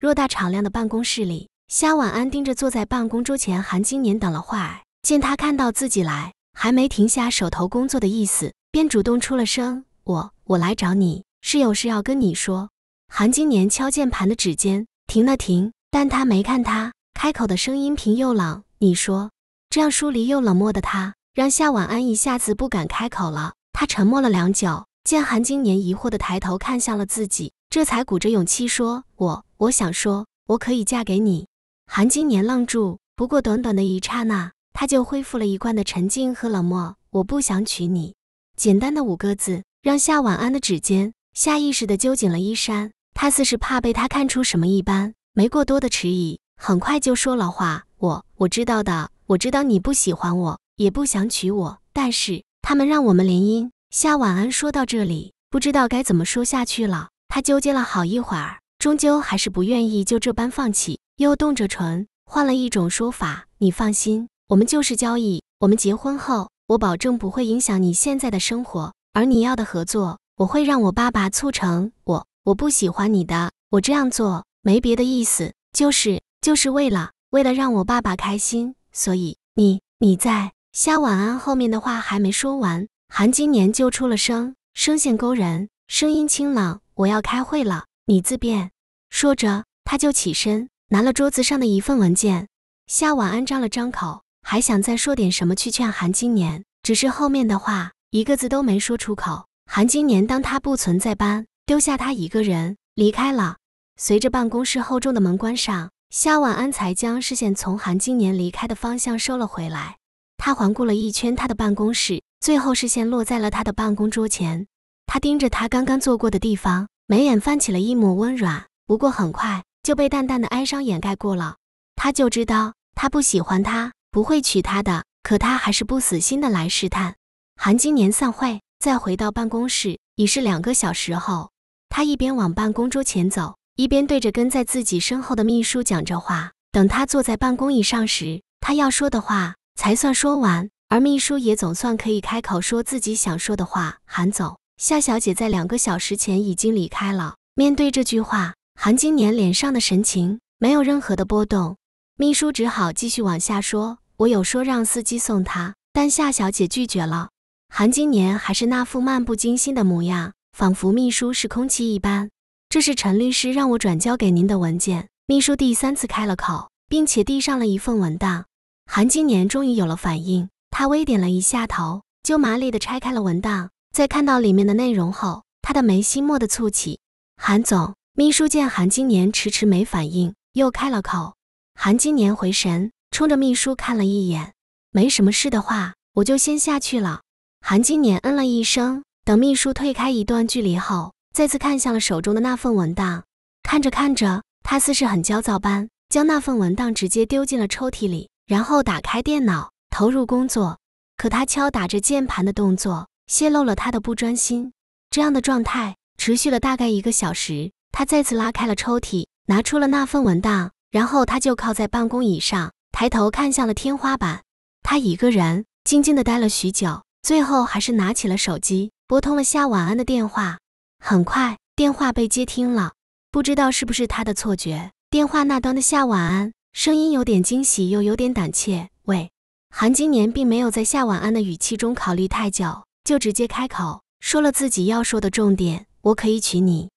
偌大敞亮的办公室里，夏晚安盯着坐在办公桌前韩金年等了会儿，见他看到自己来，还没停下手头工作的意思，便主动出了声：“我我来找你，是有事要跟你说。”韩金年敲键盘的指尖停了停，但他没看他，开口的声音平又冷：“你说这样疏离又冷漠的他，让夏晚安一下子不敢开口了。”他沉默了良久，见韩金年疑惑的抬头看向了自己，这才鼓着勇气说：“我。”我想说，我可以嫁给你。韩金年愣住，不过短短的一刹那，他就恢复了一贯的沉静和冷漠。我不想娶你。简单的五个字，让夏晚安的指尖下意识地揪紧了衣衫。他似是怕被他看出什么一般，没过多的迟疑，很快就说了话：“我我知道的，我知道你不喜欢我，也不想娶我。但是他们让我们联姻。”夏晚安说到这里，不知道该怎么说下去了。他纠结了好一会儿。终究还是不愿意就这般放弃，又动着唇，换了一种说法。你放心，我们就是交易。我们结婚后，我保证不会影响你现在的生活。而你要的合作，我会让我爸爸促成。我我不喜欢你的，我这样做没别的意思，就是就是为了为了让我爸爸开心。所以你你在瞎晚安后面的话还没说完，韩金年就出了声，声线勾人，声音清朗。我要开会了。你自便。”说着，他就起身拿了桌子上的一份文件。夏晚安张了张口，还想再说点什么去劝韩金年，只是后面的话一个字都没说出口。韩金年当他不存在般，丢下他一个人离开了。随着办公室厚重的门关上，夏晚安才将视线从韩金年离开的方向收了回来。他环顾了一圈他的办公室，最后视线落在了他的办公桌前。他盯着他刚刚坐过的地方。眉眼泛起了一抹温软，不过很快就被淡淡的哀伤掩盖过了。他就知道他不喜欢他，不会娶他的。可他还是不死心的来试探。韩金年散会，再回到办公室已是两个小时后。他一边往办公桌前走，一边对着跟在自己身后的秘书讲着话。等他坐在办公椅上时，他要说的话才算说完，而秘书也总算可以开口说自己想说的话。韩总。夏小姐在两个小时前已经离开了。面对这句话，韩金年脸上的神情没有任何的波动。秘书只好继续往下说：“我有说让司机送她，但夏小姐拒绝了。”韩金年还是那副漫不经心的模样，仿佛秘书是空气一般。这是陈律师让我转交给您的文件。秘书第三次开了口，并且递上了一份文档。韩金年终于有了反应，他微点了一下头，就麻利地拆开了文档。在看到里面的内容后，他的眉心蓦地蹙起。韩总秘书见韩金年迟迟没反应，又开了口。韩金年回神，冲着秘书看了一眼，没什么事的话，我就先下去了。韩金年嗯了一声，等秘书退开一段距离后，再次看向了手中的那份文档。看着看着，他似是很焦躁般，将那份文档直接丢进了抽屉里，然后打开电脑，投入工作。可他敲打着键盘的动作。泄露了他的不专心，这样的状态持续了大概一个小时。他再次拉开了抽屉，拿出了那份文档，然后他就靠在办公椅上，抬头看向了天花板。他一个人静静的待了许久，最后还是拿起了手机，拨通了夏晚安的电话。很快，电话被接听了。不知道是不是他的错觉，电话那端的夏晚安声音有点惊喜，又有点胆怯：“喂。”韩金年并没有在夏晚安的语气中考虑太久。就直接开口说了自己要说的重点，我可以娶你。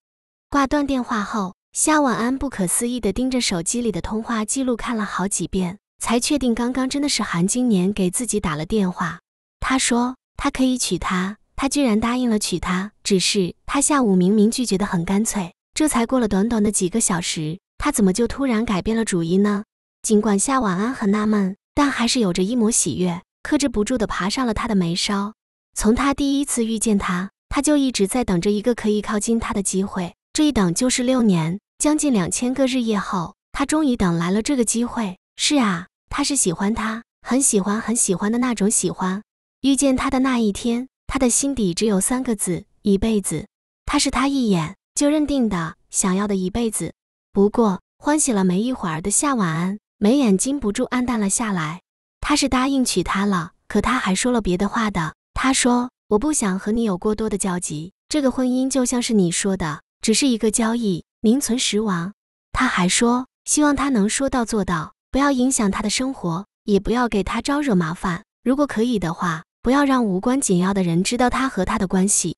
挂断电话后，夏晚安不可思议地盯着手机里的通话记录看了好几遍，才确定刚刚真的是韩金年给自己打了电话。他说他可以娶她，他居然答应了娶她。只是他下午明明拒绝的很干脆，这才过了短短的几个小时，他怎么就突然改变了主意呢？尽管夏晚安很纳闷，但还是有着一抹喜悦，克制不住地爬上了他的眉梢。从他第一次遇见他，他就一直在等着一个可以靠近他的机会。这一等就是六年，将近两千个日夜后，他终于等来了这个机会。是啊，他是喜欢他，很喜欢，很喜欢的那种喜欢。遇见他的那一天，他的心底只有三个字：一辈子。他是他一眼就认定的，想要的一辈子。不过欢喜了没一会儿的夏晚安，眉眼禁不住暗淡了下来。他是答应娶她了，可他还说了别的话的。他说：“我不想和你有过多的交集。这个婚姻就像是你说的，只是一个交易，名存实亡。”他还说：“希望他能说到做到，不要影响他的生活，也不要给他招惹麻烦。如果可以的话，不要让无关紧要的人知道他和他的关系。”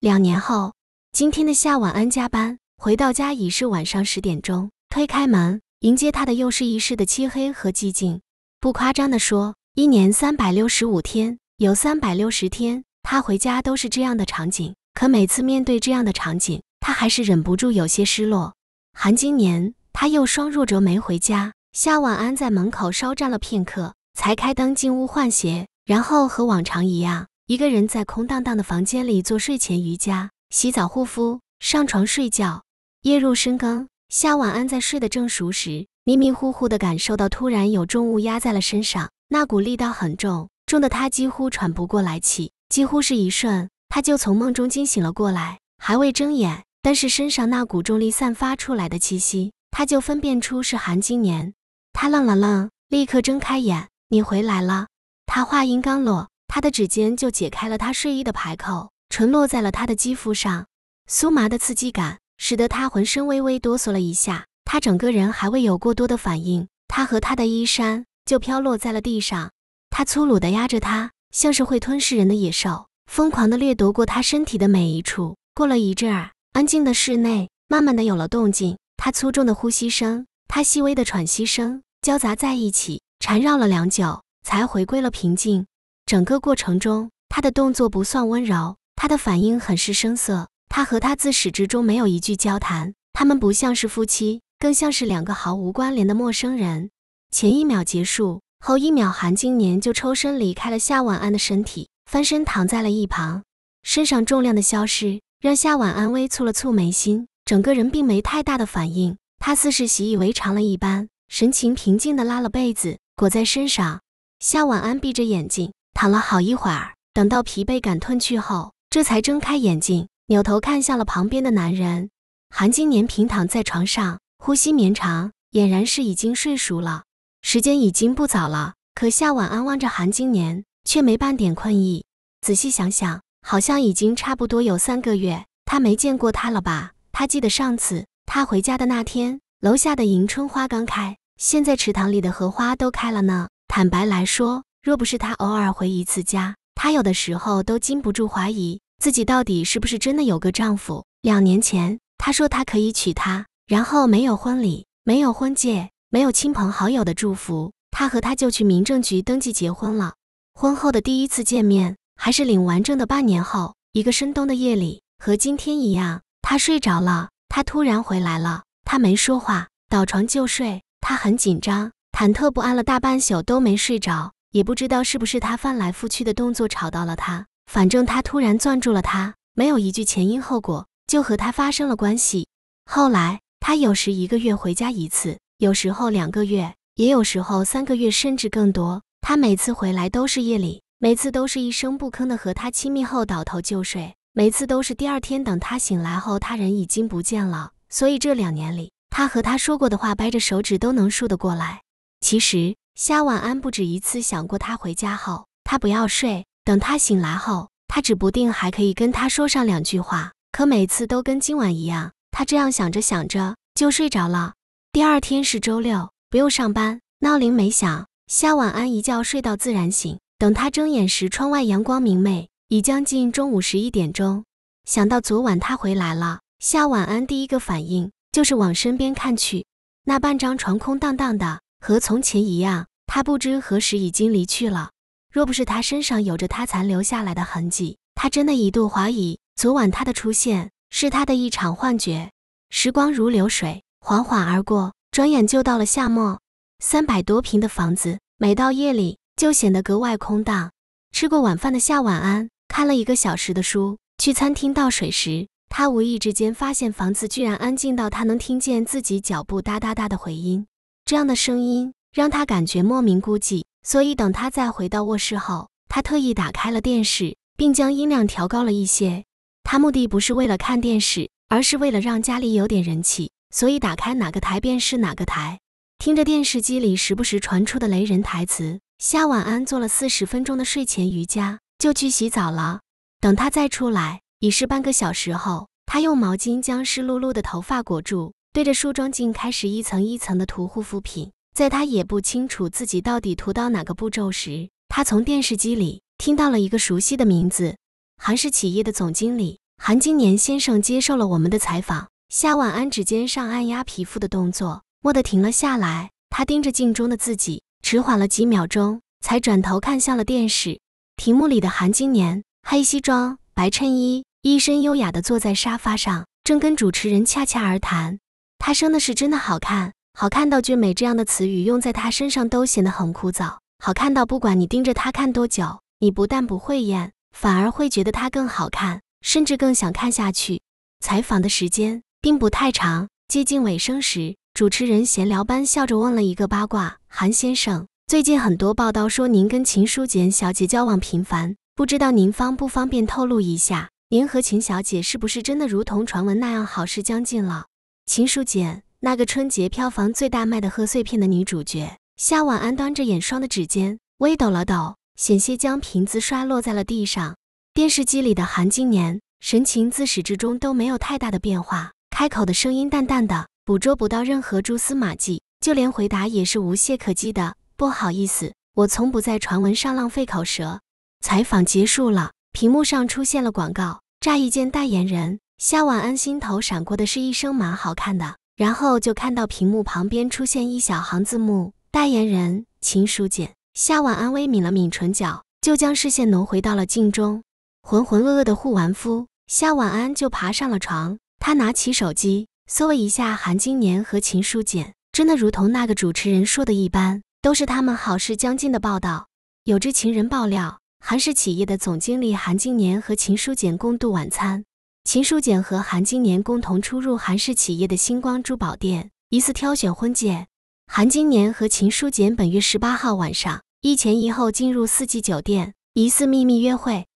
两年后，今天的夏晚安加班，回到家已是晚上十点钟。推开门，迎接他的又是一世的漆黑和寂静。不夸张地说，一年三百六十五天。有三百六十天，他回家都是这样的场景。可每次面对这样的场景，他还是忍不住有些失落。寒今年，他又双若折没回家。夏晚安在门口稍站了片刻，才开灯进屋换鞋，然后和往常一样，一个人在空荡荡的房间里做睡前瑜伽、洗澡、护肤、上床睡觉。夜入深更，夏晚安在睡得正熟时，迷迷糊糊地感受到突然有重物压在了身上，那股力道很重。重的他几乎喘不过来气，几乎是一瞬，他就从梦中惊醒了过来，还未睁眼，但是身上那股重力散发出来的气息，他就分辨出是韩金年。他愣了愣，立刻睁开眼：“你回来了。”他话音刚落，他的指尖就解开了他睡衣的排扣，唇落在了他的肌肤上，酥麻的刺激感使得他浑身微微哆嗦了一下。他整个人还未有过多的反应，他和他的衣衫就飘落在了地上。他粗鲁地压着她，像是会吞噬人的野兽，疯狂地掠夺过她身体的每一处。过了一阵儿，安静的室内慢慢地有了动静，他粗重的呼吸声，他细微的喘息声交杂在一起，缠绕了良久，才回归了平静。整个过程中，他的动作不算温柔，他的反应很是生涩。他和他自始至终没有一句交谈，他们不像是夫妻，更像是两个毫无关联的陌生人。前一秒结束。后一秒，韩金年就抽身离开了夏晚安的身体，翻身躺在了一旁。身上重量的消失让夏晚安微蹙了蹙眉心，整个人并没太大的反应，他似是习以为常了一般，神情平静地拉了被子裹在身上。夏晚安闭着眼睛躺了好一会儿，等到疲惫感褪去后，这才睁开眼睛，扭头看向了旁边的男人。韩金年平躺在床上，呼吸绵长，俨然是已经睡熟了。时间已经不早了，可夏晚安望着韩金年，却没半点困意。仔细想想，好像已经差不多有三个月，她没见过他了吧？她记得上次她回家的那天，楼下的迎春花刚开，现在池塘里的荷花都开了呢。坦白来说，若不是她偶尔回一次家，她有的时候都禁不住怀疑自己到底是不是真的有个丈夫。两年前，他说他可以娶她，然后没有婚礼，没有婚戒。没有亲朋好友的祝福，他和她就去民政局登记结婚了。婚后的第一次见面，还是领完证的半年后，一个深冬的夜里，和今天一样，他睡着了，他突然回来了，他没说话，倒床就睡。他很紧张，忐忑不安了大半宿都没睡着，也不知道是不是他翻来覆去的动作吵到了他，反正他突然攥住了她，没有一句前因后果，就和她发生了关系。后来，他有时一个月回家一次。有时候两个月，也有时候三个月，甚至更多。他每次回来都是夜里，每次都是一声不吭的和他亲密后倒头就睡，每次都是第二天等他醒来后，他人已经不见了。所以这两年里，他和他说过的话，掰着手指都能数得过来。其实，夏晚安不止一次想过，他回家后他不要睡，等他醒来后，他指不定还可以跟他说上两句话。可每次都跟今晚一样，他这样想着想着就睡着了。第二天是周六，不用上班，闹铃没响。夏晚安一觉睡到自然醒。等他睁眼时，窗外阳光明媚，已将近中午十一点钟。想到昨晚他回来了，夏晚安第一个反应就是往身边看去，那半张床空荡荡的，和从前一样。他不知何时已经离去了。若不是他身上有着他残留下来的痕迹，他真的一度怀疑昨晚他的出现是他的一场幻觉。时光如流水。缓缓而过，转眼就到了夏末。三百多平的房子，每到夜里就显得格外空荡。吃过晚饭的夏晚安看了一个小时的书，去餐厅倒水时，他无意之间发现房子居然安静到他能听见自己脚步哒哒哒的回音。这样的声音让他感觉莫名孤寂，所以等他再回到卧室后，他特意打开了电视，并将音量调高了一些。他目的不是为了看电视，而是为了让家里有点人气。所以打开哪个台便是哪个台，听着电视机里时不时传出的雷人台词。夏晚安做了四十分钟的睡前瑜伽，就去洗澡了。等他再出来，已是半个小时后。他用毛巾将湿漉漉的头发裹住，对着梳妆镜开始一层一层的涂护肤品。在他也不清楚自己到底涂到哪个步骤时，他从电视机里听到了一个熟悉的名字——韩氏企业的总经理韩金年先生接受了我们的采访。夏晚安指尖上按压皮肤的动作蓦地停了下来，他盯着镜中的自己，迟缓了几秒钟，才转头看向了电视。屏幕里的韩金年，黑西装、白衬衣，一身优雅地坐在沙发上，正跟主持人恰恰而谈。他生的是真的好看，好看到俊美这样的词语用在他身上都显得很枯燥。好看到不管你盯着他看多久，你不但不会厌，反而会觉得他更好看，甚至更想看下去。采访的时间。并不太长。接近尾声时，主持人闲聊般笑着问了一个八卦：“韩先生，最近很多报道说您跟秦书简小姐交往频繁，不知道您方不方便透露一下，您和秦小姐是不是真的如同传闻那样好事将近了？”秦书简，那个春节票房最大卖的贺岁片的女主角夏晚安，端着眼霜的指尖微抖了抖，险些将瓶子摔落在了地上。电视机里的韩金年，神情自始至终都没有太大的变化。开口的声音淡淡的，捕捉不到任何蛛丝马迹，就连回答也是无懈可击的。不好意思，我从不在传闻上浪费口舌。采访结束了，屏幕上出现了广告。乍一见代言人夏晚安，心头闪过的是一声蛮好看的，然后就看到屏幕旁边出现一小行字幕：代言人秦书简。夏晚安微抿了抿唇角，就将视线挪回到了镜中。浑浑噩噩的护完肤，夏晚安就爬上了床。他拿起手机，搜了一下韩金年和秦书简，真的如同那个主持人说的一般，都是他们好事将近的报道。有知情人爆料，韩氏企业的总经理韩金年和秦书简共度晚餐，秦书简和韩金年共同出入韩氏企业的星光珠宝店，疑似挑选婚戒。韩金年和秦书简本月十八号晚上一前一后进入四季酒店，疑似秘密约会。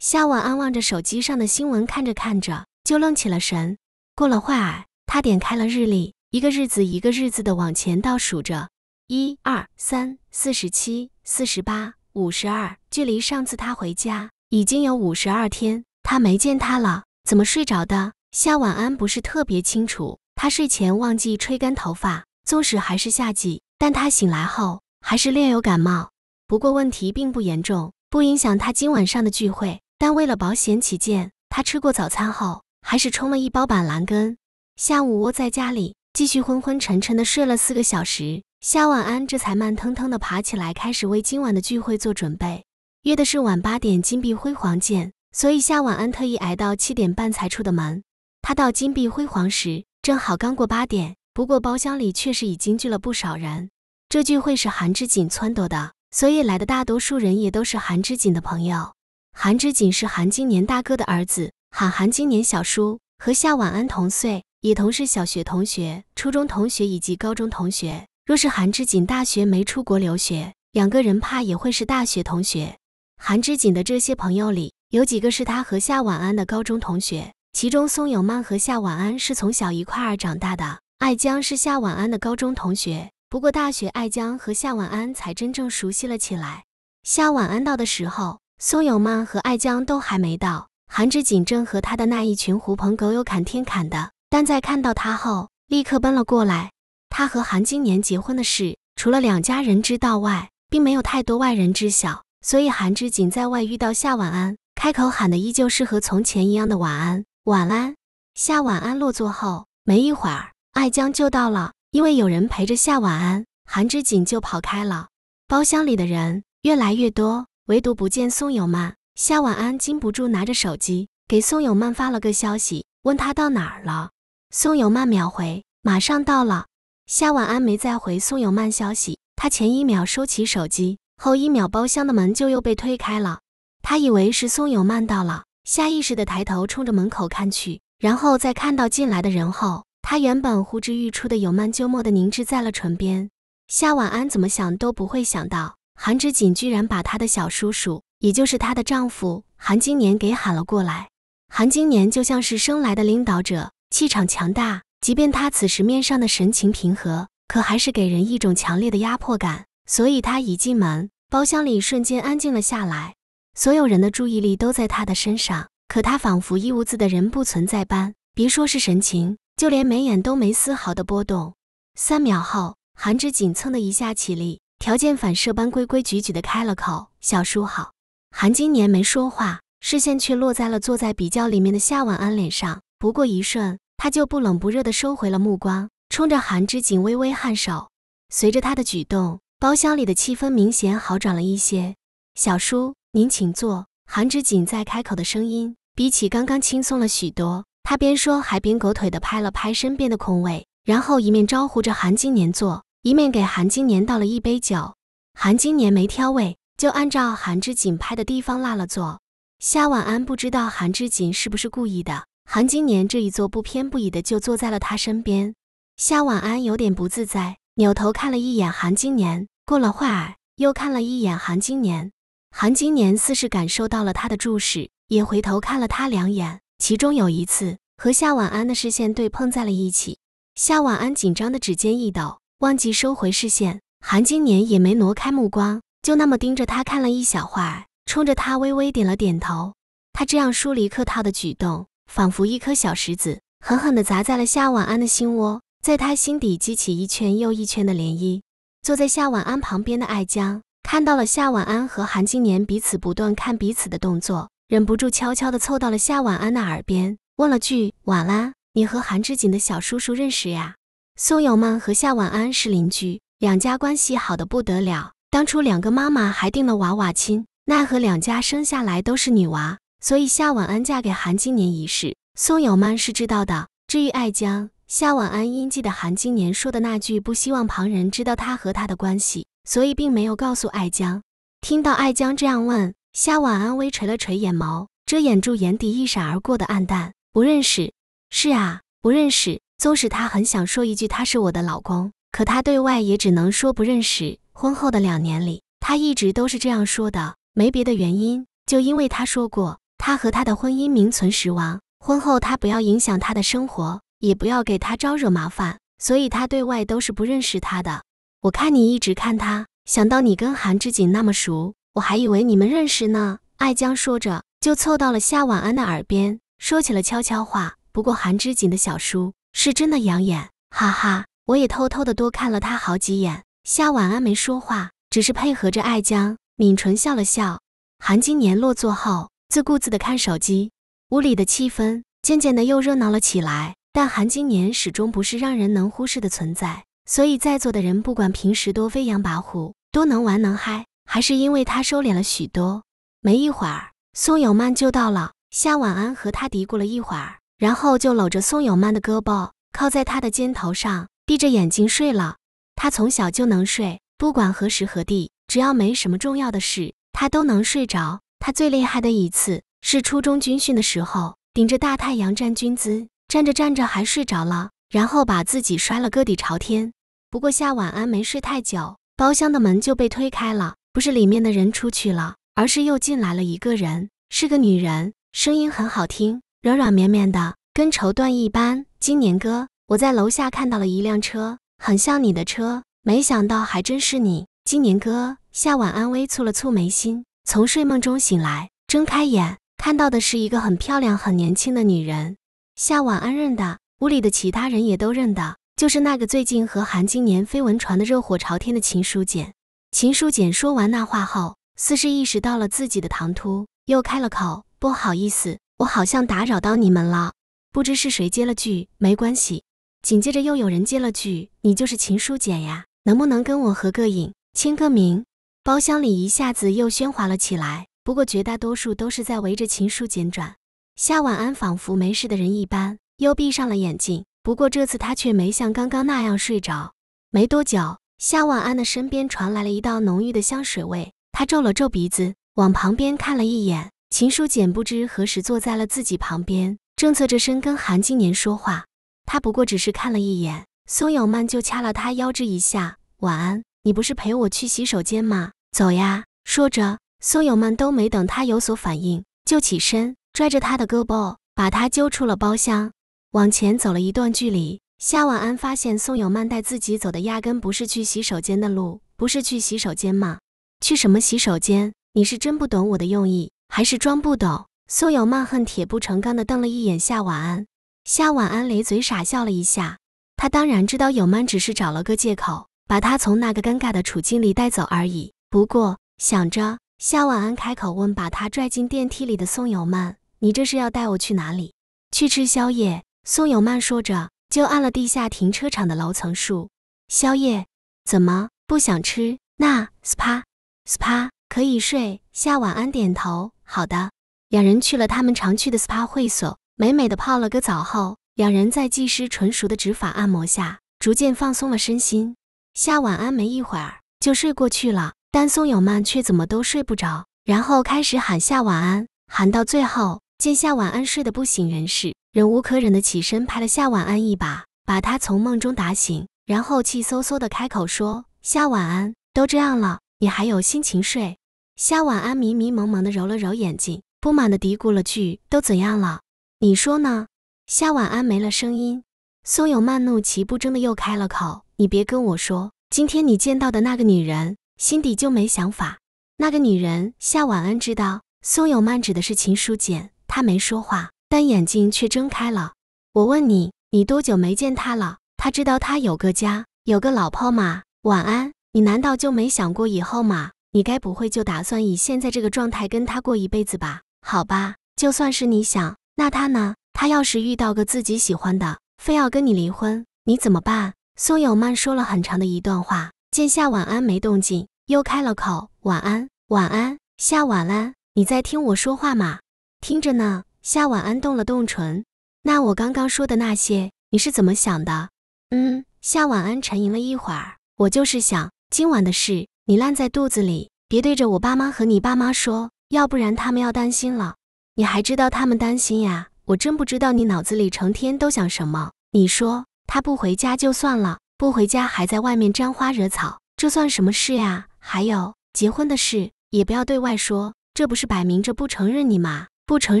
夏晚安望着手机上的新闻，看着看着。就愣起了神。过了会儿，他点开了日历，一个日子一个日子的往前倒数着，一二三四十七、四十八、五十二，距离上次他回家已经有五十二天，他没见他了。怎么睡着的？夏晚安不是特别清楚，他睡前忘记吹干头发。纵使还是夏季，但他醒来后还是略有感冒。不过问题并不严重，不影响他今晚上的聚会。但为了保险起见，他吃过早餐后。还是冲了一包板蓝根。下午窝在家里，继续昏昏沉沉的睡了四个小时。夏晚安这才慢腾腾的爬起来，开始为今晚的聚会做准备。约的是晚八点，金碧辉煌见，所以夏晚安特意挨到七点半才出的门。他到金碧辉煌时，正好刚过八点。不过包厢里确实已经聚了不少人。这聚会是韩之锦撺掇的，所以来的大多数人也都是韩之锦的朋友。韩之锦是韩金年大哥的儿子。韩寒今年小叔和夏晚安同岁，也同是小学同学、初中同学以及高中同学。若是韩志锦大学没出国留学，两个人怕也会是大学同学。韩志锦的这些朋友里，有几个是他和夏晚安的高中同学，其中宋永曼和夏晚安是从小一块儿长大的。艾江是夏晚安的高中同学，不过大学艾江和夏晚安才真正熟悉了起来。夏晚安到的时候，宋永曼和艾江都还没到。韩之锦正和他的那一群狐朋狗友侃天侃的，但在看到他后，立刻奔了过来。他和韩金年结婚的事，除了两家人知道外，并没有太多外人知晓。所以韩之锦在外遇到夏晚安，开口喊的依旧是和从前一样的晚安晚安。夏晚安落座后，没一会儿，爱江就到了。因为有人陪着夏晚安，韩之锦就跑开了。包厢里的人越来越多，唯独不见宋有曼。夏晚安禁不住拿着手机给宋有曼发了个消息，问他到哪儿了。宋有曼秒回，马上到了。夏晚安没再回宋有曼消息，他前一秒收起手机，后一秒包厢的门就又被推开了。他以为是宋有曼到了，下意识的抬头冲着门口看去，然后在看到进来的人后，他原本呼之欲出的有曼就默的凝滞在了唇边。夏晚安怎么想都不会想到，韩之锦居然把他的小叔叔。也就是她的丈夫韩金年给喊了过来。韩金年就像是生来的领导者，气场强大。即便他此时面上的神情平和，可还是给人一种强烈的压迫感。所以他一进门，包厢里瞬间安静了下来，所有人的注意力都在他的身上。可他仿佛一屋子的人不存在般，别说是神情，就连眉眼都没丝毫的波动。三秒后，韩志锦蹭的一下起立，条件反射般规规矩矩的开了口：“小叔好。”韩金年没说话，视线却落在了坐在比较里面的夏晚安脸上。不过一瞬，他就不冷不热的收回了目光，冲着韩之锦微微颔首。随着他的举动，包厢里的气氛明显好转了一些。小叔，您请坐。韩之锦在开口的声音比起刚刚轻松了许多。他边说还边狗腿的拍了拍身边的空位，然后一面招呼着韩金年坐，一面给韩金年倒了一杯酒。韩金年没挑味，就按照韩之锦拍的地方落了座。夏晚安不知道韩之锦是不是故意的，韩金年这一坐不偏不倚的就坐在了他身边。夏晚安有点不自在，扭头看了一眼韩金年，过了会儿又看了一眼韩金年。韩金年似是感受到了他的注视，也回头看了他两眼。其中有一次和夏晚安的视线对碰在了一起，夏晚安紧张的指尖一抖，忘记收回视线，韩金年也没挪开目光。就那么盯着他看了一小会儿，冲着他微微点了点头。他这样疏离客套的举动，仿佛一颗小石子，狠狠地砸在了夏晚安的心窝，在他心底激起一圈又一圈的涟漪。坐在夏晚安旁边的艾江，看到了夏晚安和韩金年彼此不断看彼此的动作，忍不住悄悄地凑到了夏晚安的耳边，问了句：“晚安，你和韩志锦的小叔叔认识呀？”宋有曼和夏晚安是邻居，两家关系好的不得了。当初两个妈妈还定了娃娃亲，奈何两家生下来都是女娃，所以夏晚安嫁给韩金年一事，宋友曼是知道的。至于艾江，夏晚安因记得韩金年说的那句“不希望旁人知道他和他的关系”，所以并没有告诉艾江。听到艾江这样问，夏晚安微垂了垂眼眸，遮掩住眼底一闪而过的黯淡。不认识，是啊，不认识。纵使她很想说一句“他是我的老公”，可她对外也只能说不认识。婚后的两年里，他一直都是这样说的，没别的原因，就因为他说过，他和他的婚姻名存实亡。婚后他不要影响他的生活，也不要给他招惹麻烦，所以他对外都是不认识他的。我看你一直看他，想到你跟韩之锦那么熟，我还以为你们认识呢。艾江说着，就凑到了夏晚安的耳边，说起了悄悄话。不过韩之锦的小叔是真的养眼，哈哈，我也偷偷的多看了他好几眼。夏晚安没说话，只是配合着艾江抿唇笑了笑。韩金年落座后，自顾自地看手机。屋里的气氛渐渐的又热闹了起来，但韩金年始终不是让人能忽视的存在。所以在座的人不管平时多飞扬跋扈、多能玩能嗨，还是因为他收敛了许多。没一会儿，宋有曼就到了。夏晚安和他嘀咕了一会儿，然后就搂着宋有曼的胳膊，靠在他的肩头上，闭着眼睛睡了。他从小就能睡，不管何时何地，只要没什么重要的事，他都能睡着。他最厉害的一次是初中军训的时候，顶着大太阳站军姿，站着站着还睡着了，然后把自己摔了个底朝天。不过夏晚安没睡太久，包厢的门就被推开了，不是里面的人出去了，而是又进来了一个人，是个女人，声音很好听，软软绵绵的，跟绸缎一般。今年哥，我在楼下看到了一辆车。很像你的车，没想到还真是你，今年哥。夏晚安微蹙了蹙眉心，从睡梦中醒来，睁开眼看到的是一个很漂亮、很年轻的女人。夏晚安认得，屋里的其他人也都认得，就是那个最近和韩金年绯闻传的热火朝天的秦书简。秦书简说完那话后，似是意识到了自己的唐突，又开了口：“不好意思，我好像打扰到你们了。”不知是谁接了句：“没关系。”紧接着又有人接了句：“你就是秦书简呀，能不能跟我合个影、签个名？”包厢里一下子又喧哗了起来，不过绝大多数都是在围着秦书简转。夏晚安仿佛没事的人一般，又闭上了眼睛。不过这次他却没像刚刚那样睡着。没多久，夏晚安的身边传来了一道浓郁的香水味，他皱了皱鼻子，往旁边看了一眼。秦书简不知何时坐在了自己旁边，正侧着身跟韩金年说话。他不过只是看了一眼宋有曼，就掐了他腰肢一下。晚安，你不是陪我去洗手间吗？走呀！说着，宋有曼都没等他有所反应，就起身拽着他的胳膊，把他揪出了包厢。往前走了一段距离，夏晚安发现宋有曼带自己走的压根不是去洗手间的路，不是去洗手间吗？去什么洗手间？你是真不懂我的用意，还是装不懂？宋有曼恨铁不成钢地瞪了一眼夏晚安。夏晚安咧嘴傻笑了一下，他当然知道友曼只是找了个借口，把他从那个尴尬的处境里带走而已。不过想着夏晚安开口问，把他拽进电梯里的宋友曼：“你这是要带我去哪里？去吃宵夜？”宋友曼说着就按了地下停车场的楼层数。宵夜？怎么不想吃？那 spa spa 可以睡。夏晚安点头：“好的。”两人去了他们常去的 spa 会所。美美的泡了个澡后，两人在技师纯熟的指法按摩下，逐渐放松了身心。夏晚安没一会儿就睡过去了，但宋有曼却怎么都睡不着，然后开始喊夏晚安，喊到最后见夏晚安睡得不省人事，忍无可忍的起身拍了夏晚安一把，把他从梦中打醒，然后气嗖嗖的开口说：“夏晚安，都这样了，你还有心情睡？”夏晚安迷迷蒙蒙的揉了揉眼睛，不满的嘀咕了句：“都怎样了？”你说呢？夏晚安没了声音，宋有曼怒其不争的又开了口：“你别跟我说，今天你见到的那个女人心底就没想法。那个女人，夏晚安知道，宋有曼指的是秦书简。她没说话，但眼睛却睁开了。我问你，你多久没见她了？她知道他有个家，有个老婆吗？晚安，你难道就没想过以后吗？你该不会就打算以现在这个状态跟她过一辈子吧？好吧，就算是你想。”那他呢？他要是遇到个自己喜欢的，非要跟你离婚，你怎么办？宋有曼说了很长的一段话，见夏晚安没动静，又开了口：“晚安，晚安，夏晚安，你在听我说话吗？听着呢。”夏晚安动了动唇。那我刚刚说的那些，你是怎么想的？嗯。夏晚安沉吟了一会儿：“我就是想，今晚的事你烂在肚子里，别对着我爸妈和你爸妈说，要不然他们要担心了。”你还知道他们担心呀？我真不知道你脑子里成天都想什么。你说他不回家就算了，不回家还在外面沾花惹草，这算什么事呀？还有结婚的事也不要对外说，这不是摆明着不承认你吗？不承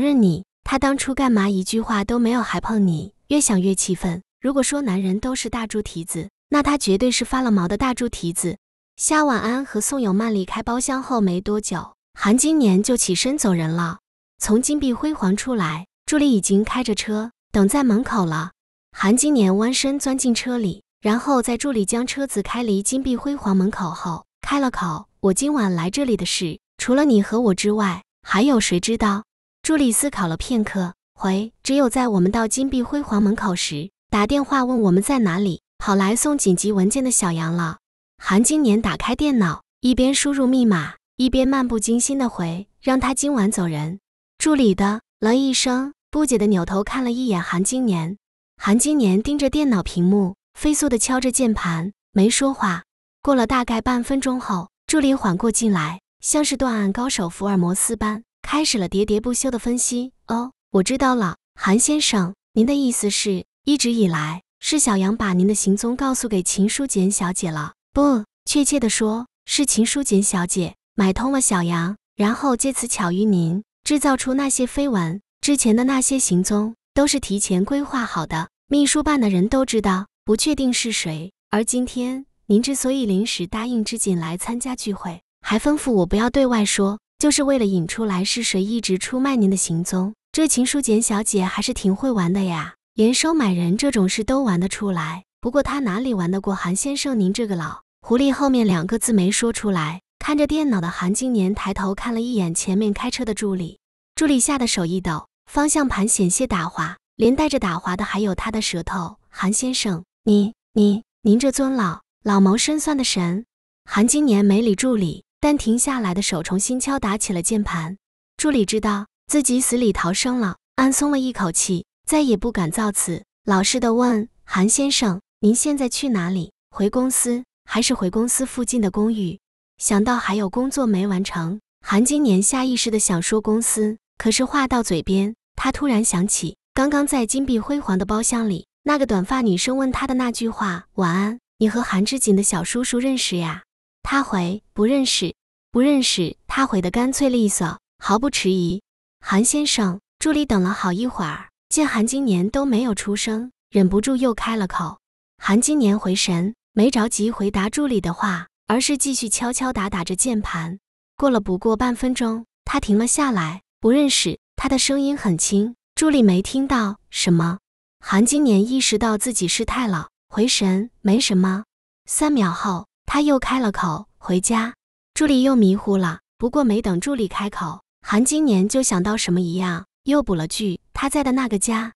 认你，他当初干嘛一句话都没有还碰你？越想越气愤。如果说男人都是大猪蹄子，那他绝对是发了毛的大猪蹄子。夏晚安和宋有曼离开包厢后没多久，韩金年就起身走人了。从金碧辉煌出来，助理已经开着车等在门口了。韩金年弯身钻进车里，然后在助理将车子开离金碧辉煌门口后开了口：“我今晚来这里的事，除了你和我之外，还有谁知道？”助理思考了片刻，回：“只有在我们到金碧辉煌门口时打电话问我们在哪里，跑来送紧急文件的小杨了。”韩金年打开电脑，一边输入密码，一边漫不经心地回：“让他今晚走人。”助理的了一声，不解的扭头看了一眼韩金年，韩金年盯着电脑屏幕，飞速的敲着键盘，没说话。过了大概半分钟后，助理缓过劲来，像是断案高手福尔摩斯般，开始了喋喋不休的分析。哦，我知道了，韩先生，您的意思是，一直以来是小杨把您的行踪告诉给秦书简小姐了？不确切的说，是秦书简小姐买通了小杨，然后借此巧遇您。制造出那些绯闻，之前的那些行踪都是提前规划好的，秘书办的人都知道，不确定是谁。而今天您之所以临时答应织锦来参加聚会，还吩咐我不要对外说，就是为了引出来是谁一直出卖您的行踪。这秦淑简小姐还是挺会玩的呀，连收买人这种事都玩得出来。不过她哪里玩得过韩先生您这个老狐狸？后面两个字没说出来。看着电脑的韩金年抬头看了一眼前面开车的助理，助理吓得手一抖，方向盘险些打滑，连带着打滑的还有他的舌头。韩先生，你你您这尊老老谋深算的神！韩金年没理助理，但停下来的手重新敲打起了键盘。助理知道自己死里逃生了，暗松了一口气，再也不敢造次，老实的问：韩先生，您现在去哪里？回公司还是回公司附近的公寓？想到还有工作没完成，韩金年下意识的想说公司，可是话到嘴边，他突然想起刚刚在金碧辉煌的包厢里，那个短发女生问他的那句话：“晚安，你和韩志锦的小叔叔认识呀？”他回：“不认识，不认识。”他回的干脆利索，毫不迟疑。韩先生助理等了好一会儿，见韩金年都没有出声，忍不住又开了口。韩金年回神，没着急回答助理的话。而是继续敲敲打打着键盘。过了不过半分钟，他停了下来。不认识他的声音很轻，助理没听到什么。韩金年意识到自己失态了，回神，没什么。三秒后，他又开了口：“回家。”助理又迷糊了。不过没等助理开口，韩金年就想到什么一样，又补了句：“他在的那个家。”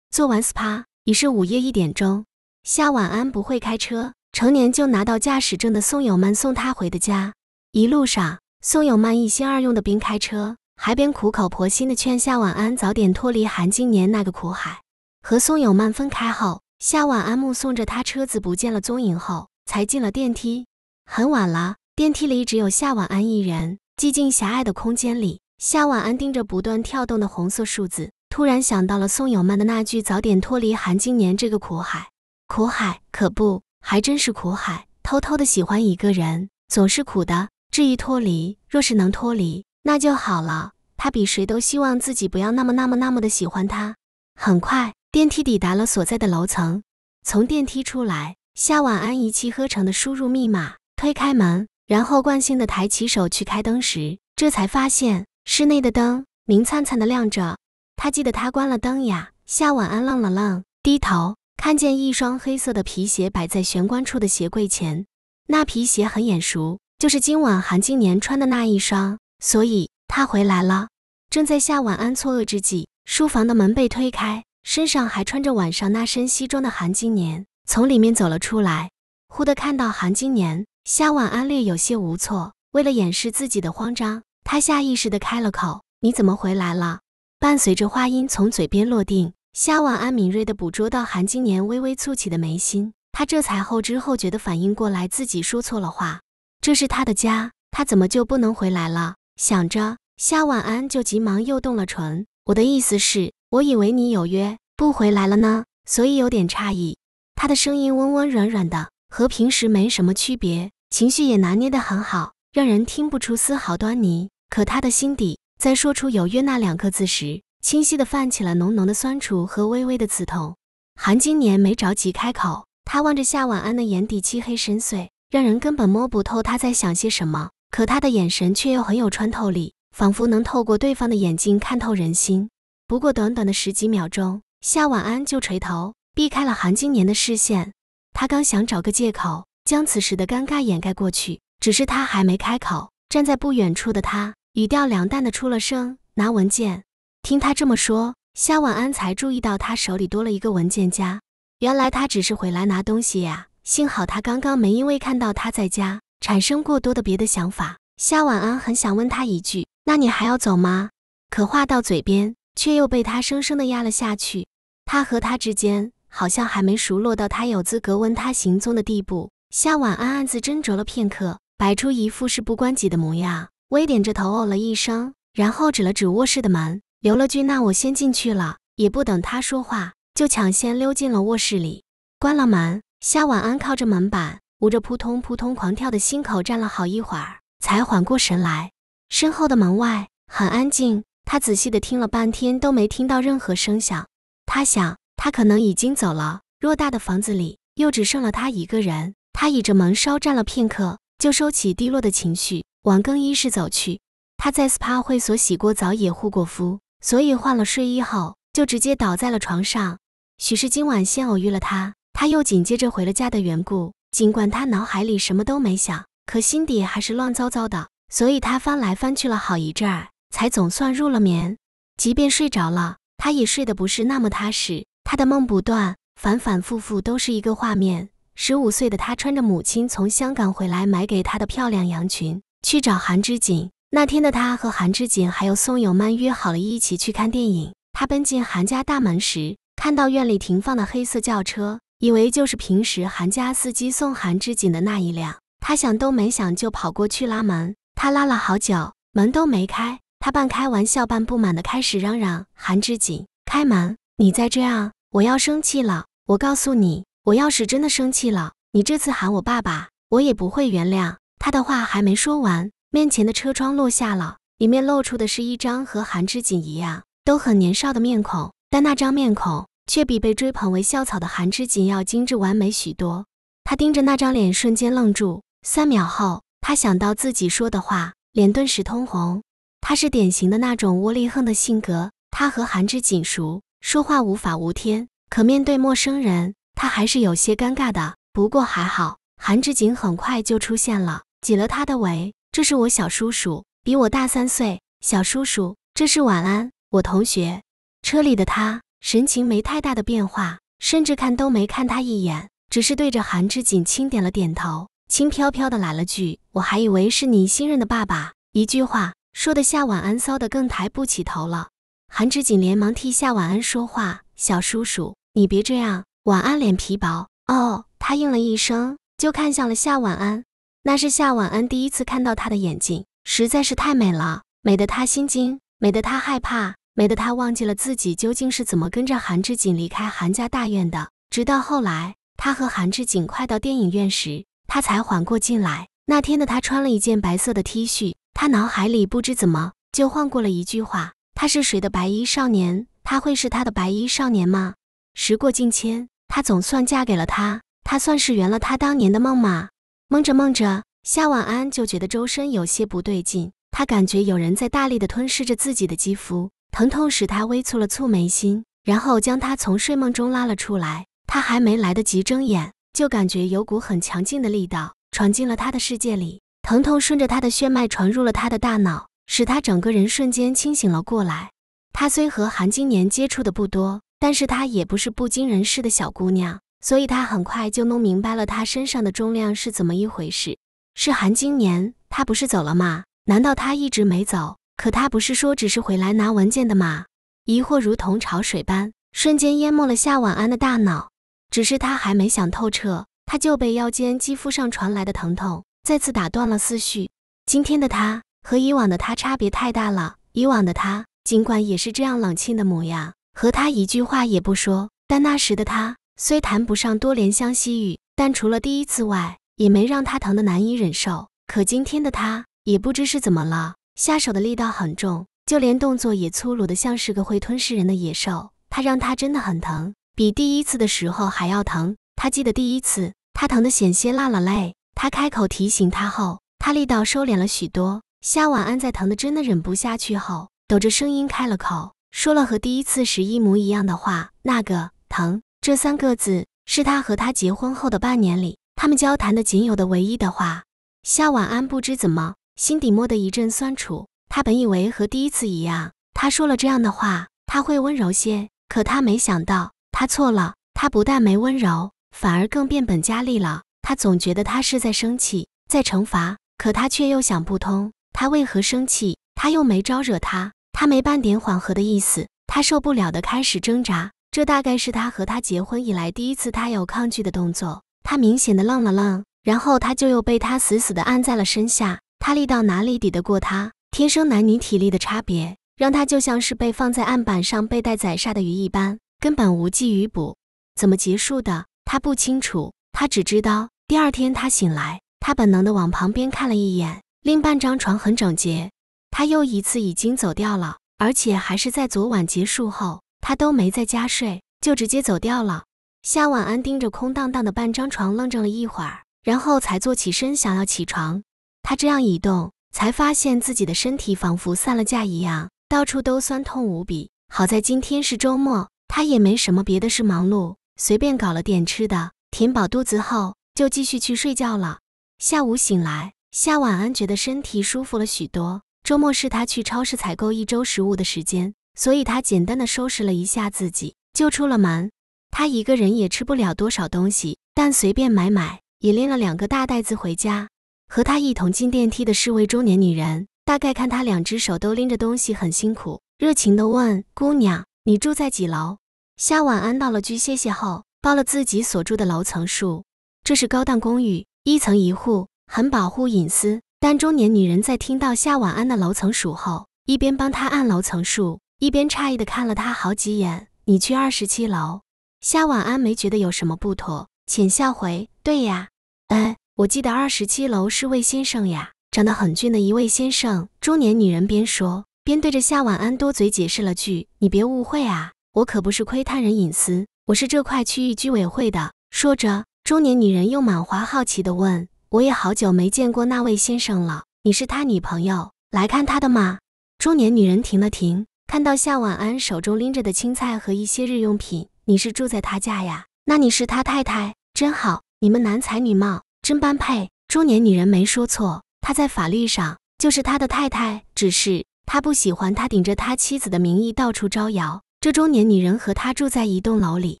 做完 SPA 已是午夜一点钟。夏晚安不会开车。成年就拿到驾驶证的宋友曼送他回的家，一路上，宋友曼一心二用的边开车，还边苦口婆心的劝夏晚安早点脱离韩金年那个苦海。和宋友曼分开后，夏晚安目送着他车子不见了踪影后，才进了电梯。很晚了，电梯里只有夏晚安一人，寂静狭隘的空间里，夏晚安盯着不断跳动的红色数字，突然想到了宋友曼的那句“早点脱离韩金年这个苦海”。苦海可不。还真是苦海，偷偷的喜欢一个人总是苦的。至于脱离，若是能脱离，那就好了。他比谁都希望自己不要那么、那么、那么的喜欢他。很快，电梯抵达了所在的楼层。从电梯出来，夏晚安一气呵成的输入密码，推开门，然后惯性的抬起手去开灯时，这才发现室内的灯明灿灿的亮着。他记得他关了灯呀。夏晚安愣了愣，低头。看见一双黑色的皮鞋摆在玄关处的鞋柜前，那皮鞋很眼熟，就是今晚韩金年穿的那一双，所以他回来了。正在夏晚安错愕之际，书房的门被推开，身上还穿着晚上那身西装的韩金年从里面走了出来。忽地看到韩金年，夏晚安略有些无措，为了掩饰自己的慌张，他下意识地开了口：“你怎么回来了？”伴随着话音从嘴边落定。夏晚安敏锐地捕捉到韩金年微微蹙起的眉心，他这才后知后觉地反应过来自己说错了话。这是他的家，他怎么就不能回来了？想着，夏晚安就急忙又动了唇：“我的意思是，我以为你有约不回来了呢，所以有点诧异。”他的声音温温软软的，和平时没什么区别，情绪也拿捏得很好，让人听不出丝毫端倪。可他的心底，在说出“有约”那两个字时，清晰的泛起了浓浓的酸楚和微微的刺痛。韩金年没着急开口，他望着夏晚安的眼底漆黑深邃，让人根本摸不透他在想些什么。可他的眼神却又很有穿透力，仿佛能透过对方的眼睛看透人心。不过短短的十几秒钟，夏晚安就垂头避开了韩金年的视线。他刚想找个借口将此时的尴尬掩盖过去，只是他还没开口，站在不远处的他语调凉淡的出了声：“拿文件。”听他这么说，夏晚安才注意到他手里多了一个文件夹。原来他只是回来拿东西呀。幸好他刚刚没因为看到他在家产生过多的别的想法。夏晚安很想问他一句：“那你还要走吗？”可话到嘴边，却又被他生生的压了下去。他和他之间好像还没熟络到他有资格问他行踪的地步。夏晚安暗自斟酌了片刻，摆出一副事不关己的模样，微点着头哦了一声，然后指了指卧室的门。留了句“那我先进去了”，也不等他说话，就抢先溜进了卧室里，关了门。夏晚安靠着门板，捂着扑通扑通狂跳的心口，站了好一会儿，才缓过神来。身后的门外很安静，他仔细的听了半天，都没听到任何声响。他想，他可能已经走了。偌大的房子里，又只剩了他一个人。他倚着门稍站了片刻，就收起低落的情绪，往更衣室走去。他在 SPA 会所洗过澡，也护过肤。所以换了睡衣后，就直接倒在了床上。许是今晚先偶遇了他，他又紧接着回了家的缘故。尽管他脑海里什么都没想，可心底还是乱糟糟的。所以他翻来翻去了好一阵儿，才总算入了眠。即便睡着了，他也睡得不是那么踏实。他的梦不断，反反复复都是一个画面：十五岁的他穿着母亲从香港回来买给他的漂亮洋裙，去找韩之锦，那天的他和韩志锦还有宋友曼约好了一起去看电影。他奔进韩家大门时，看到院里停放的黑色轿车，以为就是平时韩家司机送韩志锦的那一辆。他想都没想就跑过去拉门。他拉了好久，门都没开。他半开玩笑半不满的开始嚷嚷：“韩志锦，开门！你再这样，我要生气了。我告诉你，我要是真的生气了，你这次喊我爸爸，我也不会原谅。”他的话还没说完。面前的车窗落下了，里面露出的是一张和韩之锦一样都很年少的面孔，但那张面孔却比被追捧为校草的韩之锦要精致完美许多。他盯着那张脸，瞬间愣住。三秒后，他想到自己说的话，脸顿时通红。他是典型的那种窝里横的性格，他和韩之锦熟，说话无法无天，可面对陌生人，他还是有些尴尬的。不过还好，韩之锦很快就出现了，挤了他的尾。这是我小叔叔，比我大三岁。小叔叔，这是晚安，我同学。车里的他神情没太大的变化，甚至看都没看他一眼，只是对着韩知锦轻点了点头，轻飘飘的来了句：“我还以为是你新任的爸爸。”一句话说的夏晚安骚的更抬不起头了。韩知锦连忙替夏晚安说话：“小叔叔，你别这样，晚安脸皮薄。”哦，他应了一声，就看向了夏晚安。那是夏晚安第一次看到他的眼睛，实在是太美了，美得他心惊，美得他害怕，美得他忘记了自己究竟是怎么跟着韩志锦离开韩家大院的。直到后来，他和韩志锦快到电影院时，他才缓过劲来。那天的他穿了一件白色的 T 恤，他脑海里不知怎么就晃过了一句话：他是谁的白衣少年？他会是他的白衣少年吗？时过境迁，她总算嫁给了他，他算是圆了他当年的梦吗？梦着梦着，夏晚安就觉得周身有些不对劲，她感觉有人在大力的吞噬着自己的肌肤，疼痛使她微蹙了蹙眉心，然后将她从睡梦中拉了出来。她还没来得及睁眼，就感觉有股很强劲的力道闯进了她的世界里，疼痛顺着她的血脉传入了她的大脑，使她整个人瞬间清醒了过来。她虽和韩金年接触的不多，但是她也不是不经人事的小姑娘。所以他很快就弄明白了，他身上的重量是怎么一回事。是韩金年，他不是走了吗？难道他一直没走？可他不是说只是回来拿文件的吗？疑惑如同潮水般，瞬间淹没了夏晚安的大脑。只是他还没想透彻，他就被腰间肌肤上传来的疼痛再次打断了思绪。今天的他和以往的他差别太大了。以往的他，尽管也是这样冷清的模样，和他一句话也不说，但那时的他。虽谈不上多怜香惜玉，但除了第一次外，也没让他疼得难以忍受。可今天的他也不知是怎么了，下手的力道很重，就连动作也粗鲁的像是个会吞噬人的野兽。他让他真的很疼，比第一次的时候还要疼。他记得第一次他疼的险些落了泪。他开口提醒他后，他力道收敛了许多。夏晚安在疼的真的忍不下去后，抖着声音开了口，说了和第一次时一模一样的话：“那个疼。”这三个字是他和他结婚后的半年里，他们交谈的仅有的、唯一的话。夏晚安不知怎么，心底摸得一阵酸楚。他本以为和第一次一样，他说了这样的话，他会温柔些。可他没想到，他错了。他不但没温柔，反而更变本加厉了。他总觉得他是在生气，在惩罚。可他却又想不通，他为何生气？他又没招惹他，他没半点缓和的意思。他受不了的，开始挣扎。这大概是他和他结婚以来第一次，他有抗拒的动作。他明显的愣了愣，然后他就又被他死死的按在了身下。他力道哪里抵得过他？天生男女体力的差别，让他就像是被放在案板上被待宰杀的鱼一般，根本无济于补。怎么结束的，他不清楚。他只知道第二天他醒来，他本能的往旁边看了一眼，另半张床很整洁。他又一次已经走掉了，而且还是在昨晚结束后。他都没在家睡，就直接走掉了。夏晚安盯着空荡荡的半张床，愣怔了一会儿，然后才坐起身，想要起床。他这样一动，才发现自己的身体仿佛散了架一样，到处都酸痛无比。好在今天是周末，他也没什么别的事忙碌，随便搞了点吃的，填饱肚子后就继续去睡觉了。下午醒来，夏晚安觉得身体舒服了许多。周末是他去超市采购一周食物的时间。所以他简单的收拾了一下自己，就出了门。他一个人也吃不了多少东西，但随便买买也拎了两个大袋子回家。和他一同进电梯的是位中年女人，大概看他两只手都拎着东西很辛苦，热情的问：“姑娘，你住在几楼？”夏晚安到了句谢谢后，报了自己所住的楼层数。这是高档公寓，一层一户，很保护隐私。但中年女人在听到夏晚安的楼层数后，一边帮他按楼层数。一边诧异的看了他好几眼，你去二十七楼。夏晚安没觉得有什么不妥，浅笑回：“对呀，哎，我记得二十七楼是位先生呀，长得很俊的一位先生。”中年女人边说边对着夏晚安多嘴解释了句：“你别误会啊，我可不是窥探人隐私，我是这块区域居委会的。”说着，中年女人又满怀好奇地问：“我也好久没见过那位先生了，你是他女朋友来看他的吗？”中年女人停了停。看到夏晚安手中拎着的青菜和一些日用品，你是住在他家呀？那你是他太太，真好，你们男才女貌，真般配。中年女人没说错，她在法律上就是他的太太，只是他不喜欢他顶着他妻子的名义到处招摇。这中年女人和他住在一栋楼里，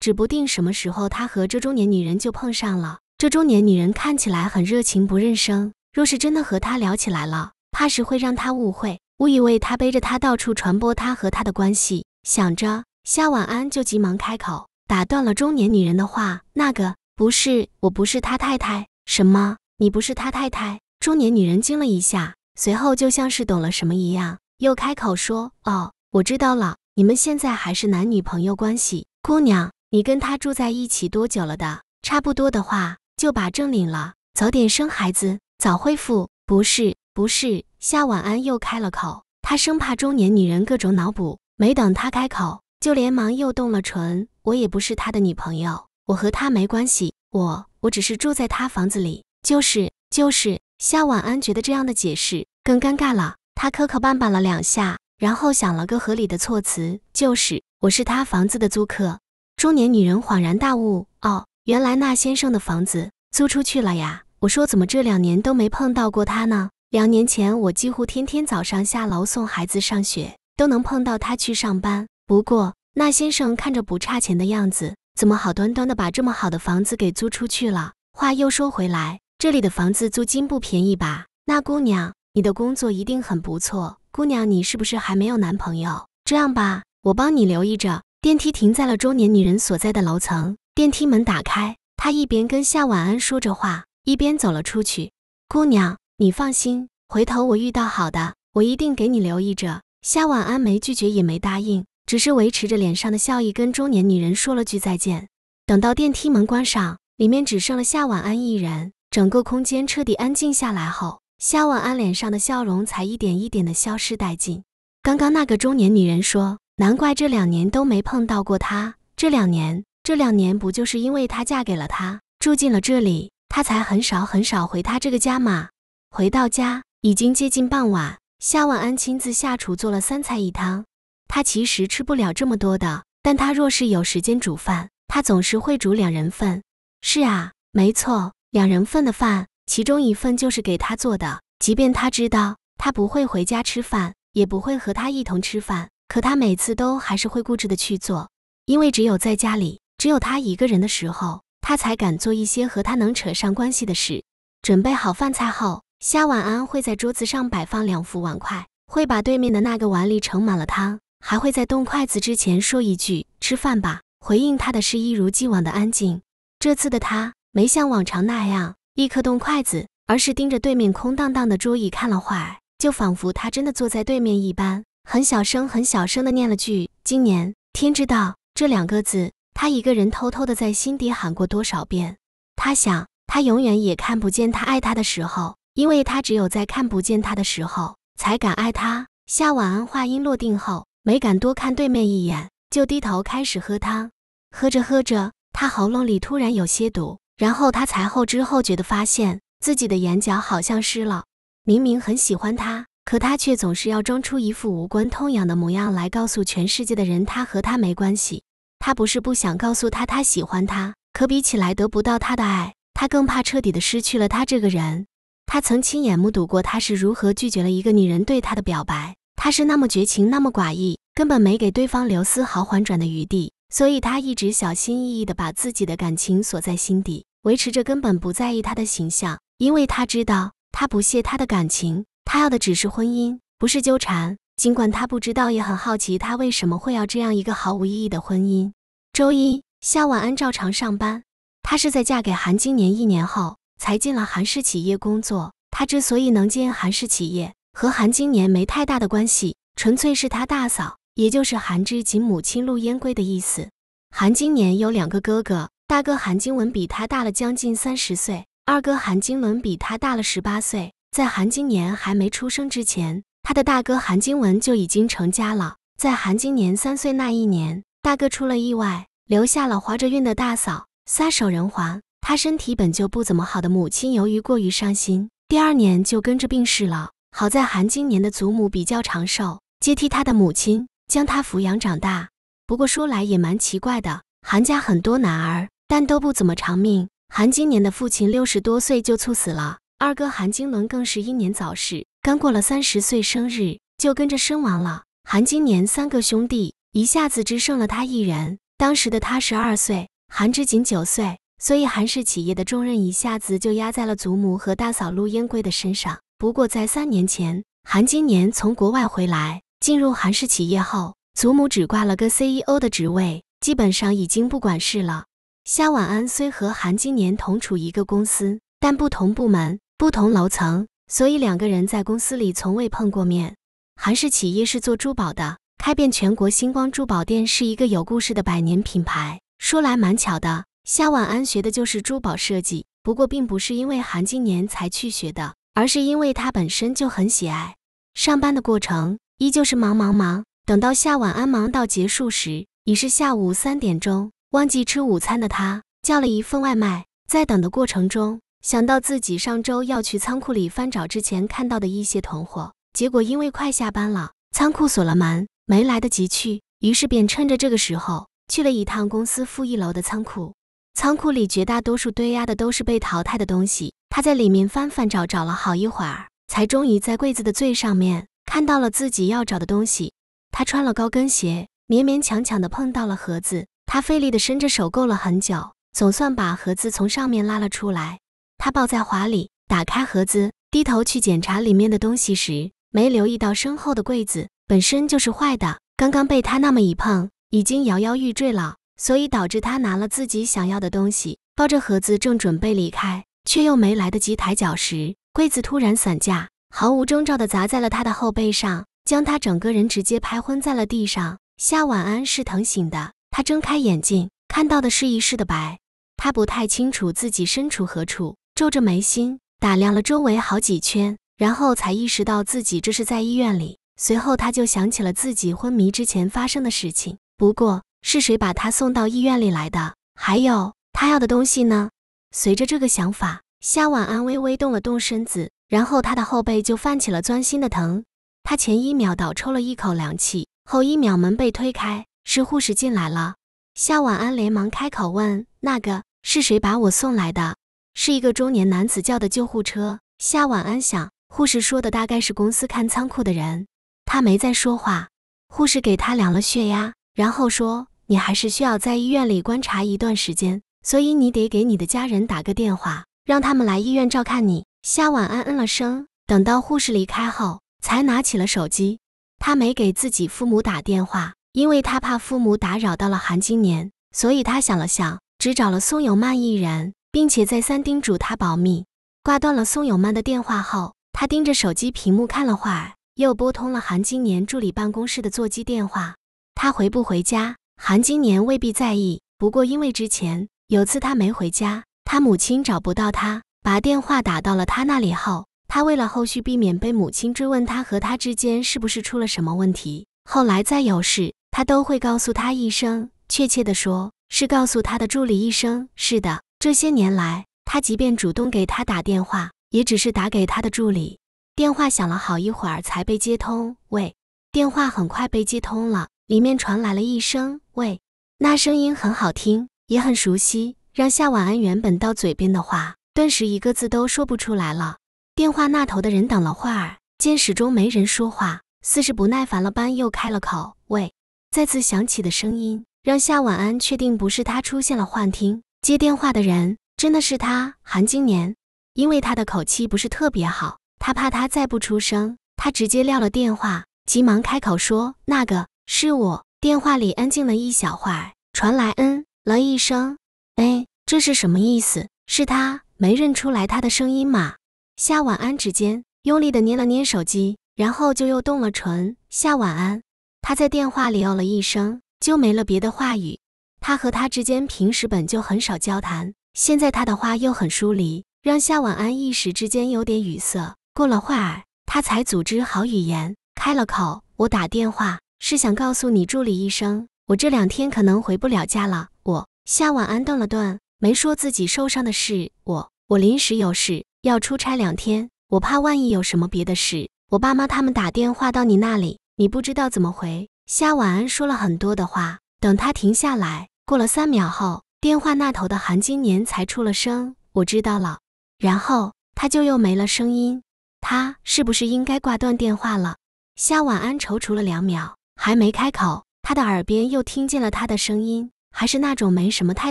指不定什么时候他和这中年女人就碰上了。这中年女人看起来很热情，不认生，若是真的和他聊起来了，怕是会让他误会。误以为他背着她到处传播他和他的关系，想着夏晚安就急忙开口打断了中年女人的话：“那个不是，我不是他太太。什么？你不是他太太？”中年女人惊了一下，随后就像是懂了什么一样，又开口说：“哦，我知道了，你们现在还是男女朋友关系。姑娘，你跟他住在一起多久了的？差不多的话就把证领了，早点生孩子，早恢复。不是，不是。”夏晚安又开了口，他生怕中年女人各种脑补，没等他开口，就连忙又动了唇。我也不是他的女朋友，我和他没关系，我我只是住在他房子里，就是就是。夏晚安觉得这样的解释更尴尬了，他磕磕绊绊了两下，然后想了个合理的措辞，就是我是他房子的租客。中年女人恍然大悟，哦，原来那先生的房子租出去了呀！我说怎么这两年都没碰到过他呢？两年前，我几乎天天早上下楼送孩子上学，都能碰到他去上班。不过，那先生看着不差钱的样子，怎么好端端的把这么好的房子给租出去了？话又说回来，这里的房子租金不便宜吧？那姑娘，你的工作一定很不错。姑娘，你是不是还没有男朋友？这样吧，我帮你留意着。电梯停在了中年女人所在的楼层，电梯门打开，她一边跟夏晚安说着话，一边走了出去。姑娘。你放心，回头我遇到好的，我一定给你留意着。夏晚安没拒绝也没答应，只是维持着脸上的笑意，跟中年女人说了句再见。等到电梯门关上，里面只剩了夏晚安一人，整个空间彻底安静下来后，夏晚安脸上的笑容才一点一点的消失殆尽。刚刚那个中年女人说：“难怪这两年都没碰到过她，这两年，这两年不就是因为她嫁给了他，住进了这里，她才很少很少回他这个家吗？”回到家已经接近傍晚，夏万安亲自下厨做了三菜一汤。他其实吃不了这么多的，但他若是有时间煮饭，他总是会煮两人份。是啊，没错，两人份的饭，其中一份就是给他做的。即便他知道他不会回家吃饭，也不会和他一同吃饭，可他每次都还是会固执的去做，因为只有在家里，只有他一个人的时候，他才敢做一些和他能扯上关系的事。准备好饭菜后。夏晚安会在桌子上摆放两副碗筷，会把对面的那个碗里盛满了汤，还会在动筷子之前说一句“吃饭吧”。回应他的是一如既往的安静。这次的他没像往常那样立刻动筷子，而是盯着对面空荡荡的桌椅看了会儿，就仿佛他真的坐在对面一般，很小声、很小声地念了句“今年天知道”这两个字。他一个人偷偷地在心底喊过多少遍？他想，他永远也看不见他爱他的时候。因为他只有在看不见他的时候才敢爱他。夏晚安话音落定后，没敢多看对面一眼，就低头开始喝汤。喝着喝着，他喉咙里突然有些堵，然后他才后知后觉地发现自己的眼角好像湿了。明明很喜欢他，可他却总是要装出一副无关痛痒的模样来告诉全世界的人他和他没关系。他不是不想告诉他他喜欢他，可比起来得不到他的爱，他更怕彻底的失去了他这个人。他曾亲眼目睹过他是如何拒绝了一个女人对他的表白，他是那么绝情，那么寡义，根本没给对方留丝毫缓转的余地。所以，他一直小心翼翼地把自己的感情锁在心底，维持着根本不在意他的形象，因为他知道他不屑他的感情，他要的只是婚姻，不是纠缠。尽管他不知道，也很好奇他为什么会要这样一个毫无意义的婚姻。周一，夏晚安照常上班，她是在嫁给韩金年一年后。才进了韩氏企业工作。他之所以能进韩氏企业，和韩金年没太大的关系，纯粹是他大嫂，也就是韩之锦母亲陆烟归的意思。韩金年有两个哥哥，大哥韩金文比他大了将近三十岁，二哥韩金伦比他大了十八岁。在韩金年还没出生之前，他的大哥韩金文就已经成家了。在韩金年三岁那一年，大哥出了意外，留下了怀着孕的大嫂，撒手人寰。他身体本就不怎么好的母亲，由于过于伤心，第二年就跟着病逝了。好在韩金年的祖母比较长寿，接替他的母亲将他抚养长大。不过说来也蛮奇怪的，韩家很多男儿，但都不怎么长命。韩金年的父亲六十多岁就猝死了，二哥韩金伦更是英年早逝，刚过了三十岁生日就跟着身亡了。韩金年三个兄弟一下子只剩了他一人。当时的他十二岁，韩之锦九岁。所以韩氏企业的重任一下子就压在了祖母和大嫂陆烟贵的身上。不过在三年前，韩金年从国外回来，进入韩氏企业后，祖母只挂了个 CEO 的职位，基本上已经不管事了。夏晚安虽和韩金年同处一个公司，但不同部门、不同楼层，所以两个人在公司里从未碰过面。韩氏企业是做珠宝的，开遍全国，星光珠宝店是一个有故事的百年品牌。说来蛮巧的。夏晚安学的就是珠宝设计，不过并不是因为韩金年才去学的，而是因为他本身就很喜爱。上班的过程依旧是忙忙忙，等到夏晚安忙到结束时，已是下午三点钟。忘记吃午餐的他叫了一份外卖，在等的过程中，想到自己上周要去仓库里翻找之前看到的一些囤货，结果因为快下班了，仓库锁了门，没来得及去，于是便趁着这个时候去了一趟公司负一楼的仓库。仓库里绝大多数堆压的都是被淘汰的东西。他在里面翻翻找找了好一会儿，才终于在柜子的最上面看到了自己要找的东西。他穿了高跟鞋，勉勉强强地碰到了盒子。他费力地伸着手够了很久，总算把盒子从上面拉了出来。他抱在怀里，打开盒子，低头去检查里面的东西时，没留意到身后的柜子本身就是坏的，刚刚被他那么一碰，已经摇摇欲坠了。所以导致他拿了自己想要的东西，抱着盒子正准备离开，却又没来得及抬脚时，柜子突然散架，毫无征兆的砸在了他的后背上，将他整个人直接拍昏在了地上。夏晚安是疼醒的，他睁开眼睛，看到的是一世的白，他不太清楚自己身处何处，皱着眉心打量了周围好几圈，然后才意识到自己这是在医院里。随后他就想起了自己昏迷之前发生的事情，不过。是谁把他送到医院里来的？还有他要的东西呢？随着这个想法，夏晚安微微动了动身子，然后他的后背就泛起了钻心的疼。他前一秒倒抽了一口凉气，后一秒门被推开，是护士进来了。夏晚安连忙开口问：“那个是谁把我送来的？”是一个中年男子叫的救护车。夏晚安想，护士说的大概是公司看仓库的人。他没再说话。护士给他量了血压，然后说。你还是需要在医院里观察一段时间，所以你得给你的家人打个电话，让他们来医院照看你。夏晚安嗯了声，等到护士离开后，才拿起了手机。他没给自己父母打电话，因为他怕父母打扰到了韩金年，所以他想了想，只找了宋永曼一人，并且再三叮嘱他保密。挂断了宋永曼的电话后，他盯着手机屏幕看了会儿，又拨通了韩金年助理办公室的座机电话。他回不回家？韩金年未必在意，不过因为之前有次他没回家，他母亲找不到他，把电话打到了他那里后，他为了后续避免被母亲追问他和他之间是不是出了什么问题，后来再有事他都会告诉他一声，确切的说是告诉他的助理一声。是的，这些年来他即便主动给他打电话，也只是打给他的助理。电话响了好一会儿才被接通，喂，电话很快被接通了。里面传来了一声“喂”，那声音很好听，也很熟悉，让夏晚安原本到嘴边的话，顿时一个字都说不出来了。电话那头的人等了会儿，见始终没人说话，似是不耐烦了般，又开了口：“喂。”再次响起的声音，让夏晚安确定不是他出现了幻听，接电话的人真的是他，韩金年。因为他的口气不是特别好，他怕他再不出声，他直接撂了电话，急忙开口说：“那个。”是我。电话里安静了一小会儿，传来嗯了一声。哎，这是什么意思？是他没认出来他的声音吗？夏晚安指尖用力的捏了捏手机，然后就又动了唇。夏晚安，他在电话里哦了一声，就没了别的话语。他和他之间平时本就很少交谈，现在他的话又很疏离，让夏晚安一时之间有点语塞。过了会儿，他才组织好语言，开了口：“我打电话。”是想告诉你助理医生，我这两天可能回不了家了。我夏晚安顿了顿，没说自己受伤的事。我我临时有事要出差两天，我怕万一有什么别的事，我爸妈他们打电话到你那里，你不知道怎么回。夏晚安说了很多的话，等他停下来，过了三秒后，电话那头的韩金年才出了声：“我知道了。”然后他就又没了声音。他是不是应该挂断电话了？夏晚安踌躇了两秒。还没开口，他的耳边又听见了他的声音，还是那种没什么太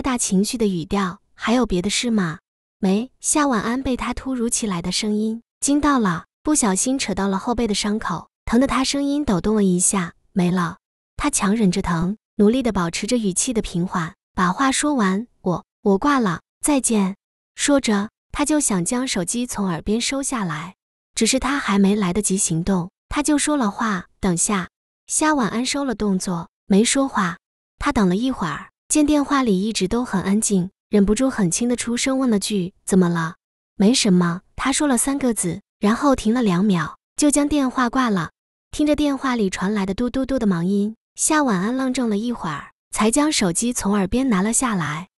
大情绪的语调。还有别的事吗？没。夏晚安被他突如其来的声音惊到了，不小心扯到了后背的伤口，疼得他声音抖动了一下。没了，他强忍着疼，努力的保持着语气的平缓，把话说完。我，我挂了，再见。说着，他就想将手机从耳边收下来，只是他还没来得及行动，他就说了话。等下。夏晚安收了动作，没说话。他等了一会儿，见电话里一直都很安静，忍不住很轻的出声问了句：“怎么了？”“没什么。”他说了三个字，然后停了两秒，就将电话挂了。听着电话里传来的嘟嘟嘟的忙音，夏晚安愣怔了一会儿，才将手机从耳边拿了下来。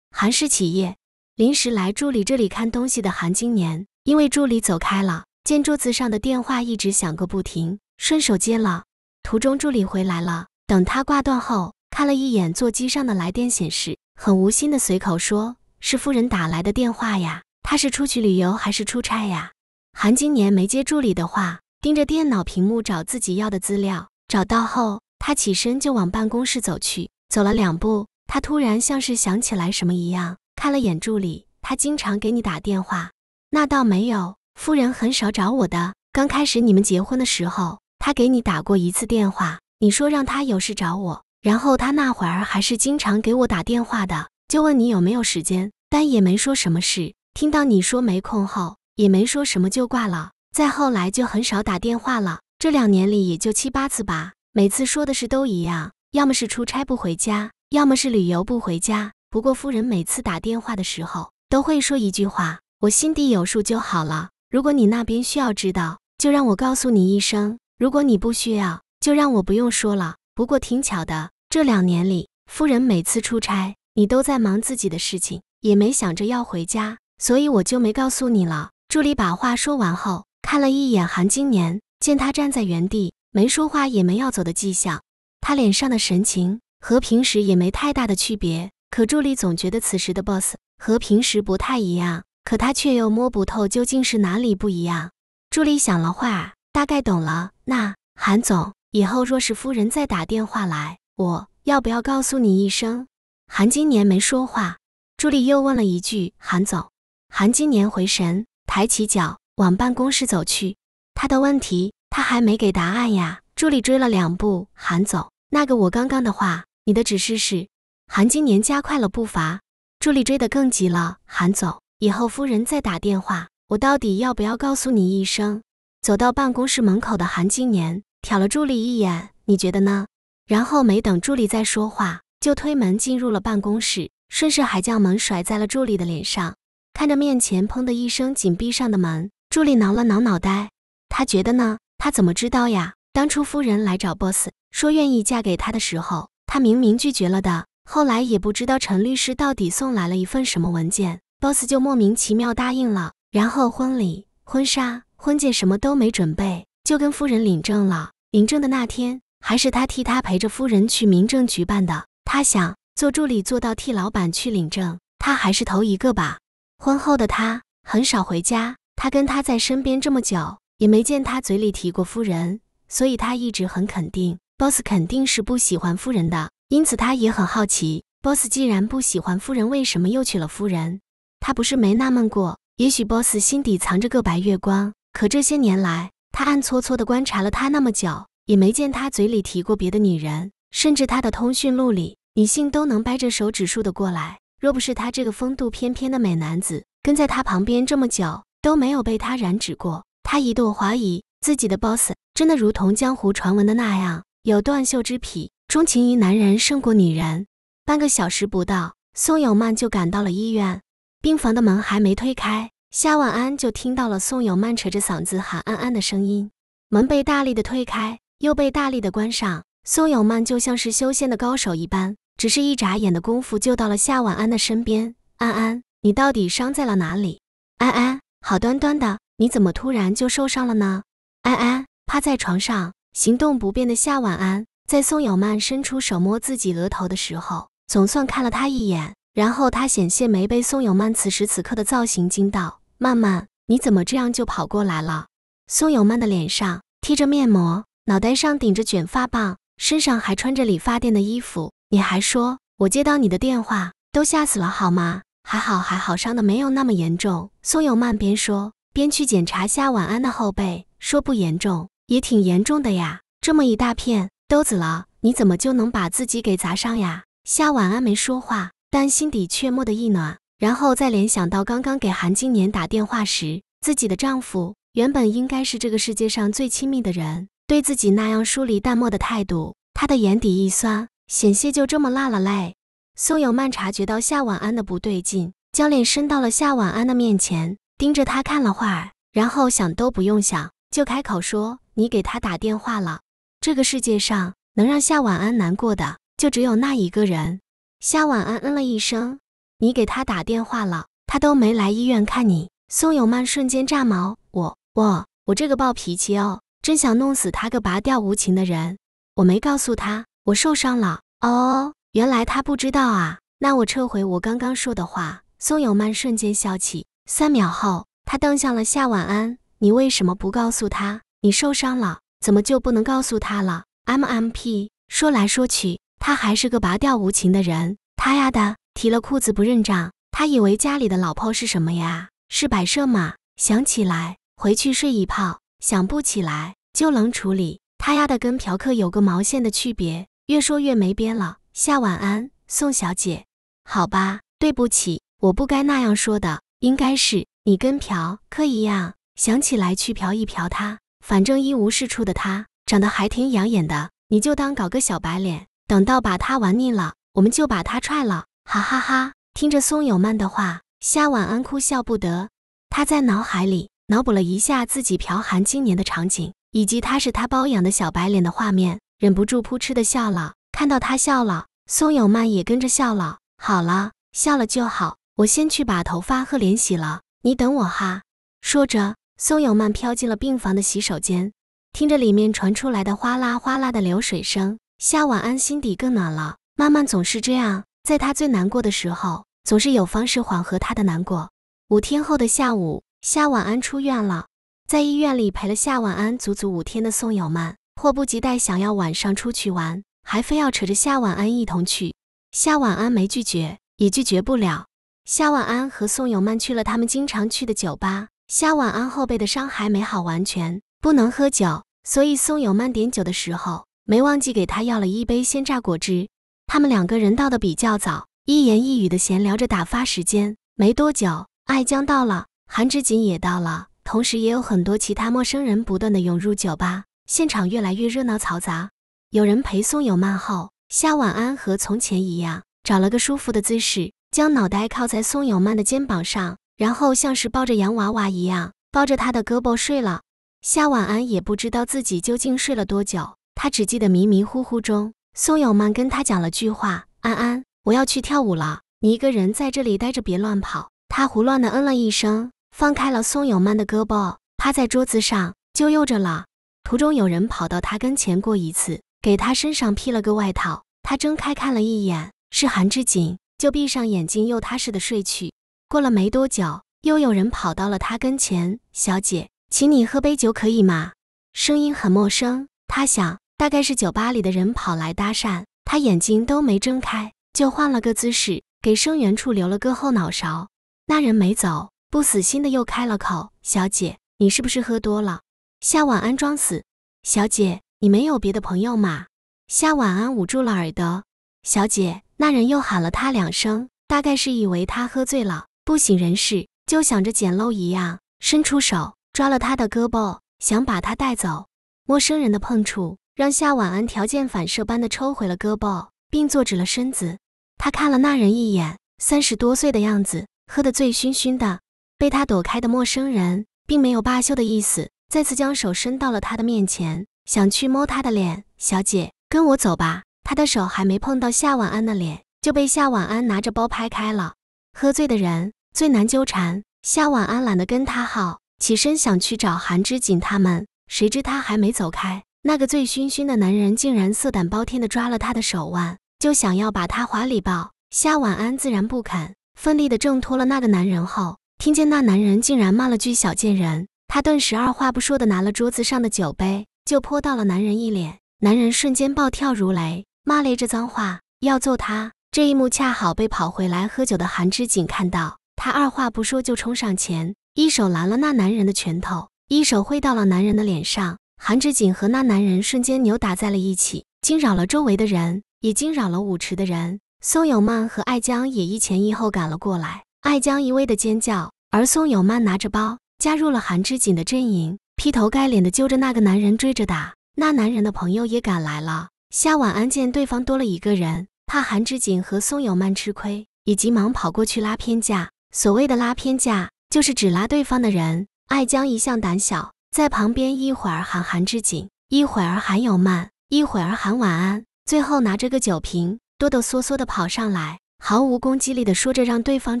韩氏企业临时来助理这里看东西的韩金年，因为助理走开了，见桌子上的电话一直响个不停，顺手接了。途中，助理回来了。等他挂断后，看了一眼座机上的来电显示，很无心的随口说：“是夫人打来的电话呀，他是出去旅游还是出差呀？”韩金年没接助理的话，盯着电脑屏幕找自己要的资料，找到后，他起身就往办公室走去。走了两步，他突然像是想起来什么一样，看了眼助理：“他经常给你打电话？”“那倒没有，夫人很少找我的。刚开始你们结婚的时候。”他给你打过一次电话，你说让他有事找我，然后他那会儿还是经常给我打电话的，就问你有没有时间，但也没说什么事。听到你说没空后，也没说什么就挂了。再后来就很少打电话了，这两年里也就七八次吧。每次说的是都一样，要么是出差不回家，要么是旅游不回家。不过夫人每次打电话的时候都会说一句话：“我心底有数就好了，如果你那边需要知道，就让我告诉你一声。”如果你不需要，就让我不用说了。不过挺巧的，这两年里，夫人每次出差，你都在忙自己的事情，也没想着要回家，所以我就没告诉你了。助理把话说完后，看了一眼韩金年，见他站在原地，没说话，也没要走的迹象，他脸上的神情和平时也没太大的区别。可助理总觉得此时的 boss 和平时不太一样，可他却又摸不透究竟是哪里不一样。助理想了会儿。大概懂了。那韩总，以后若是夫人再打电话来，我要不要告诉你一声？韩金年没说话。助理又问了一句：“韩总。”韩金年回神，抬起脚往办公室走去。他的问题，他还没给答案呀。助理追了两步：“韩总，那个我刚刚的话，你的指示是……”韩金年加快了步伐，助理追得更急了：“韩总，以后夫人再打电话，我到底要不要告诉你一声？”走到办公室门口的韩金年挑了助理一眼，你觉得呢？然后没等助理再说话，就推门进入了办公室，顺势还将门甩在了助理的脸上。看着面前砰的一声紧闭上的门，助理挠了挠脑袋，他觉得呢？他怎么知道呀？当初夫人来找 boss 说愿意嫁给他的时候，他明明拒绝了的。后来也不知道陈律师到底送来了一份什么文件，boss 就莫名其妙答应了。然后婚礼，婚纱。婚戒什么都没准备，就跟夫人领证了。领证的那天，还是他替他陪着夫人去民政局办的。他想做助理做到替老板去领证，他还是头一个吧。婚后的他很少回家，他跟他在身边这么久，也没见他嘴里提过夫人，所以他一直很肯定，boss 肯定是不喜欢夫人的。因此他也很好奇，boss 既然不喜欢夫人，为什么又娶了夫人？他不是没纳闷过，也许 boss 心底藏着个白月光。可这些年来，他暗搓搓地观察了她那么久，也没见她嘴里提过别的女人，甚至她的通讯录里女性都能掰着手指数得过来。若不是他这个风度翩翩的美男子跟在他旁边这么久都没有被他染指过，他一度怀疑自己的 boss 真的如同江湖传闻的那样有断袖之癖，钟情于男人胜过女人。半个小时不到，宋有曼就赶到了医院，病房的门还没推开。夏晚安就听到了宋友曼扯着嗓子喊安安的声音，门被大力的推开，又被大力的关上。宋友曼就像是修仙的高手一般，只是一眨眼的功夫就到了夏晚安的身边。安安，你到底伤在了哪里？安安，好端端的，你怎么突然就受伤了呢？安安趴在床上，行动不便的夏晚安，在宋友曼伸出手摸自己额头的时候，总算看了他一眼。然后他险些没被宋永曼此时此刻的造型惊到。曼曼，你怎么这样就跑过来了？宋永曼的脸上贴着面膜，脑袋上顶着卷发棒，身上还穿着理发店的衣服。你还说，我接到你的电话都吓死了，好吗？还好还好，伤的没有那么严重。宋永曼边说边去检查夏晚安的后背，说不严重也挺严重的呀，这么一大片都紫了，你怎么就能把自己给砸伤呀？夏晚安没说话。但心底却蓦的一暖，然后再联想到刚刚给韩金年打电话时，自己的丈夫原本应该是这个世界上最亲密的人，对自己那样疏离淡漠的态度，她的眼底一酸，险些就这么落了泪。宋有曼察觉到夏晚安的不对劲，将脸伸到了夏晚安的面前，盯着她看了会儿，然后想都不用想，就开口说：“你给他打电话了？这个世界上能让夏晚安难过的，就只有那一个人。”夏晚安嗯了一声，你给他打电话了，他都没来医院看你。宋有曼瞬间炸毛，我我我这个暴脾气哦，真想弄死他个拔掉无情的人。我没告诉他我受伤了哦，原来他不知道啊，那我撤回我刚刚说的话。宋有曼瞬间笑起，三秒后，他瞪向了夏晚安，你为什么不告诉他你受伤了？怎么就不能告诉他了？M M P 说来说去。他还是个拔掉无情的人，他丫的提了裤子不认账。他以为家里的老婆是什么呀？是摆设吗？想起来回去睡一炮，想不起来就能处理。他丫的跟嫖客有个毛线的区别？越说越没边了。下晚安，宋小姐。好吧，对不起，我不该那样说的。应该是你跟嫖客一样，想起来去嫖一嫖他，反正一无是处的他，长得还挺养眼的，你就当搞个小白脸。等到把他玩腻了，我们就把他踹了，哈哈哈！听着松有曼的话，夏晚安哭笑不得。他在脑海里脑补了一下自己嫖韩今年的场景，以及他是他包养的小白脸的画面，忍不住扑哧的笑了。看到他笑了，松有曼也跟着笑了。好了，笑了就好。我先去把头发和脸洗了，你等我哈。说着，松有曼飘进了病房的洗手间，听着里面传出来的哗啦哗啦的流水声。夏晚安心底更暖了，妈妈总是这样，在她最难过的时候，总是有方式缓和她的难过。五天后的下午，夏晚安出院了，在医院里陪了夏晚安足足五天的宋友曼，迫不及待想要晚上出去玩，还非要扯着夏晚安一同去。夏晚安没拒绝，也拒绝不了。夏晚安和宋友曼去了他们经常去的酒吧。夏晚安后背的伤还没好完全，不能喝酒，所以宋友曼点酒的时候。没忘记给他要了一杯鲜榨果汁。他们两个人到的比较早，一言一语的闲聊着打发时间。没多久，爱江到了，韩志锦也到了，同时也有很多其他陌生人不断的涌入酒吧，现场越来越热闹嘈杂。有人陪宋有曼后，夏晚安和从前一样，找了个舒服的姿势，将脑袋靠在宋友曼的肩膀上，然后像是抱着洋娃娃一样，抱着他的胳膊睡了。夏晚安也不知道自己究竟睡了多久。他只记得迷迷糊糊中，宋有曼跟他讲了句话：“安安，我要去跳舞了，你一个人在这里待着，别乱跑。”他胡乱的嗯了一声，放开了宋有曼的胳膊，趴在桌子上就又着了。途中有人跑到他跟前过一次，给他身上披了个外套。他睁开看了一眼，是韩志锦，就闭上眼睛又踏实的睡去。过了没多久，又有人跑到了他跟前：“小姐，请你喝杯酒可以吗？”声音很陌生，他想。大概是酒吧里的人跑来搭讪，他眼睛都没睁开，就换了个姿势，给声源处留了个后脑勺。那人没走，不死心的又开了口：“小姐，你是不是喝多了？”夏晚安装死：“小姐，你没有别的朋友吗？”夏晚安捂住了耳朵。小姐，那人又喊了他两声，大概是以为他喝醉了，不省人事，就想着捡漏一样，伸出手抓了他的胳膊，想把他带走。陌生人的碰触。让夏婉安条件反射般的抽回了胳膊，并坐直了身子。他看了那人一眼，三十多岁的样子，喝得醉醺醺的。被他躲开的陌生人并没有罢休的意思，再次将手伸到了他的面前，想去摸他的脸。小姐，跟我走吧。他的手还没碰到夏婉安的脸，就被夏婉安拿着包拍开了。喝醉的人最难纠缠，夏婉安懒得跟他好，起身想去找韩之锦他们，谁知他还没走开。那个醉醺醺的男人竟然色胆包天的抓了他的手腕，就想要把他怀里抱。夏晚安自然不肯，奋力的挣脱了那个男人后，听见那男人竟然骂了句“小贱人”，他顿时二话不说的拿了桌子上的酒杯就泼到了男人一脸。男人瞬间暴跳如雷，骂了一着脏话要揍他。这一幕恰好被跑回来喝酒的韩知景看到，他二话不说就冲上前，一手拦了那男人的拳头，一手挥到了男人的脸上。韩之锦和那男人瞬间扭打在了一起，惊扰了周围的人，也惊扰了舞池的人。宋有曼和艾江也一前一后赶了过来。艾江一味的尖叫，而宋有曼拿着包加入了韩之锦的阵营，劈头盖脸的揪着那个男人追着打。那男人的朋友也赶来了。夏晚安见对方多了一个人，怕韩之锦和宋有曼吃亏，也急忙跑过去拉偏架。所谓的拉偏架，就是只拉对方的人。艾江一向胆小。在旁边一会儿喊韩志锦，一会儿喊有曼，一会儿喊晚安，最后拿着个酒瓶哆哆嗦嗦的跑上来，毫无攻击力的说着让对方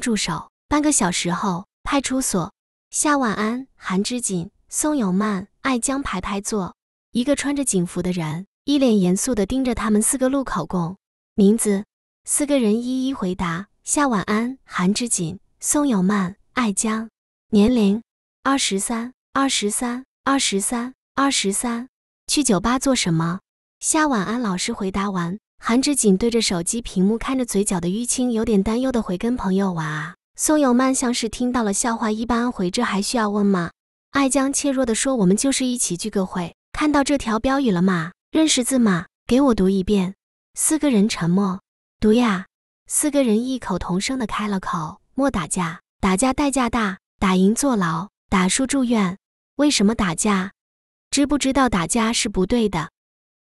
住手。半个小时后，派出所，夏晚安、韩志锦、宋有曼、艾江排排坐，一个穿着警服的人一脸严肃的盯着他们四个录口供，名字，四个人一一回答：夏晚安、韩志锦、宋有曼、艾江，年龄，二十三、二十三。二十三，二十三，去酒吧做什么？夏晚安老师回答完，韩志锦对着手机屏幕看着嘴角的淤青，有点担忧的回：“跟朋友玩。”啊。宋友曼像是听到了笑话一般回：“这还需要问吗？”艾江怯弱的说：“我们就是一起聚个会。”看到这条标语了吗？认识字吗？给我读一遍。四个人沉默，读呀。四个人异口同声的开了口：“莫打架，打架代价大，打赢坐牢，打输住院。”为什么打架？知不知道打架是不对的？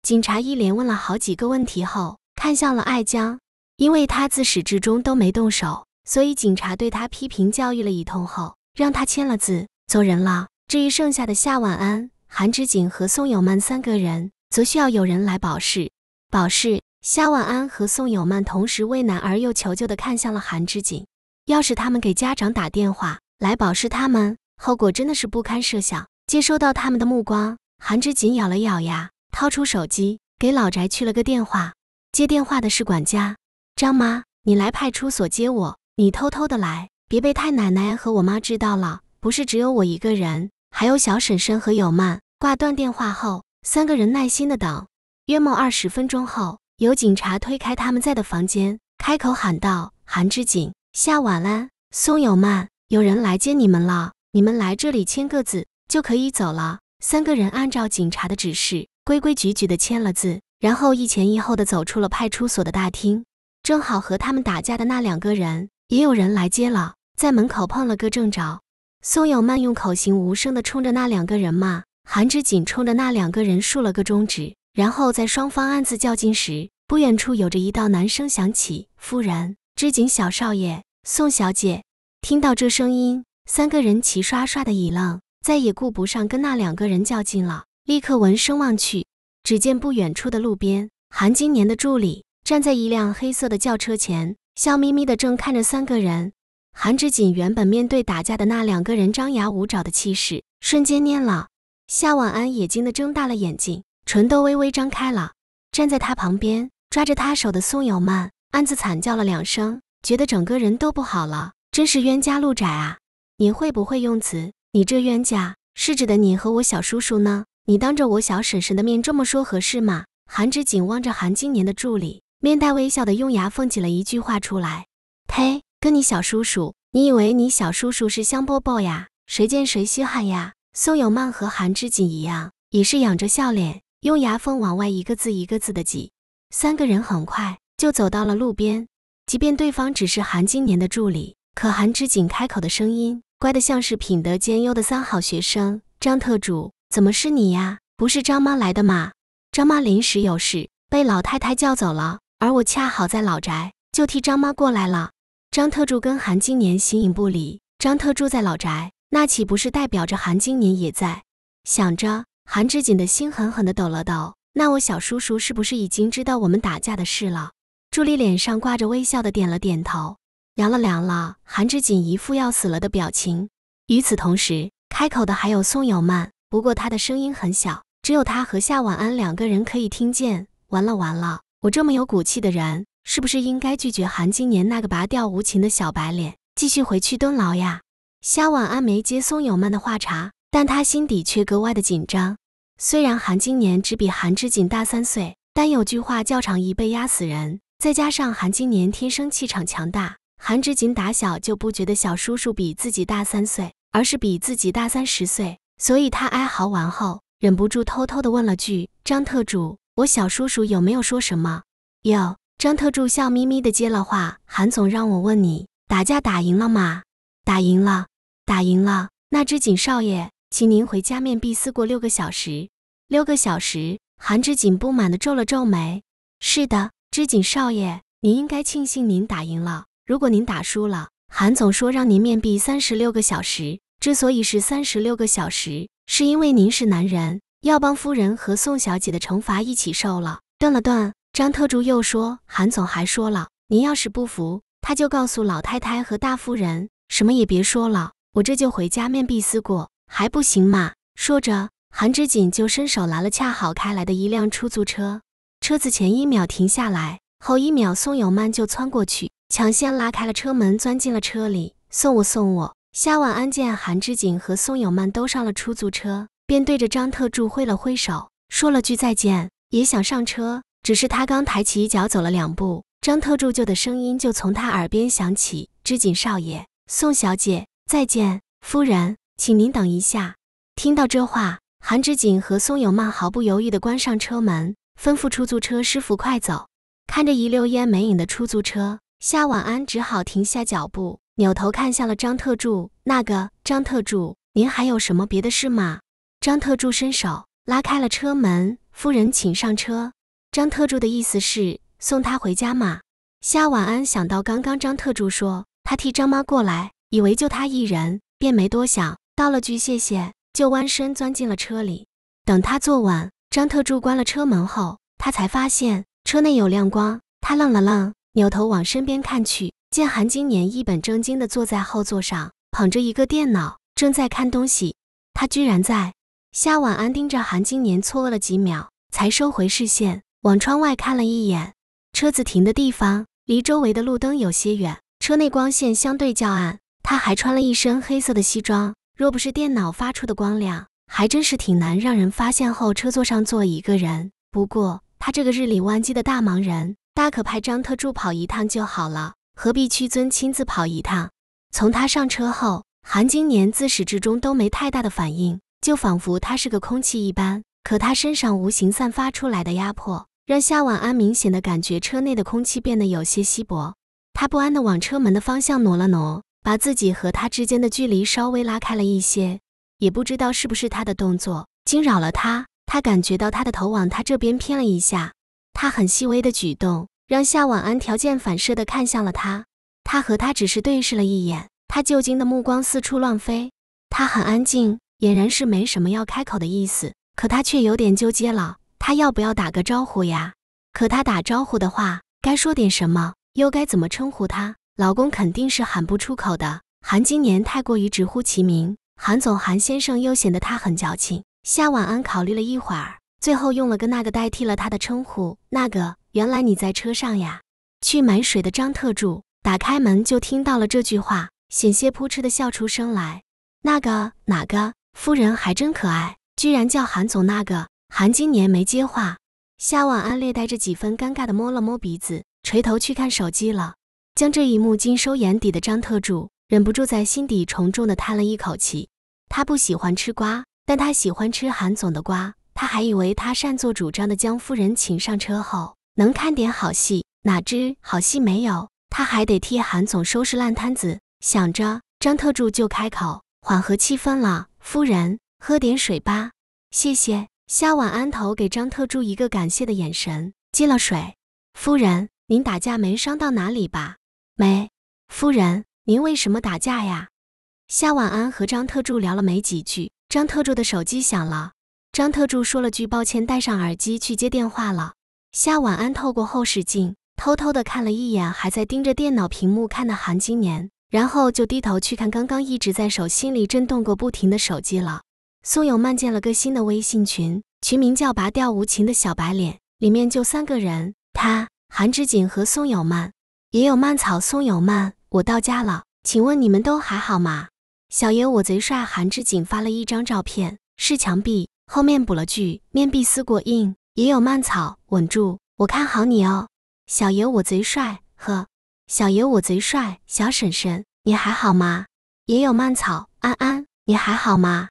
警察一连问了好几个问题后，看向了艾江，因为他自始至终都没动手，所以警察对他批评教育了一通后，让他签了字，走人了。至于剩下的夏晚安、韩志景和宋友曼三个人，则需要有人来保释。保释夏晚安和宋友曼，同时为难而又求救地看向了韩志景，要是他们给家长打电话来保释他们。后果真的是不堪设想。接收到他们的目光，韩之锦咬了咬牙，掏出手机给老宅去了个电话。接电话的是管家张妈，你来派出所接我，你偷偷的来，别被太奶奶和我妈知道了。不是只有我一个人，还有小婶婶和友曼。挂断电话后，三个人耐心的等。约莫二十分钟后，有警察推开他们在的房间，开口喊道：“韩之锦、夏晚安、宋友曼，有人来接你们了。”你们来这里签个字就可以走了。三个人按照警察的指示，规规矩矩的签了字，然后一前一后的走出了派出所的大厅。正好和他们打架的那两个人也有人来接了，在门口碰了个正着。宋有曼用口型无声的冲着那两个人骂，韩志锦冲着那两个人竖了个中指。然后在双方暗自较劲时，不远处有着一道男声响起：“夫人，知锦小少爷，宋小姐。”听到这声音。三个人齐刷刷的一愣，再也顾不上跟那两个人较劲了，立刻闻声望去。只见不远处的路边，韩金年的助理站在一辆黑色的轿车前，笑眯眯的正看着三个人。韩之锦原本面对打架的那两个人张牙舞爪的气势，瞬间蔫了。夏晚安也惊得睁大了眼睛，唇都微微张开了。站在他旁边抓着他手的宋友曼暗自惨叫了两声，觉得整个人都不好了，真是冤家路窄啊。你会不会用词？你这冤家是指的你和我小叔叔呢？你当着我小婶婶的面这么说合适吗？韩之锦望着韩金年的助理，面带微笑的用牙缝挤了一句话出来：“呸，跟你小叔叔，你以为你小叔叔是香饽饽呀？谁见谁稀罕呀？”宋有曼和韩知锦一样，也是仰着笑脸，用牙缝往外一个字一个字的挤。三个人很快就走到了路边。即便对方只是韩金年的助理，可韩知锦开口的声音。乖的像是品德兼优的三好学生，张特助怎么是你呀？不是张妈来的吗？张妈临时有事，被老太太叫走了，而我恰好在老宅，就替张妈过来了。张特助跟韩金年形影不离，张特住在老宅，那岂不是代表着韩金年也在？想着，韩志锦的心狠狠的抖了抖。那我小叔叔是不是已经知道我们打架的事了？助理脸上挂着微笑的点了点头。凉了凉了，韩志锦一副要死了的表情。与此同时，开口的还有宋有曼，不过她的声音很小，只有她和夏晚安两个人可以听见。完了完了，我这么有骨气的人，是不是应该拒绝韩金年那个拔掉无情的小白脸，继续回去蹲牢呀？夏晚安没接宋有曼的话茬，但他心底却格外的紧张。虽然韩金年只比韩志锦大三岁，但有句话叫“长一辈压死人”，再加上韩金年天生气场强大。韩之锦打小就不觉得小叔叔比自己大三岁，而是比自己大三十岁。所以他哀嚎完后，忍不住偷偷的问了句：“张特助，我小叔叔有没有说什么？”哟，张特助笑眯眯的接了话：“韩总让我问你，打架打赢了吗？打赢了，打赢了。那知锦少爷，请您回家面壁思过六个小时。”六个小时。韩知锦不满的皱了皱眉：“是的，知锦少爷，您应该庆幸您打赢了。”如果您打输了，韩总说让您面壁三十六个小时。之所以是三十六个小时，是因为您是男人，要帮夫人和宋小姐的惩罚一起受了。顿了顿，张特助又说，韩总还说了，您要是不服，他就告诉老太太和大夫人，什么也别说了，我这就回家面壁思过，还不行吗？说着，韩知锦就伸手拦了恰好开来的一辆出租车，车子前一秒停下来，后一秒宋有曼就窜过去。抢先拉开了车门，钻进了车里，送我送我。夏晚安见韩知锦和宋有曼都上了出租车，便对着张特助挥了挥手，说了句再见，也想上车，只是他刚抬起一脚走了两步，张特助就的声音就从他耳边响起：“知锦少爷，宋小姐，再见，夫人，请您等一下。”听到这话，韩知锦和宋有曼毫不犹豫地关上车门，吩咐出租车师傅快走。看着一溜烟没影的出租车。夏晚安只好停下脚步，扭头看向了张特助。那个张特助，您还有什么别的事吗？张特助伸手拉开了车门：“夫人，请上车。”张特助的意思是送她回家吗？夏晚安想到刚刚张特助说他替张妈过来，以为就他一人，便没多想，道了句谢谢，就弯身钻进了车里。等他坐稳，张特助关了车门后，他才发现车内有亮光，他愣了愣。扭头往身边看去，见韩金年一本正经地坐在后座上，捧着一个电脑，正在看东西。他居然在夏晚安盯着韩金年，错愕了几秒，才收回视线，往窗外看了一眼。车子停的地方离周围的路灯有些远，车内光线相对较暗。他还穿了一身黑色的西装，若不是电脑发出的光亮，还真是挺难让人发现后车座上坐一个人。不过他这个日理万机的大忙人。大可派张特助跑一趟就好了，何必屈尊亲自跑一趟？从他上车后，韩金年自始至终都没太大的反应，就仿佛他是个空气一般。可他身上无形散发出来的压迫，让夏晚安明显的感觉车内的空气变得有些稀薄。他不安地往车门的方向挪了挪，把自己和他之间的距离稍微拉开了一些。也不知道是不是他的动作惊扰了他，他感觉到他的头往他这边偏了一下。他很细微的举动，让夏晚安条件反射的看向了他。他和他只是对视了一眼，他就惊的目光四处乱飞。他很安静，俨然是没什么要开口的意思。可他却有点纠结了，他要不要打个招呼呀？可他打招呼的话，该说点什么？又该怎么称呼他？老公肯定是喊不出口的。韩金年太过于直呼其名，韩总、韩先生又显得他很矫情。夏晚安考虑了一会儿。最后用了个那个代替了他的称呼，那个原来你在车上呀？去买水的张特助打开门就听到了这句话，险些扑哧的笑出声来。那个哪个夫人还真可爱，居然叫韩总。那个韩金年没接话，夏晚安略带着几分尴尬的摸了摸鼻子，垂头去看手机了。将这一幕尽收眼底的张特助忍不住在心底重重的叹了一口气。他不喜欢吃瓜，但他喜欢吃韩总的瓜。他还以为他擅作主张的将夫人请上车后能看点好戏，哪知好戏没有，他还得替韩总收拾烂摊子。想着张特助就开口缓和气氛了：“夫人，喝点水吧，谢谢。”夏晚安头给张特助一个感谢的眼神，接了水。夫人，您打架没伤到哪里吧？没。夫人，您为什么打架呀？夏晚安和张特助聊了没几句，张特助的手机响了。张特助说了句“抱歉”，戴上耳机去接电话了。夏晚安透过后视镜，偷偷的看了一眼还在盯着电脑屏幕看的韩金年，然后就低头去看刚刚一直在手心里震动过不停的手机了。宋友曼建了个新的微信群，群名叫“拔掉无情的小白脸”，里面就三个人，他、韩志锦和宋友曼，也有蔓草。宋友曼，我到家了，请问你们都还好吗？小爷我贼帅。韩志锦发了一张照片，是墙壁。后面补了句“面壁思过”，硬也有蔓草稳住，我看好你哦，小爷我贼帅呵，小爷我贼帅，小婶婶你还好吗？也有蔓草安安你还好吗？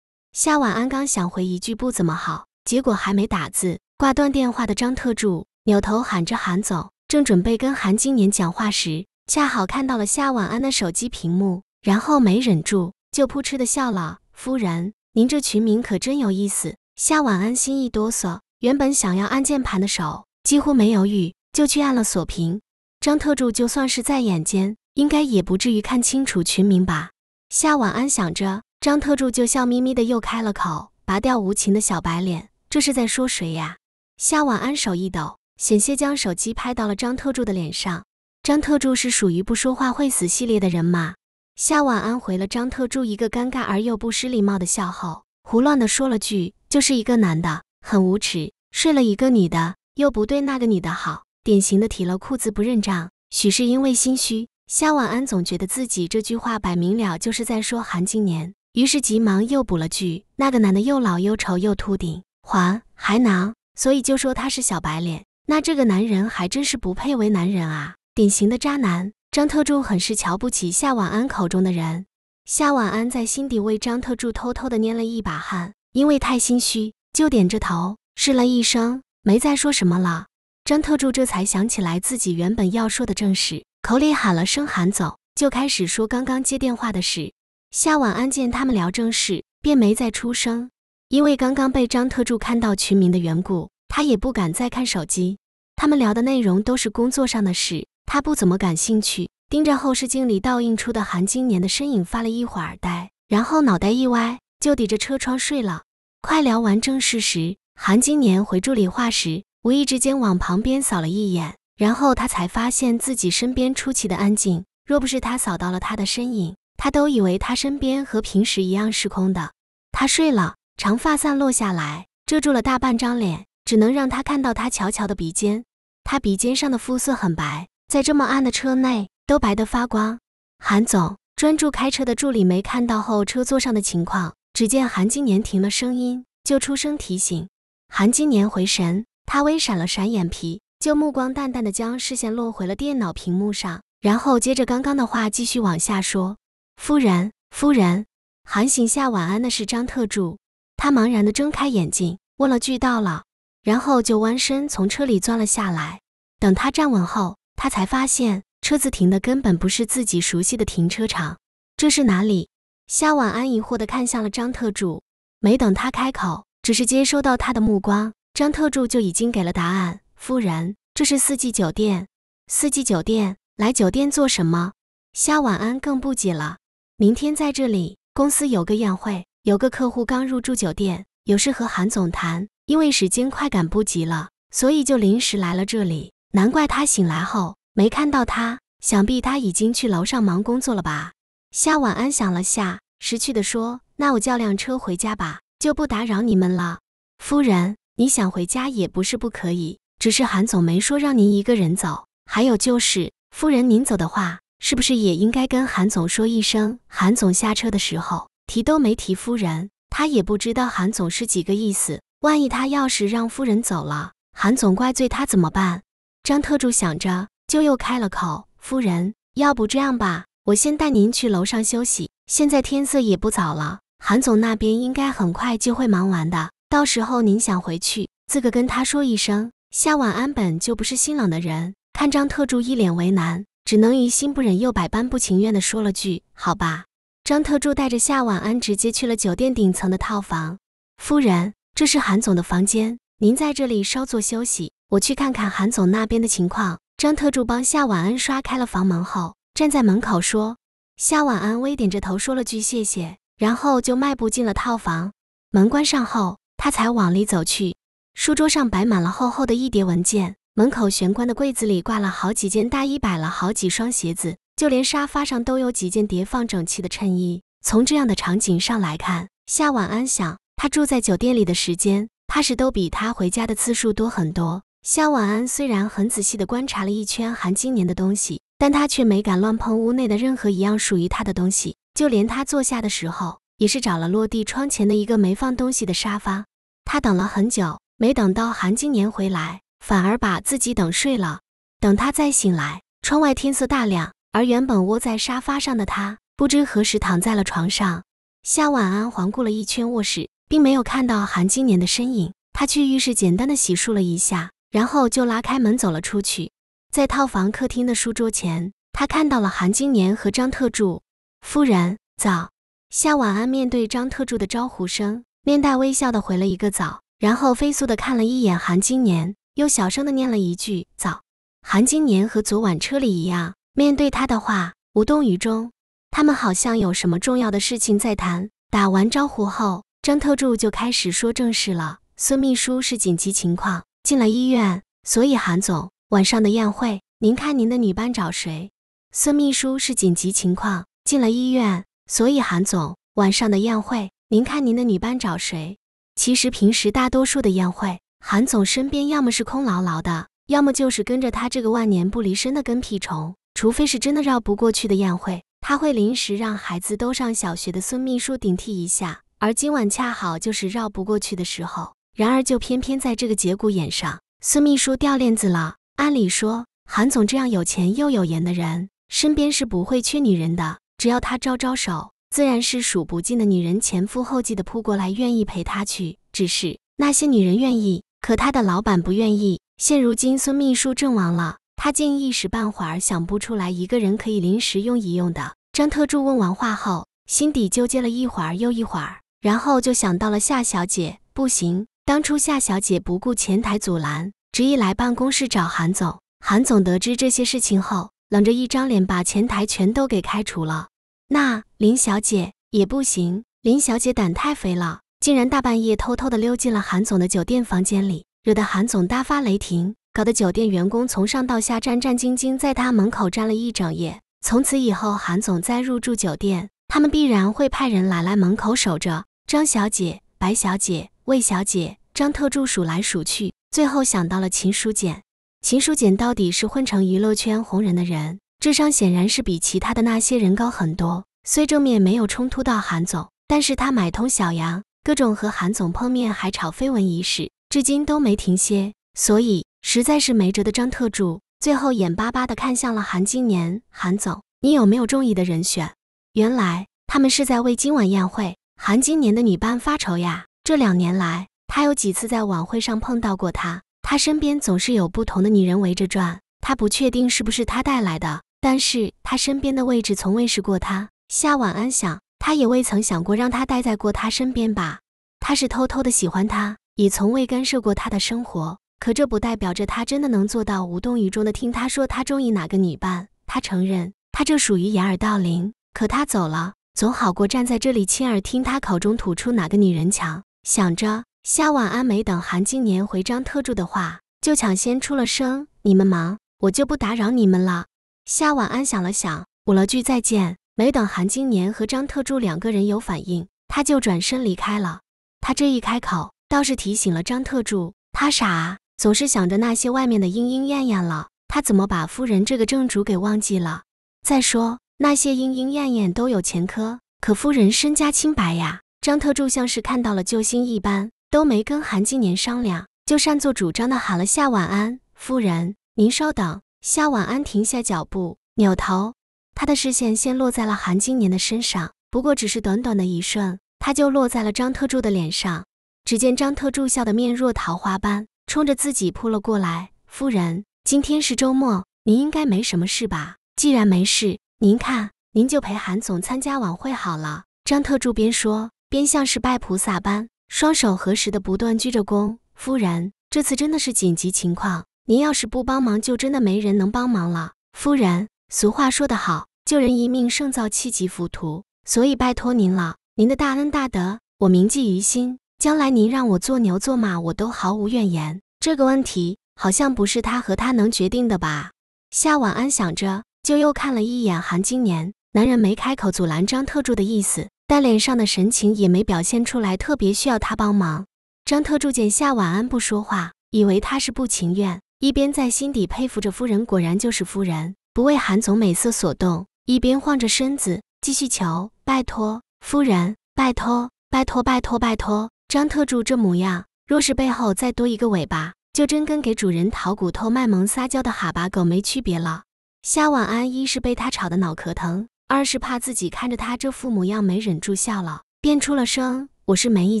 夏晚安刚想回一句不怎么好，结果还没打字，挂断电话的张特助扭头喊着韩总，正准备跟韩金年讲话时，恰好看到了夏晚安的手机屏幕，然后没忍住就扑哧的笑了，夫人。您这群名可真有意思，夏晚安心一哆嗦，原本想要按键盘的手，几乎没有犹豫就去按了锁屏。张特助就算是在眼尖，应该也不至于看清楚群名吧？夏晚安想着，张特助就笑眯眯的又开了口，拔掉无情的小白脸，这是在说谁呀？夏晚安手一抖，险些将手机拍到了张特助的脸上。张特助是属于不说话会死系列的人吗？夏晚安回了张特助一个尴尬而又不失礼貌的笑后，胡乱的说了句：“就是一个男的，很无耻，睡了一个女的，又不对那个女的好，典型的提了裤子不认账。”许是因为心虚，夏晚安总觉得自己这句话摆明了就是在说韩金年，于是急忙又补了句：“那个男的又老又丑又秃顶，还还囊，所以就说他是小白脸。那这个男人还真是不配为男人啊，典型的渣男。”张特助很是瞧不起夏晚安口中的人，夏晚安在心底为张特助偷偷的捏了一把汗，因为太心虚，就点着头，试了一声，没再说什么了。张特助这才想起来自己原本要说的正事，口里喊了声“喊走”，就开始说刚刚接电话的事。夏晚安见他们聊正事，便没再出声，因为刚刚被张特助看到群名的缘故，他也不敢再看手机。他们聊的内容都是工作上的事。他不怎么感兴趣，盯着后视镜里倒映出的韩金年的身影发了一会儿呆，然后脑袋一歪就抵着车窗睡了。快聊完正事时，韩金年回助理话时，无意之间往旁边扫了一眼，然后他才发现自己身边出奇的安静。若不是他扫到了他的身影，他都以为他身边和平时一样是空的。他睡了，长发散落下来，遮住了大半张脸，只能让他看到他瞧瞧的鼻尖。他鼻尖上的肤色很白。在这么暗的车内，都白的发光。韩总专注开车的助理没看到后车座上的情况，只见韩金年停了声音，就出声提醒。韩金年回神，他微闪了闪眼皮，就目光淡淡的将视线落回了电脑屏幕上，然后接着刚刚的话继续往下说。夫人，夫人，喊醒下晚安的是张特助，他茫然的睁开眼睛，问了句到了，然后就弯身从车里钻了下来。等他站稳后。他才发现，车子停的根本不是自己熟悉的停车场，这是哪里？夏晚安疑惑地看向了张特助，没等他开口，只是接收到他的目光，张特助就已经给了答案：“夫人，这是四季酒店。四季酒店，来酒店做什么？”夏晚安更不解了：“明天在这里公司有个宴会，有个客户刚入住酒店，有事和韩总谈，因为时间快赶不及了，所以就临时来了这里。”难怪他醒来后没看到他，想必他已经去楼上忙工作了吧？夏晚安想了下，识趣的说：“那我叫辆车回家吧，就不打扰你们了。”夫人，你想回家也不是不可以，只是韩总没说让您一个人走。还有就是，夫人您走的话，是不是也应该跟韩总说一声？韩总下车的时候提都没提夫人，他也不知道韩总是几个意思。万一他要是让夫人走了，韩总怪罪他怎么办？张特助想着，就又开了口：“夫人，要不这样吧，我先带您去楼上休息。现在天色也不早了，韩总那边应该很快就会忙完的，到时候您想回去，自个跟他说一声。”夏晚安本就不是心冷的人，看张特助一脸为难，只能于心不忍又百般不情愿的说了句：“好吧。”张特助带着夏晚安直接去了酒店顶层的套房。夫人，这是韩总的房间，您在这里稍作休息。我去看看韩总那边的情况。张特助帮夏晚安刷开了房门后，站在门口说：“夏晚安微点着头，说了句谢谢，然后就迈步进了套房。门关上后，他才往里走去。书桌上摆满了厚厚的一叠文件，门口玄关的柜子里挂了好几件大衣，摆了好几双鞋子，就连沙发上都有几件叠放整齐的衬衣。从这样的场景上来看，夏晚安想，他住在酒店里的时间，怕是都比他回家的次数多很多。”夏婉安虽然很仔细地观察了一圈韩金年的东西，但他却没敢乱碰屋内的任何一样属于他的东西。就连他坐下的时候，也是找了落地窗前的一个没放东西的沙发。他等了很久，没等到韩金年回来，反而把自己等睡了。等他再醒来，窗外天色大亮，而原本窝在沙发上的他，不知何时躺在了床上。夏晚安环顾了一圈卧室，并没有看到韩金年的身影。他去浴室简单的洗漱了一下。然后就拉开门走了出去，在套房客厅的书桌前，他看到了韩金年和张特助。夫人早，夏晚安面对张特助的招呼声，面带微笑的回了一个早，然后飞速的看了一眼韩金年，又小声的念了一句早。韩金年和昨晚车里一样，面对他的话无动于衷。他们好像有什么重要的事情在谈。打完招呼后，张特助就开始说正事了。孙秘书是紧急情况。进了医院，所以韩总晚上的宴会，您看您的女伴找谁？孙秘书是紧急情况，进了医院，所以韩总晚上的宴会，您看您的女伴找谁？其实平时大多数的宴会，韩总身边要么是空牢牢的，要么就是跟着他这个万年不离身的跟屁虫，除非是真的绕不过去的宴会，他会临时让孩子都上小学的孙秘书顶替一下，而今晚恰好就是绕不过去的时候。然而，就偏偏在这个节骨眼上，孙秘书掉链子了。按理说，韩总这样有钱又有颜的人，身边是不会缺女人的。只要他招招手，自然是数不尽的女人前赴后继的扑过来，愿意陪他去。只是那些女人愿意，可他的老板不愿意。现如今，孙秘书阵亡了，他竟一时半会儿想不出来一个人可以临时用一用的。张特助问完话后，心底纠结了一会儿又一会儿，然后就想到了夏小姐，不行。当初夏小姐不顾前台阻拦，执意来办公室找韩总。韩总得知这些事情后，冷着一张脸把前台全都给开除了。那林小姐也不行，林小姐胆太肥了，竟然大半夜偷偷的溜进了韩总的酒店房间里，惹得韩总大发雷霆，搞得酒店员工从上到下战战兢兢，在他门口站了一整夜。从此以后，韩总再入住酒店，他们必然会派人来来门口守着。张小姐。白小姐、魏小姐、张特助数来数去，最后想到了秦书简。秦书简到底是混成娱乐圈红人的人，智商显然是比其他的那些人高很多。虽正面没有冲突到韩总，但是他买通小杨，各种和韩总碰面还炒绯闻一事，至今都没停歇。所以实在是没辙的张特助，最后眼巴巴地看向了韩金年。韩总，你有没有中意的人选？原来他们是在为今晚宴会。韩金年的女伴发愁呀。这两年来，他有几次在晚会上碰到过他，他身边总是有不同的女人围着转。他不确定是不是他带来的，但是他身边的位置从未试过他。夏晚安想，他也未曾想过让他待在过他身边吧。他是偷偷的喜欢他，也从未干涉过他的生活。可这不代表着他真的能做到无动于衷的听他说他中意哪个女伴。他承认，他这属于掩耳盗铃。可他走了。总好过站在这里亲耳听他口中吐出哪个女人强。想着夏晚安没等韩金年回张特助的话，就抢先出了声：“你们忙，我就不打扰你们了。”夏晚安想了想，补了句再见。没等韩金年和张特助两个人有反应，他就转身离开了。他这一开口，倒是提醒了张特助：他傻，总是想着那些外面的莺莺燕燕了。他怎么把夫人这个正主给忘记了？再说。那些莺莺燕燕都有前科，可夫人身家清白呀。张特助像是看到了救星一般，都没跟韩金年商量，就擅作主张的喊了夏晚安。夫人，您稍等。夏晚安停下脚步，扭头，他的视线先落在了韩金年的身上，不过只是短短的一瞬，他就落在了张特助的脸上。只见张特助笑得面若桃花般，冲着自己扑了过来。夫人，今天是周末，您应该没什么事吧？既然没事。您看，您就陪韩总参加晚会好了。张特助边说边像是拜菩萨般，双手合十的不断鞠着躬。夫人，这次真的是紧急情况，您要是不帮忙，就真的没人能帮忙了。夫人，俗话说得好，救人一命胜造七级浮屠，所以拜托您了。您的大恩大德，我铭记于心，将来您让我做牛做马，我都毫无怨言。这个问题好像不是他和他能决定的吧？夏晚安想着。就又看了一眼韩金年，男人没开口阻拦张特助的意思，但脸上的神情也没表现出来特别需要他帮忙。张特助见夏晚安不说话，以为他是不情愿，一边在心底佩服着夫人，果然就是夫人，不为韩总美色所动，一边晃着身子继续求，拜托夫人，拜托，拜托，拜托，拜托。张特助这模样，若是背后再多一个尾巴，就真跟给主人讨骨头卖萌撒娇的哈巴狗没区别了。夏晚安，一是被他吵得脑壳疼，二是怕自己看着他这副模样没忍住笑了，便出了声：“我是没意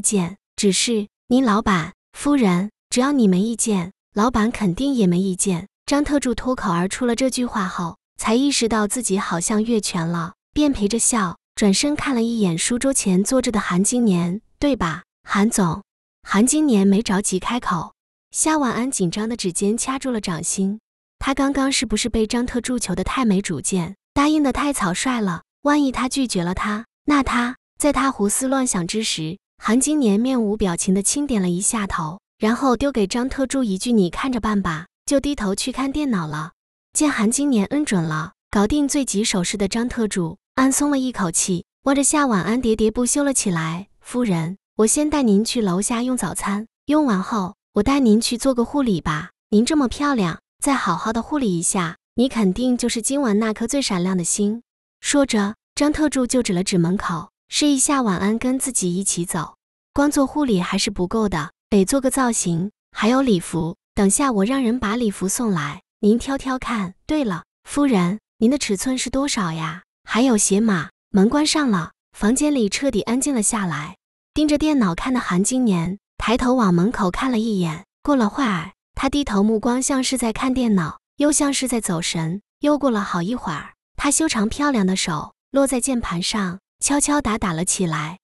见，只是您老板夫人，只要你没意见，老板肯定也没意见。”张特助脱口而出了这句话后，才意识到自己好像越权了，便陪着笑，转身看了一眼书桌前坐着的韩金年：“对吧，韩总？”韩金年没着急开口，夏晚安紧张的指尖掐住了掌心。他刚刚是不是被张特助求的太没主见，答应的太草率了？万一他拒绝了他，那他在他胡思乱想之时，韩金年面无表情的轻点了一下头，然后丢给张特助一句“你看着办吧”，就低头去看电脑了。见韩金年恩准了，搞定最棘手事的张特助，暗松了一口气，握着夏晚安喋喋不休了起来：“夫人，我先带您去楼下用早餐，用完后我带您去做个护理吧。您这么漂亮。”再好好的护理一下，你肯定就是今晚那颗最闪亮的星。说着，张特助就指了指门口，示意夏晚安跟自己一起走。光做护理还是不够的，得做个造型，还有礼服。等下我让人把礼服送来，您挑挑看。对了，夫人，您的尺寸是多少呀？还有鞋码。门关上了，房间里彻底安静了下来。盯着电脑看的韩金年抬头往门口看了一眼，过了会儿。他低头，目光像是在看电脑，又像是在走神。又过了好一会儿，他修长漂亮的手落在键盘上，敲敲打打了起来。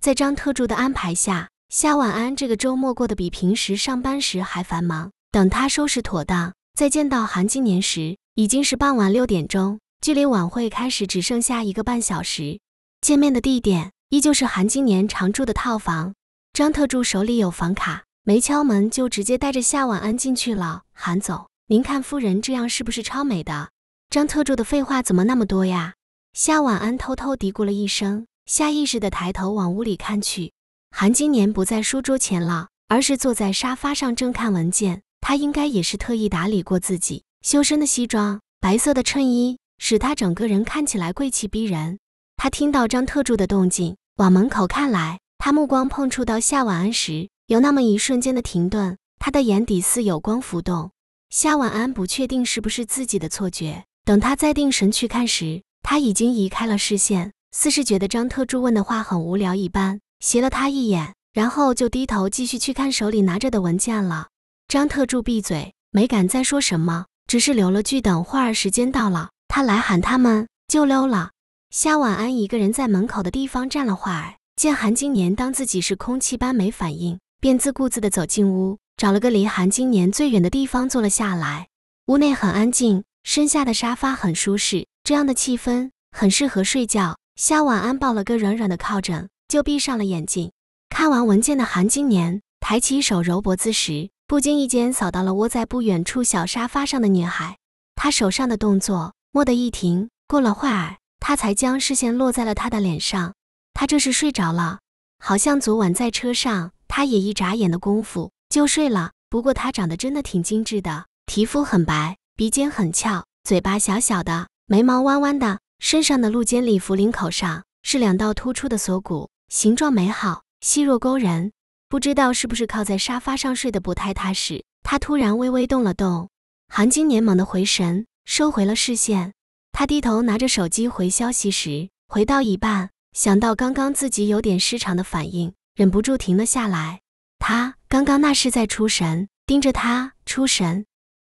在张特助的安排下，夏晚安这个周末过得比平时上班时还繁忙。等他收拾妥当，再见到韩金年时，已经是傍晚六点钟，距离晚会开始只剩下一个半小时。见面的地点依旧是韩金年常住的套房。张特助手里有房卡。没敲门就直接带着夏晚安进去了。韩总，您看夫人这样是不是超美的？张特助的废话怎么那么多呀？夏晚安偷偷嘀咕了一声，下意识的抬头往屋里看去。韩金年不在书桌前了，而是坐在沙发上正看文件。他应该也是特意打理过自己，修身的西装，白色的衬衣，使他整个人看起来贵气逼人。他听到张特助的动静，往门口看来，他目光碰触到夏晚安时。有那么一瞬间的停顿，他的眼底似有光浮动。夏晚安不确定是不是自己的错觉，等他再定神去看时，他已经移开了视线，似是觉得张特助问的话很无聊一般，斜了他一眼，然后就低头继续去看手里拿着的文件了。张特助闭嘴，没敢再说什么，只是留了句“等会儿，时间到了，他来喊他们”，就溜了。夏晚安一个人在门口的地方站了会儿，见韩金年当自己是空气般没反应。便自顾自地走进屋，找了个离韩金年最远的地方坐了下来。屋内很安静，身下的沙发很舒适，这样的气氛很适合睡觉。夏晚安抱了个软软的靠枕，就闭上了眼睛。看完文件的韩金年抬起手揉脖子时，不经意间扫到了窝在不远处小沙发上的女孩。他手上的动作蓦地一停，过了会儿，他才将视线落在了他的脸上。他这是睡着了，好像昨晚在车上。他也一眨眼的功夫就睡了，不过他长得真的挺精致的，皮肤很白，鼻尖很翘，嘴巴小小的，眉毛弯弯的，身上的露肩礼服领口上是两道突出的锁骨，形状美好，细若勾人。不知道是不是靠在沙发上睡得不太踏实，他突然微微动了动，韩晶年猛的回神，收回了视线。他低头拿着手机回消息时，回到一半，想到刚刚自己有点失常的反应。忍不住停了下来，他刚刚那是在出神，盯着他出神。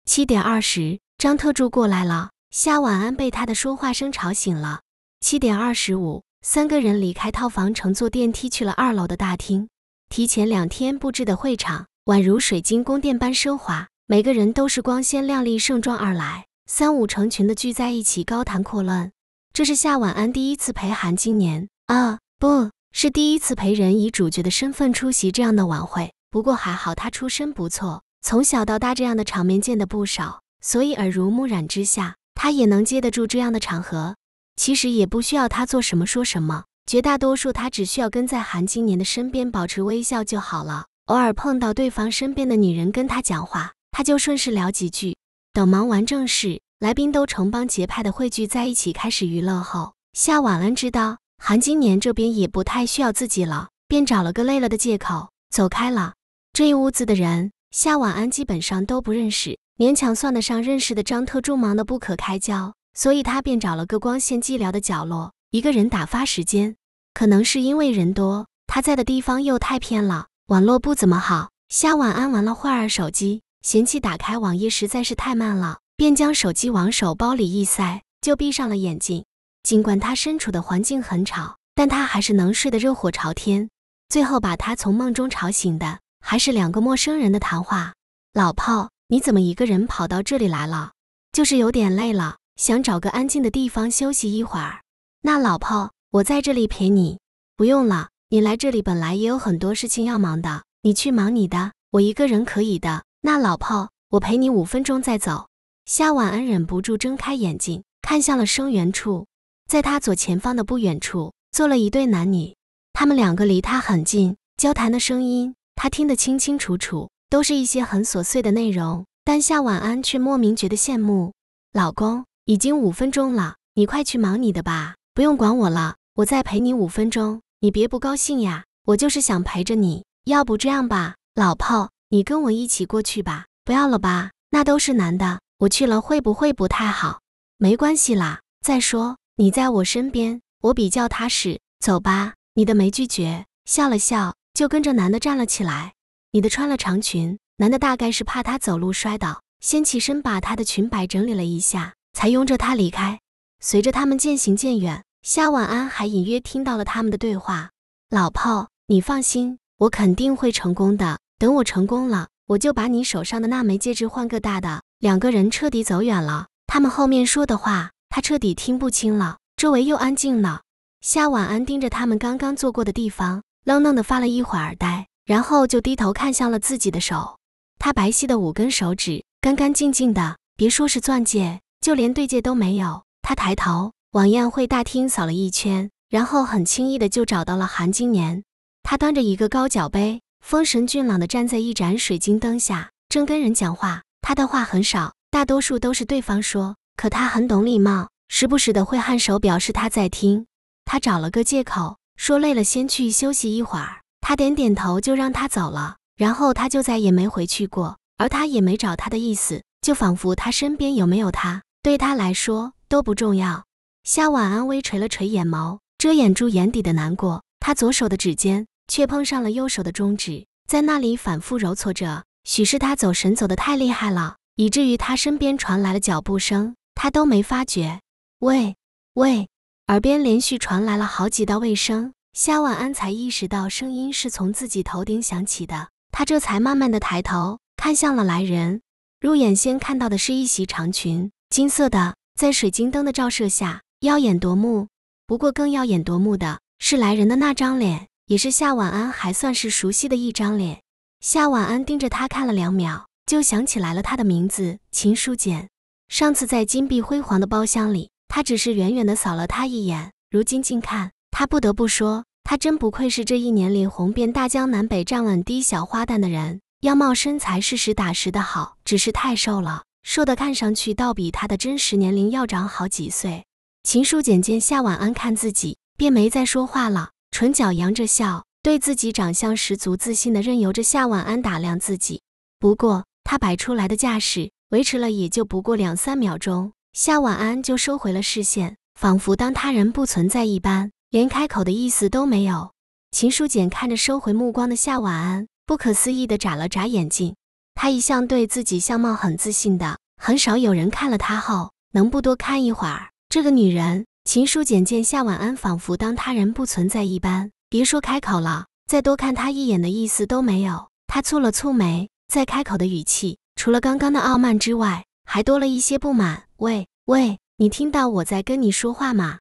七点二十，张特助过来了，夏晚安被他的说话声吵醒了。七点二十五，三个人离开套房，乘坐电梯去了二楼的大厅。提前两天布置的会场，宛如水晶宫殿般奢华，每个人都是光鲜亮丽盛装而来，三五成群的聚在一起高谈阔论。这是夏晚安第一次陪韩金年啊，不。是第一次陪人以主角的身份出席这样的晚会，不过还好他出身不错，从小到大这样的场面见得不少，所以耳濡目染之下，他也能接得住这样的场合。其实也不需要他做什么说什么，绝大多数他只需要跟在韩金年的身边保持微笑就好了。偶尔碰到对方身边的女人跟他讲话，他就顺势聊几句。等忙完正事，来宾都成帮结派的汇聚在一起开始娱乐后，夏婉恩知道。韩金年这边也不太需要自己了，便找了个累了的借口走开了。这一屋子的人，夏晚安基本上都不认识，勉强算得上认识的张特助忙得不可开交，所以他便找了个光线寂寥的角落，一个人打发时间。可能是因为人多，他在的地方又太偏了，网络不怎么好。夏晚安玩了会儿手机，嫌弃打开网页实在是太慢了，便将手机往手包里一塞，就闭上了眼睛。尽管他身处的环境很吵，但他还是能睡得热火朝天。最后把他从梦中吵醒的，还是两个陌生人的谈话。老炮，你怎么一个人跑到这里来了？就是有点累了，想找个安静的地方休息一会儿。那老炮，我在这里陪你。不用了，你来这里本来也有很多事情要忙的，你去忙你的，我一个人可以的。那老炮，我陪你五分钟再走。夏晚安忍不住睁开眼睛，看向了声源处。在他左前方的不远处，坐了一对男女，他们两个离他很近，交谈的声音他听得清清楚楚，都是一些很琐碎的内容。但夏晚安却莫名觉得羡慕。老公，已经五分钟了，你快去忙你的吧，不用管我了，我再陪你五分钟，你别不高兴呀，我就是想陪着你。要不这样吧，老婆，你跟我一起过去吧。不要了吧，那都是男的，我去了会不会不太好？没关系啦，再说。你在我身边，我比较踏实。走吧。你的没拒绝，笑了笑，就跟着男的站了起来。你的穿了长裙，男的大概是怕她走路摔倒，先起身把她的裙摆整理了一下，才拥着她离开。随着他们渐行渐远，夏晚安还隐约听到了他们的对话：“老炮，你放心，我肯定会成功的。等我成功了，我就把你手上的那枚戒指换个大的。”两个人彻底走远了，他们后面说的话。他彻底听不清了，周围又安静了。夏晚安盯着他们刚刚坐过的地方，愣愣的发了一会儿呆，然后就低头看向了自己的手，他白皙的五根手指干干净净的，别说是钻戒，就连对戒都没有。他抬头往宴会大厅扫了一圈，然后很轻易的就找到了韩金年。他端着一个高脚杯，风神俊朗的站在一盏水晶灯下，正跟人讲话。他的话很少，大多数都是对方说。可他很懂礼貌，时不时的会颔首表示他在听。他找了个借口说累了，先去休息一会儿。他点点头就让他走了，然后他就再也没回去过，而他也没找他的意思，就仿佛他身边有没有他，对他来说都不重要。夏晚安微垂了垂眼眸，遮掩住眼底的难过。他左手的指尖却碰上了右手的中指，在那里反复揉搓着。许是他走神走得太厉害了，以至于他身边传来了脚步声。他都没发觉，喂，喂，耳边连续传来了好几道卫声，夏晚安才意识到声音是从自己头顶响起的，他这才慢慢的抬头看向了来人，入眼先看到的是一袭长裙，金色的，在水晶灯的照射下，耀眼夺目。不过更耀眼夺目的是来人的那张脸，也是夏晚安还算是熟悉的一张脸。夏晚安盯着他看了两秒，就想起来了他的名字，秦书简。上次在金碧辉煌的包厢里，他只是远远的扫了他一眼。如今近看，他不得不说，他真不愧是这一年里红遍大江南北、站稳第一小花旦的人，样貌身材是实打实的好，只是太瘦了，瘦的看上去倒比他的真实年龄要长好几岁。秦书简见夏晚安看自己，便没再说话了，唇角扬着笑，对自己长相十足自信的任由着夏晚安打量自己。不过他摆出来的架势。维持了也就不过两三秒钟，夏晚安就收回了视线，仿佛当他人不存在一般，连开口的意思都没有。秦书简看着收回目光的夏晚安，不可思议地眨了眨眼睛。他一向对自己相貌很自信的，很少有人看了他后能不多看一会儿。这个女人，秦书简见夏晚安仿佛当他人不存在一般，别说开口了，再多看他一眼的意思都没有。他蹙了蹙眉，再开口的语气。除了刚刚的傲慢之外，还多了一些不满。喂喂，你听到我在跟你说话吗？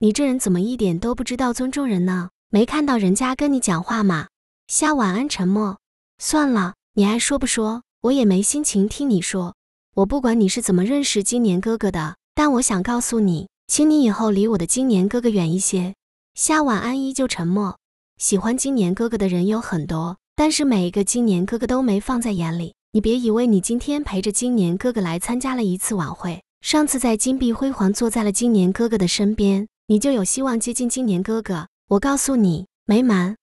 你这人怎么一点都不知道尊重人呢？没看到人家跟你讲话吗？夏晚安沉默。算了，你爱说不说？我也没心情听你说。我不管你是怎么认识今年哥哥的，但我想告诉你，请你以后离我的今年哥哥远一些。夏晚安依旧沉默。喜欢今年哥哥的人有很多，但是每一个今年哥哥都没放在眼里。你别以为你今天陪着今年哥哥来参加了一次晚会，上次在金碧辉煌坐在了今年哥哥的身边，你就有希望接近今年哥哥。我告诉你，没瞒，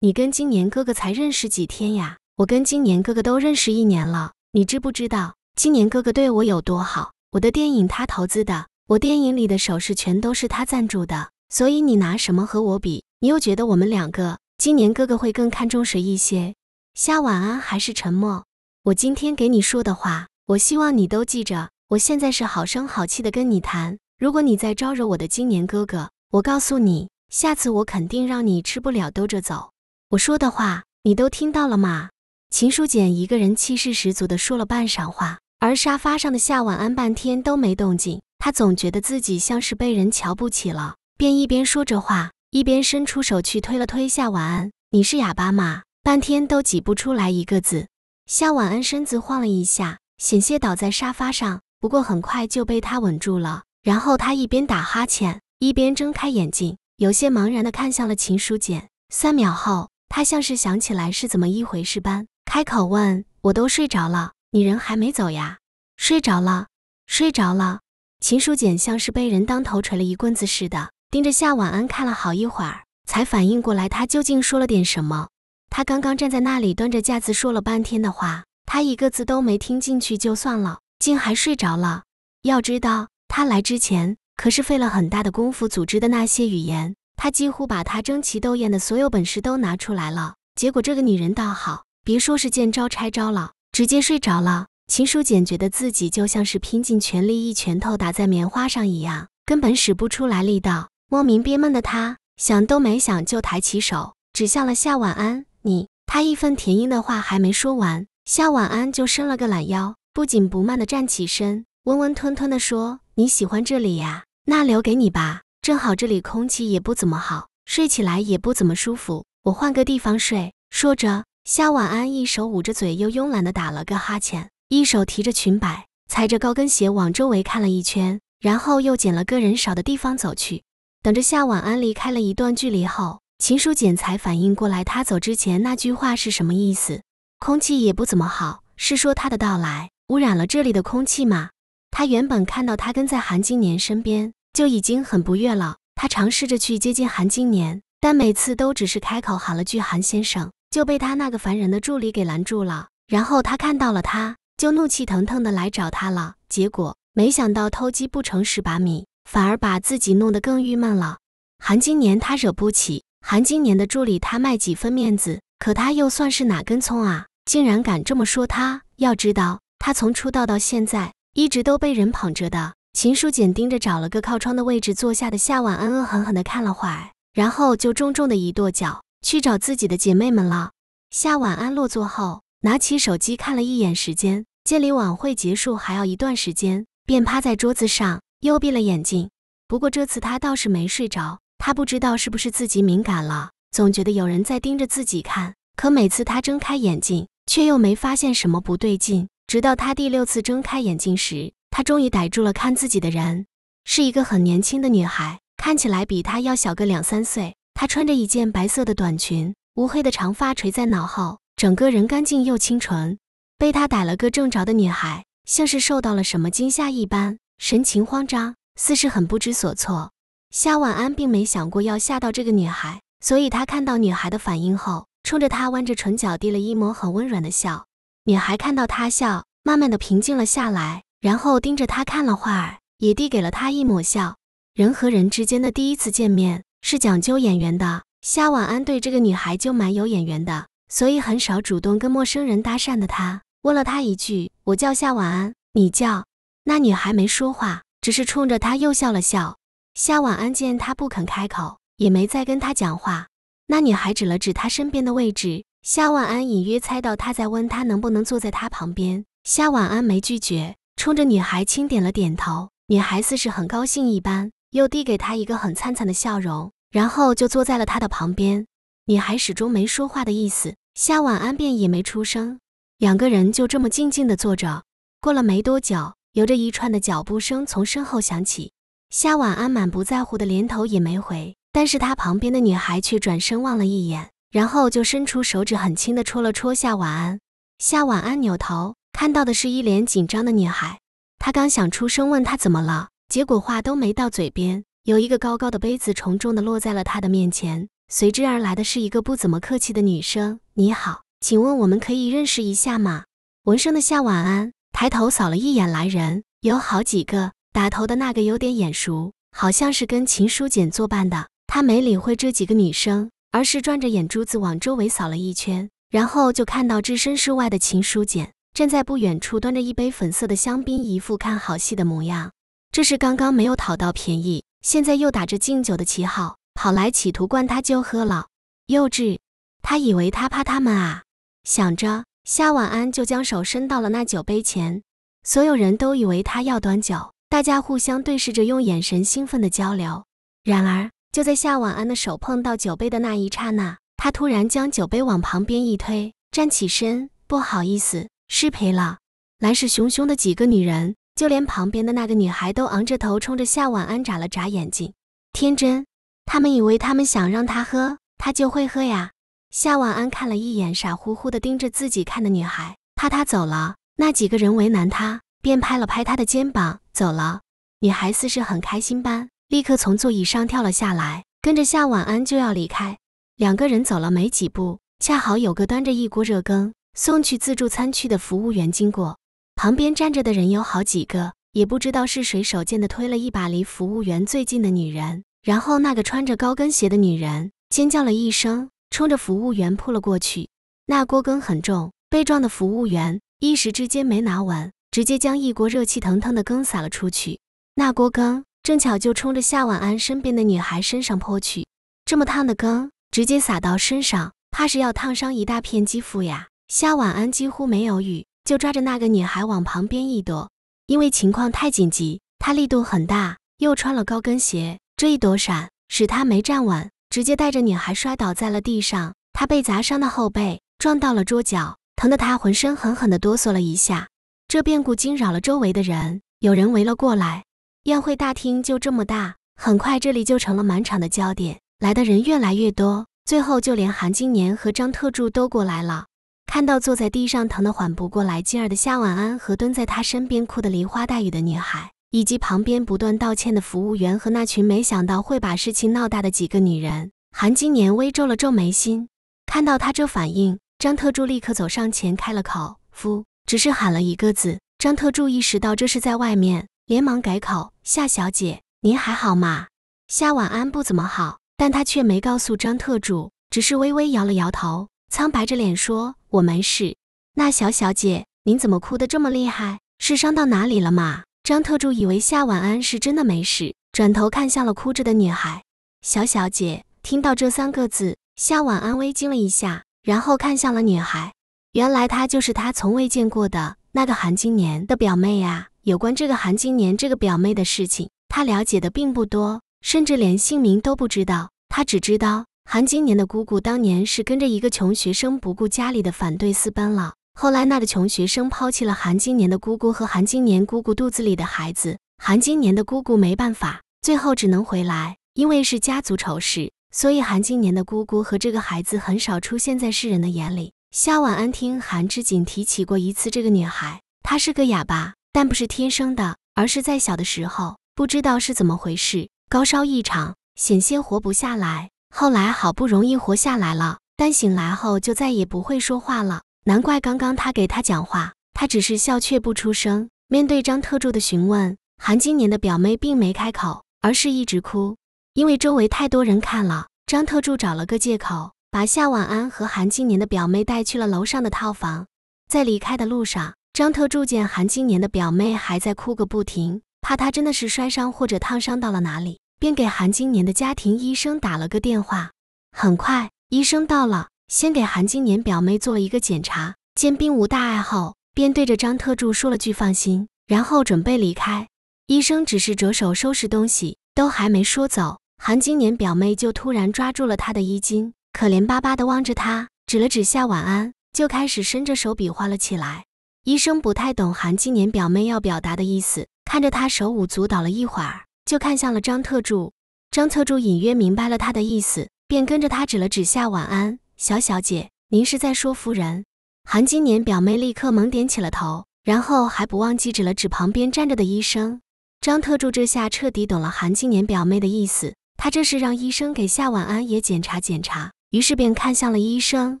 你跟今年哥哥才认识几天呀？我跟今年哥哥都认识一年了。你知不知道今年哥哥对我有多好？我的电影他投资的，我电影里的首饰全都是他赞助的。所以你拿什么和我比？你又觉得我们两个今年哥哥会更看重谁一些？夏晚安还是沉默？我今天给你说的话，我希望你都记着。我现在是好声好气的跟你谈，如果你再招惹我的今年哥哥，我告诉你，下次我肯定让你吃不了兜着走。我说的话，你都听到了吗？秦书简一个人气势十足的说了半晌话，而沙发上的夏晚安半天都没动静，他总觉得自己像是被人瞧不起了，便一边说着话，一边伸出手去推了推夏晚安：“你是哑巴吗？半天都挤不出来一个字。”夏晚安身子晃了一下，险些倒在沙发上，不过很快就被他稳住了。然后他一边打哈欠，一边睁开眼睛，有些茫然地看向了秦书简。三秒后，他像是想起来是怎么一回事般，开口问：“我都睡着了，你人还没走呀？”“睡着了，睡着了。”秦书简像是被人当头锤了一棍子似的，盯着夏晚安看了好一会儿，才反应过来他究竟说了点什么。他刚刚站在那里，端着架子说了半天的话，他一个字都没听进去就算了，竟还睡着了。要知道，他来之前可是费了很大的功夫组织的那些语言，他几乎把他争奇斗艳的所有本事都拿出来了。结果这个女人倒好，别说是见招拆招了，直接睡着了。秦书简觉得自己就像是拼尽全力一拳头打在棉花上一样，根本使不出来力道。莫名憋闷的他，想都没想就抬起手，指向了夏晚安。你他义愤填膺的话还没说完，夏晚安就伸了个懒腰，不紧不慢地站起身，温温吞吞地说：“你喜欢这里呀？那留给你吧。正好这里空气也不怎么好，睡起来也不怎么舒服，我换个地方睡。”说着，夏晚安一手捂着嘴，又慵懒地打了个哈欠，一手提着裙摆，踩着高跟鞋往周围看了一圈，然后又捡了个人少的地方走去。等着夏晚安离开了一段距离后。秦书简才反应过来，他走之前那句话是什么意思？空气也不怎么好，是说他的到来污染了这里的空气吗？他原本看到他跟在韩金年身边就已经很不悦了，他尝试着去接近韩金年，但每次都只是开口喊了句“韩先生”，就被他那个烦人的助理给拦住了。然后他看到了他，就怒气腾腾的来找他了，结果没想到偷鸡不成蚀把米，反而把自己弄得更郁闷了。韩金年他惹不起。韩金年的助理，他卖几分面子？可他又算是哪根葱啊？竟然敢这么说他！要知道，他从出道到现在，一直都被人捧着的。秦书简盯着找了个靠窗的位置坐下的夏晚安，恶狠狠地看了会儿，然后就重重的一跺脚，去找自己的姐妹们了。夏晚安落座后，拿起手机看了一眼时间，见离晚会结束还要一段时间，便趴在桌子上又闭了眼睛。不过这次他倒是没睡着。他不知道是不是自己敏感了，总觉得有人在盯着自己看。可每次他睁开眼睛，却又没发现什么不对劲。直到他第六次睁开眼睛时，他终于逮住了看自己的人，是一个很年轻的女孩，看起来比他要小个两三岁。她穿着一件白色的短裙，乌黑的长发垂在脑后，整个人干净又清纯。被他逮了个正着的女孩，像是受到了什么惊吓一般，神情慌张，似是很不知所措。夏晚安并没想过要吓到这个女孩，所以他看到女孩的反应后，冲着她弯着唇角递了一抹很温软的笑。女孩看到他笑，慢慢的平静了下来，然后盯着他看了会儿，也递给了他一抹笑。人和人之间的第一次见面是讲究眼缘的，夏晚安对这个女孩就蛮有眼缘的，所以很少主动跟陌生人搭讪的他问了她一句：“我叫夏晚安，你叫？”那女孩没说话，只是冲着他又笑了笑。夏晚安见他不肯开口，也没再跟他讲话。那女孩指了指他身边的位置，夏晚安隐约猜到他在问他能不能坐在他旁边。夏晚安没拒绝，冲着女孩轻点了点头。女孩似是很高兴一般，又递给他一个很灿灿的笑容，然后就坐在了他的旁边。女孩始终没说话的意思，夏晚安便也没出声。两个人就这么静静的坐着。过了没多久，有着一串的脚步声从身后响起。夏晚安满不在乎的连头也没回，但是她旁边的女孩却转身望了一眼，然后就伸出手指很轻的戳了戳夏晚安。夏晚安扭头看到的是一脸紧张的女孩，她刚想出声问她怎么了，结果话都没到嘴边，有一个高高的杯子重重的落在了她的面前，随之而来的是一个不怎么客气的女生：“你好，请问我们可以认识一下吗？”闻声的夏晚安抬头扫了一眼来人，有好几个。打头的那个有点眼熟，好像是跟秦书简作伴的。他没理会这几个女生，而是转着眼珠子往周围扫了一圈，然后就看到置身事外的秦书简站在不远处，端着一杯粉色的香槟，一副看好戏的模样。这是刚刚没有讨到便宜，现在又打着敬酒的旗号跑来，企图灌他就喝了。幼稚，他以为他怕他们啊？想着夏晚安就将手伸到了那酒杯前，所有人都以为他要端酒。大家互相对视着，用眼神兴奋的交流。然而，就在夏晚安的手碰到酒杯的那一刹那，他突然将酒杯往旁边一推，站起身：“不好意思，失陪了。”来势汹汹的几个女人，就连旁边的那个女孩都昂着头，冲着夏晚安眨了眨眼睛。天真，他们以为他们想让他喝，他就会喝呀。夏晚安看了一眼傻乎乎的盯着自己看的女孩，怕她走了，那几个人为难她，便拍了拍她的肩膀。走了，女孩似是很开心般，立刻从座椅上跳了下来，跟着夏晚安就要离开。两个人走了没几步，恰好有个端着一锅热羹送去自助餐区的服务员经过，旁边站着的人有好几个，也不知道是谁手贱的推了一把离服务员最近的女人，然后那个穿着高跟鞋的女人尖叫了一声，冲着服务员扑了过去。那锅羹很重，被撞的服务员一时之间没拿稳。直接将一锅热气腾腾的羹洒了出去，那锅羹正巧就冲着夏晚安身边的女孩身上泼去。这么烫的羹直接洒到身上，怕是要烫伤一大片肌肤呀！夏晚安几乎没有犹豫，就抓着那个女孩往旁边一躲。因为情况太紧急，他力度很大，又穿了高跟鞋，这一躲闪使他没站稳，直接带着女孩摔倒在了地上。他被砸伤的后背撞到了桌角，疼得他浑身狠狠地哆嗦了一下。这变故惊扰了周围的人，有人围了过来。宴会大厅就这么大，很快这里就成了满场的焦点。来的人越来越多，最后就连韩金年和张特助都过来了。看到坐在地上疼得缓不过来劲儿的夏晚安和蹲在他身边哭得梨花带雨的女孩，以及旁边不断道歉的服务员和那群没想到会把事情闹大的几个女人，韩金年微皱了皱眉心。看到他这反应，张特助立刻走上前开了口：“夫。”只是喊了一个字，张特助意识到这是在外面，连忙改口：“夏小姐，您还好吗？”夏晚安不怎么好，但他却没告诉张特助，只是微微摇了摇头，苍白着脸说：“我没事。”那小小姐，您怎么哭得这么厉害？是伤到哪里了吗？张特助以为夏晚安是真的没事，转头看向了哭着的女孩。小小姐听到这三个字，夏晚安微惊了一下，然后看向了女孩。原来她就是他从未见过的那个韩金年的表妹呀。有关这个韩金年这个表妹的事情，他了解的并不多，甚至连姓名都不知道。他只知道韩金年的姑姑当年是跟着一个穷学生不顾家里的反对私奔了，后来那个穷学生抛弃了韩金年的姑姑和韩金年姑姑肚子里的孩子，韩金年的姑姑没办法，最后只能回来。因为是家族丑事，所以韩金年的姑姑和这个孩子很少出现在世人的眼里。夏晚安听韩志锦提起过一次这个女孩，她是个哑巴，但不是天生的，而是在小的时候不知道是怎么回事，高烧一场，险些活不下来。后来好不容易活下来了，但醒来后就再也不会说话了。难怪刚刚他给她讲话，她只是笑却不出声。面对张特助的询问，韩金年的表妹并没开口，而是一直哭，因为周围太多人看了。张特助找了个借口。把夏晚安和韩金年的表妹带去了楼上的套房，在离开的路上，张特助见韩金年的表妹还在哭个不停，怕她真的是摔伤或者烫伤到了哪里，便给韩金年的家庭医生打了个电话。很快，医生到了，先给韩金年表妹做了一个检查，见并无大碍后，便对着张特助说了句放心，然后准备离开。医生只是着手收拾东西，都还没说走，韩金年表妹就突然抓住了他的衣襟。可怜巴巴地望着他，指了指夏晚安，就开始伸着手比划了起来。医生不太懂韩金年表妹要表达的意思，看着他手舞足蹈了一会儿，就看向了张特助。张特助隐约明白了他的意思，便跟着他指了指夏晚安：“小小姐，您是在说夫人？”韩金年表妹立刻猛点起了头，然后还不忘记指了指旁边站着的医生。张特助这下彻底懂了韩金年表妹的意思，他这是让医生给夏晚安也检查检查。于是便看向了医生。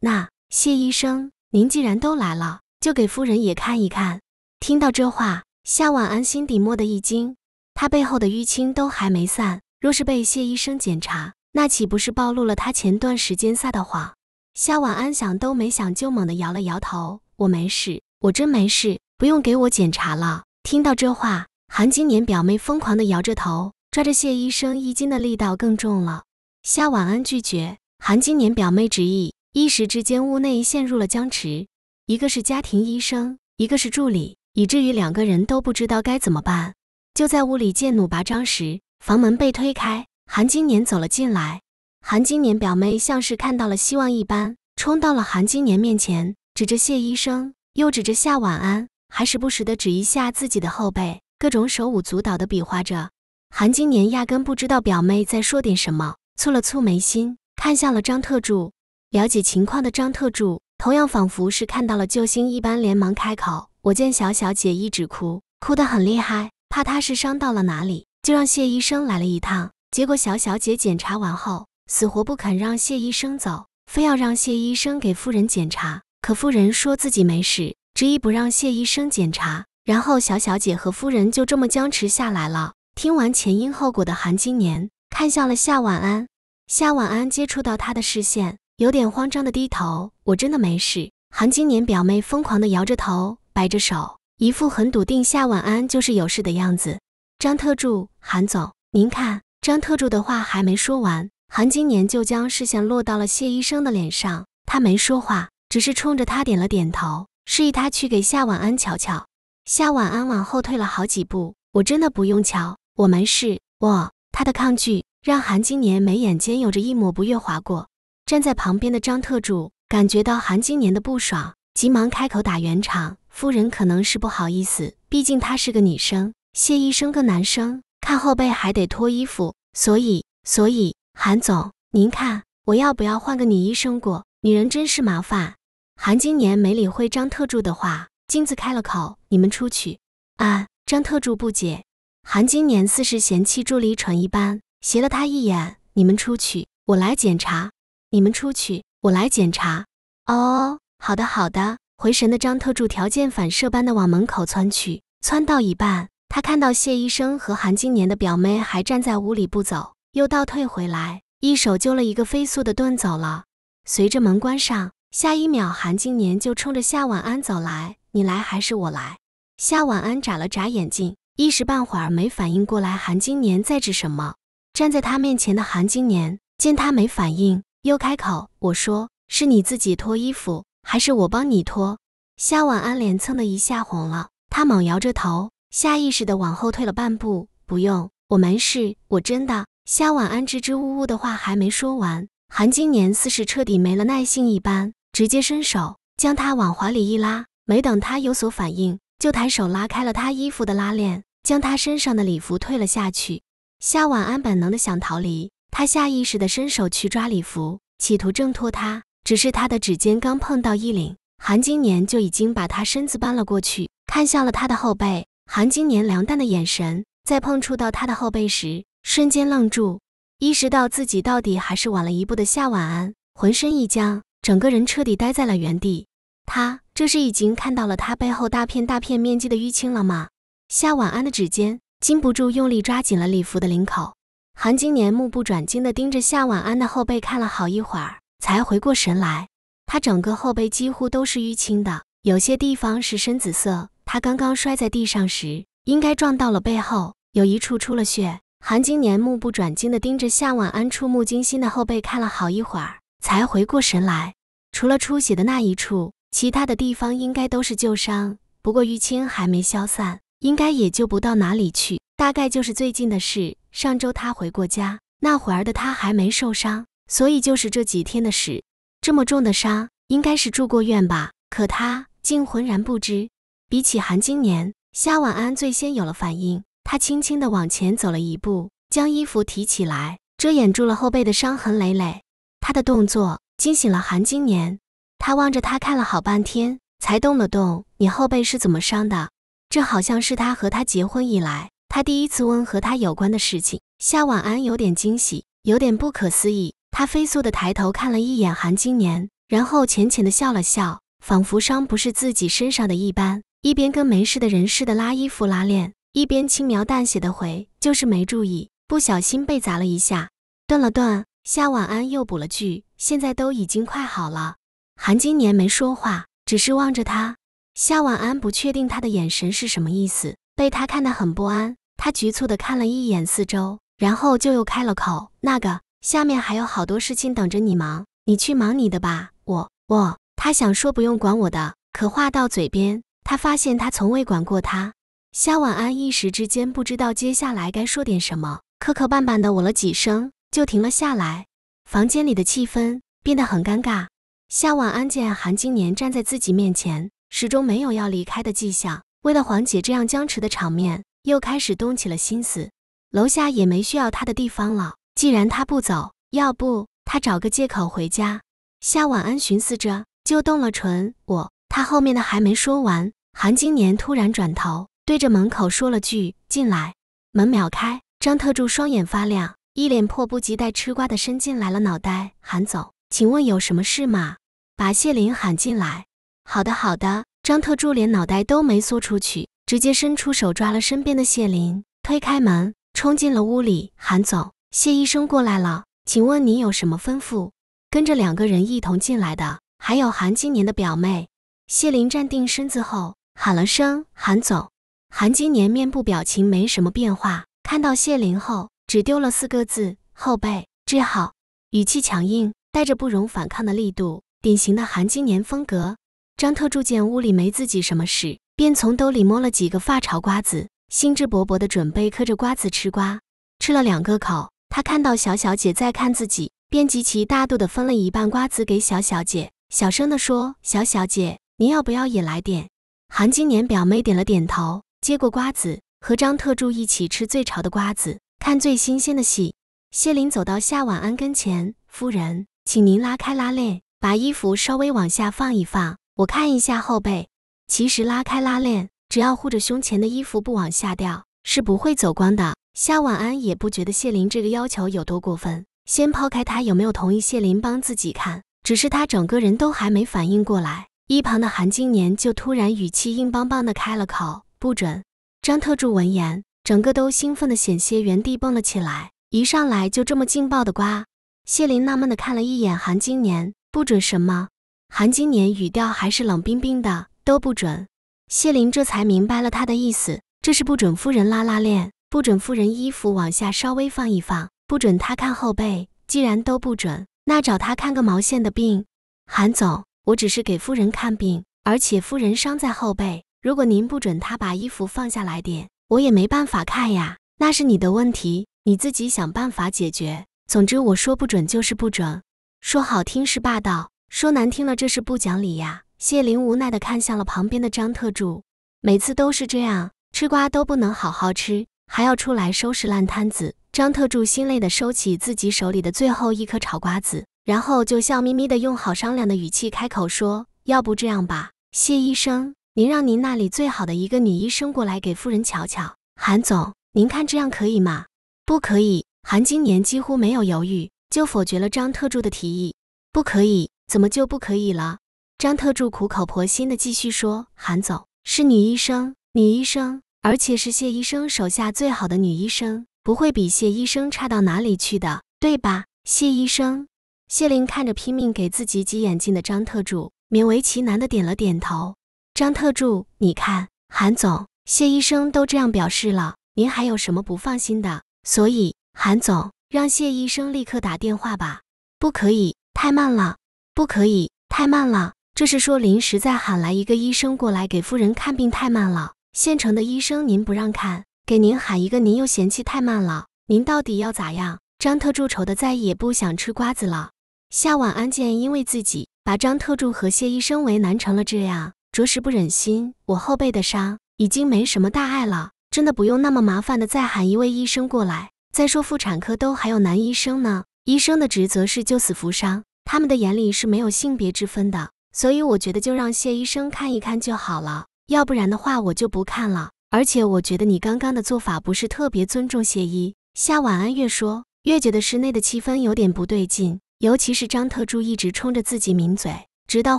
那谢医生，您既然都来了，就给夫人也看一看。听到这话，夏婉安心底蓦地一惊，她背后的淤青都还没散，若是被谢医生检查，那岂不是暴露了她前段时间撒的谎？夏婉安想都没想，就猛地摇了摇头：“我没事，我真没事，不用给我检查了。”听到这话，韩金年表妹疯狂地摇着头，抓着谢医生衣襟的力道更重了。夏婉安拒绝。韩金年表妹执意，一时之间，屋内陷入了僵持。一个是家庭医生，一个是助理，以至于两个人都不知道该怎么办。就在屋里剑弩拔张时，房门被推开，韩金年走了进来。韩金年表妹像是看到了希望一般，冲到了韩金年面前，指着谢医生，又指着夏晚安，还时不时地指一下自己的后背，各种手舞足蹈的比划着。韩金年压根不知道表妹在说点什么，蹙了蹙眉心。看向了张特助，了解情况的张特助同样仿佛是看到了救星一般，连忙开口：“我见小小姐一直哭，哭得很厉害，怕她是伤到了哪里，就让谢医生来了一趟。结果小小姐检查完后，死活不肯让谢医生走，非要让谢医生给夫人检查。可夫人说自己没事，执意不让谢医生检查，然后小小姐和夫人就这么僵持下来了。”听完前因后果的韩金年看向了夏晚安。夏晚安接触到他的视线，有点慌张地低头：“我真的没事。”韩金年表妹疯狂地摇着头，摆着手，一副很笃定夏晚安就是有事的样子。张特助，韩总，您看。张特助的话还没说完，韩金年就将视线落到了谢医生的脸上。他没说话，只是冲着他点了点头，示意他去给夏晚安瞧瞧。夏晚安往后退了好几步：“我真的不用瞧，我没事。”我，他的抗拒。让韩金年眉眼间有着一抹不悦划过，站在旁边的张特助感觉到韩金年的不爽，急忙开口打圆场：“夫人可能是不好意思，毕竟她是个女生，谢医生个男生，看后背还得脱衣服，所以，所以，韩总，您看我要不要换个女医生过？女人真是麻烦。”韩金年没理会张特助的话，金子开了口：“你们出去。”啊！张特助不解，韩金年似是嫌弃助理蠢一般。斜了他一眼，你们出去，我来检查。你们出去，我来检查。哦，好的好的。回神的张特助条件反射般的往门口窜去，窜到一半，他看到谢医生和韩金年的表妹还站在屋里不走，又倒退回来，一手揪了一个飞速的遁走了。随着门关上，下一秒韩金年就冲着夏晚安走来：“你来还是我来？”夏晚安眨了眨眼睛，一时半会儿没反应过来韩金年在指什么。站在他面前的韩金年见他没反应，又开口：“我说，是你自己脱衣服，还是我帮你脱？”夏晚安脸蹭的一下红了，他猛摇着头，下意识地往后退了半步：“不用，我没事，我真的。”夏晚安支支吾吾的话还没说完，韩金年似是彻底没了耐性一般，直接伸手将他往怀里一拉，没等他有所反应，就抬手拉开了他衣服的拉链，将他身上的礼服退了下去。夏晚安本能的想逃离，他下意识的伸手去抓礼服，企图挣脱他。只是他的指尖刚碰到衣领，韩金年就已经把他身子搬了过去，看向了他的后背。韩金年凉淡的眼神在碰触到他的后背时，瞬间愣住，意识到自己到底还是晚了一步的夏晚安，浑身一僵，整个人彻底呆在了原地。他这是已经看到了他背后大片大片面积的淤青了吗？夏晚安的指尖。禁不住用力抓紧了礼服的领口，韩金年目不转睛地盯着夏晚安的后背看了好一会儿，才回过神来。他整个后背几乎都是淤青的，有些地方是深紫色。他刚刚摔在地上时，应该撞到了背后，有一处出了血。韩金年目不转睛地盯着夏晚安触目惊心的后背看了好一会儿，才回过神来。除了出血的那一处，其他的地方应该都是旧伤，不过淤青还没消散。应该也救不到哪里去，大概就是最近的事。上周他回过家那会儿的他还没受伤，所以就是这几天的事。这么重的伤，应该是住过院吧？可他竟浑然不知。比起韩金年，夏晚安最先有了反应。他轻轻的往前走了一步，将衣服提起来遮掩住了后背的伤痕累累。他的动作惊醒了韩金年，他望着他看了好半天，才动了动：“你后背是怎么伤的？”这好像是他和他结婚以来，他第一次问和他有关的事情。夏晚安有点惊喜，有点不可思议。他飞速的抬头看了一眼韩金年，然后浅浅的笑了笑，仿佛伤不是自己身上的一般。一边跟没事的人似的拉衣服拉链，一边轻描淡写的回：“就是没注意，不小心被砸了一下。”顿了顿，夏晚安又补了句：“现在都已经快好了。”韩金年没说话，只是望着他。夏晚安不确定他的眼神是什么意思，被他看得很不安。他局促地看了一眼四周，然后就又开了口：“那个，下面还有好多事情等着你忙，你去忙你的吧。我……我……”他想说不用管我的，可话到嘴边，他发现他从未管过他。夏晚安一时之间不知道接下来该说点什么，磕磕绊绊地我了几声就停了下来。房间里的气氛变得很尴尬。夏晚安见韩金年站在自己面前。始终没有要离开的迹象，为了缓解这样僵持的场面，又开始动起了心思。楼下也没需要他的地方了，既然他不走，要不他找个借口回家。夏晚安寻思着，就动了唇，我他后面的还没说完，韩金年突然转头对着门口说了句：“进来。”门秒开，张特助双眼发亮，一脸迫不及待吃瓜的伸进来了脑袋。韩总，请问有什么事吗？把谢玲喊进来。好的，好的。张特助连脑袋都没缩出去，直接伸出手抓了身边的谢林，推开门，冲进了屋里，喊总：“谢医生过来了，请问您有什么吩咐？”跟着两个人一同进来的还有韩金年的表妹。谢林站定身子后，喊了声：“韩总。”韩金年面部表情没什么变化，看到谢林后，只丢了四个字：“后背治好。”语气强硬，带着不容反抗的力度，典型的韩金年风格。张特助见屋里没自己什么事，便从兜里摸了几个发潮瓜子，兴致勃勃地准备嗑着瓜子吃瓜。吃了两个口，他看到小小姐在看自己，便极其大度地分了一半瓜子给小小姐，小声地说：“小小姐，您要不要也来点？”韩金年表妹点了点头，接过瓜子，和张特助一起吃最潮的瓜子，看最新鲜的戏。谢林走到夏晚安跟前：“夫人，请您拉开拉链，把衣服稍微往下放一放。”我看一下后背，其实拉开拉链，只要护着胸前的衣服不往下掉，是不会走光的。夏晚安也不觉得谢琳这个要求有多过分，先抛开他有没有同意谢琳帮自己看，只是他整个人都还没反应过来，一旁的韩金年就突然语气硬邦邦的开了口：“不准！”张特助闻言，整个都兴奋的险些原地蹦了起来，一上来就这么劲爆的瓜。谢琳纳闷的看了一眼韩金年：“不准什么？”韩金年语调还是冷冰冰的，都不准。谢玲这才明白了他的意思，这是不准夫人拉拉链，不准夫人衣服往下稍微放一放，不准他看后背。既然都不准，那找他看个毛线的病？韩总，我只是给夫人看病，而且夫人伤在后背。如果您不准他把衣服放下来点，我也没办法看呀。那是你的问题，你自己想办法解决。总之，我说不准就是不准，说好听是霸道。说难听了，这是不讲理呀！谢玲无奈的看向了旁边的张特助，每次都是这样，吃瓜都不能好好吃，还要出来收拾烂摊子。张特助心累的收起自己手里的最后一颗炒瓜子，然后就笑眯眯的用好商量的语气开口说：“要不这样吧，谢医生，您让您那里最好的一个女医生过来给夫人瞧瞧。韩总，您看这样可以吗？”“不可以。”韩金年几乎没有犹豫就否决了张特助的提议，“不可以。”怎么就不可以了？张特助苦口婆心地继续说：“韩总是女医生，女医生，而且是谢医生手下最好的女医生，不会比谢医生差到哪里去的，对吧？”谢医生，谢玲看着拼命给自己挤眼镜的张特助，勉为其难地点了点头。张特助，你看，韩总、谢医生都这样表示了，您还有什么不放心的？所以，韩总让谢医生立刻打电话吧，不可以，太慢了。不可以太慢了，这是说临时再喊来一个医生过来给夫人看病太慢了。县城的医生您不让看，给您喊一个您又嫌弃太慢了，您到底要咋样？张特助愁的再也不想吃瓜子了。夏晚安见因为自己把张特助和谢医生为难成了这样，着实不忍心。我后背的伤已经没什么大碍了，真的不用那么麻烦的再喊一位医生过来。再说妇产科都还有男医生呢，医生的职责是救死扶伤。他们的眼里是没有性别之分的，所以我觉得就让谢医生看一看就好了，要不然的话我就不看了。而且我觉得你刚刚的做法不是特别尊重谢医。夏晚安越说越觉得室内的气氛有点不对劲，尤其是张特助一直冲着自己抿嘴，直到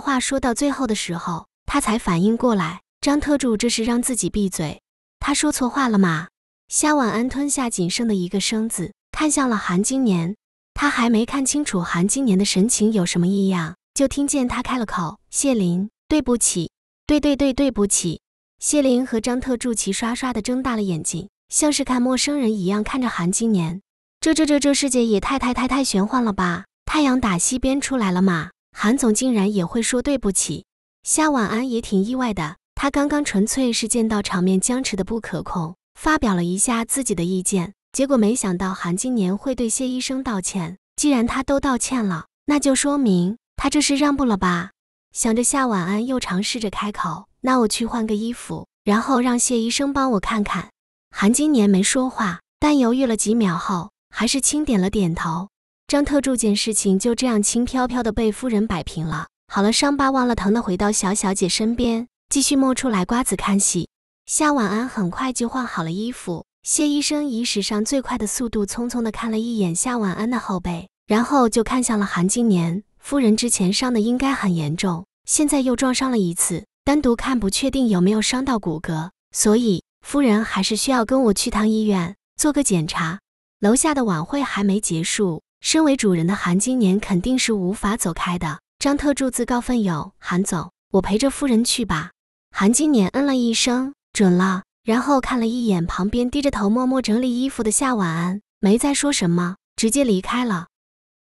话说到最后的时候，他才反应过来，张特助这是让自己闭嘴。他说错话了吗？夏晚安吞下仅剩的一个生子，看向了韩金年。他还没看清楚韩金年的神情有什么异样，就听见他开了口：“谢林，对不起。”“对对对，对不起。”谢林和张特助齐刷刷地睁大了眼睛，像是看陌生人一样看着韩金年。这这这这世界也太太太太玄幻了吧？太阳打西边出来了吗？韩总竟然也会说对不起？夏晚安也挺意外的，他刚刚纯粹是见到场面僵持的不可控，发表了一下自己的意见。结果没想到韩金年会对谢医生道歉，既然他都道歉了，那就说明他这是让步了吧。想着夏晚安又尝试着开口：“那我去换个衣服，然后让谢医生帮我看看。”韩金年没说话，但犹豫了几秒后，还是轻点了点头。张特助件事情就这样轻飘飘的被夫人摆平了。好了，伤疤忘了疼的回到小小姐身边，继续摸出来瓜子看戏。夏晚安很快就换好了衣服。谢医生以史上最快的速度，匆匆地看了一眼夏晚安的后背，然后就看向了韩金年夫人。之前伤的应该很严重，现在又撞伤了一次，单独看不确定有没有伤到骨骼，所以夫人还是需要跟我去趟医院做个检查。楼下的晚会还没结束，身为主人的韩金年肯定是无法走开的。张特助自告奋勇：“韩总，我陪着夫人去吧。”韩金年嗯了一声：“准了。”然后看了一眼旁边低着头默默整理衣服的夏晚安，没再说什么，直接离开了。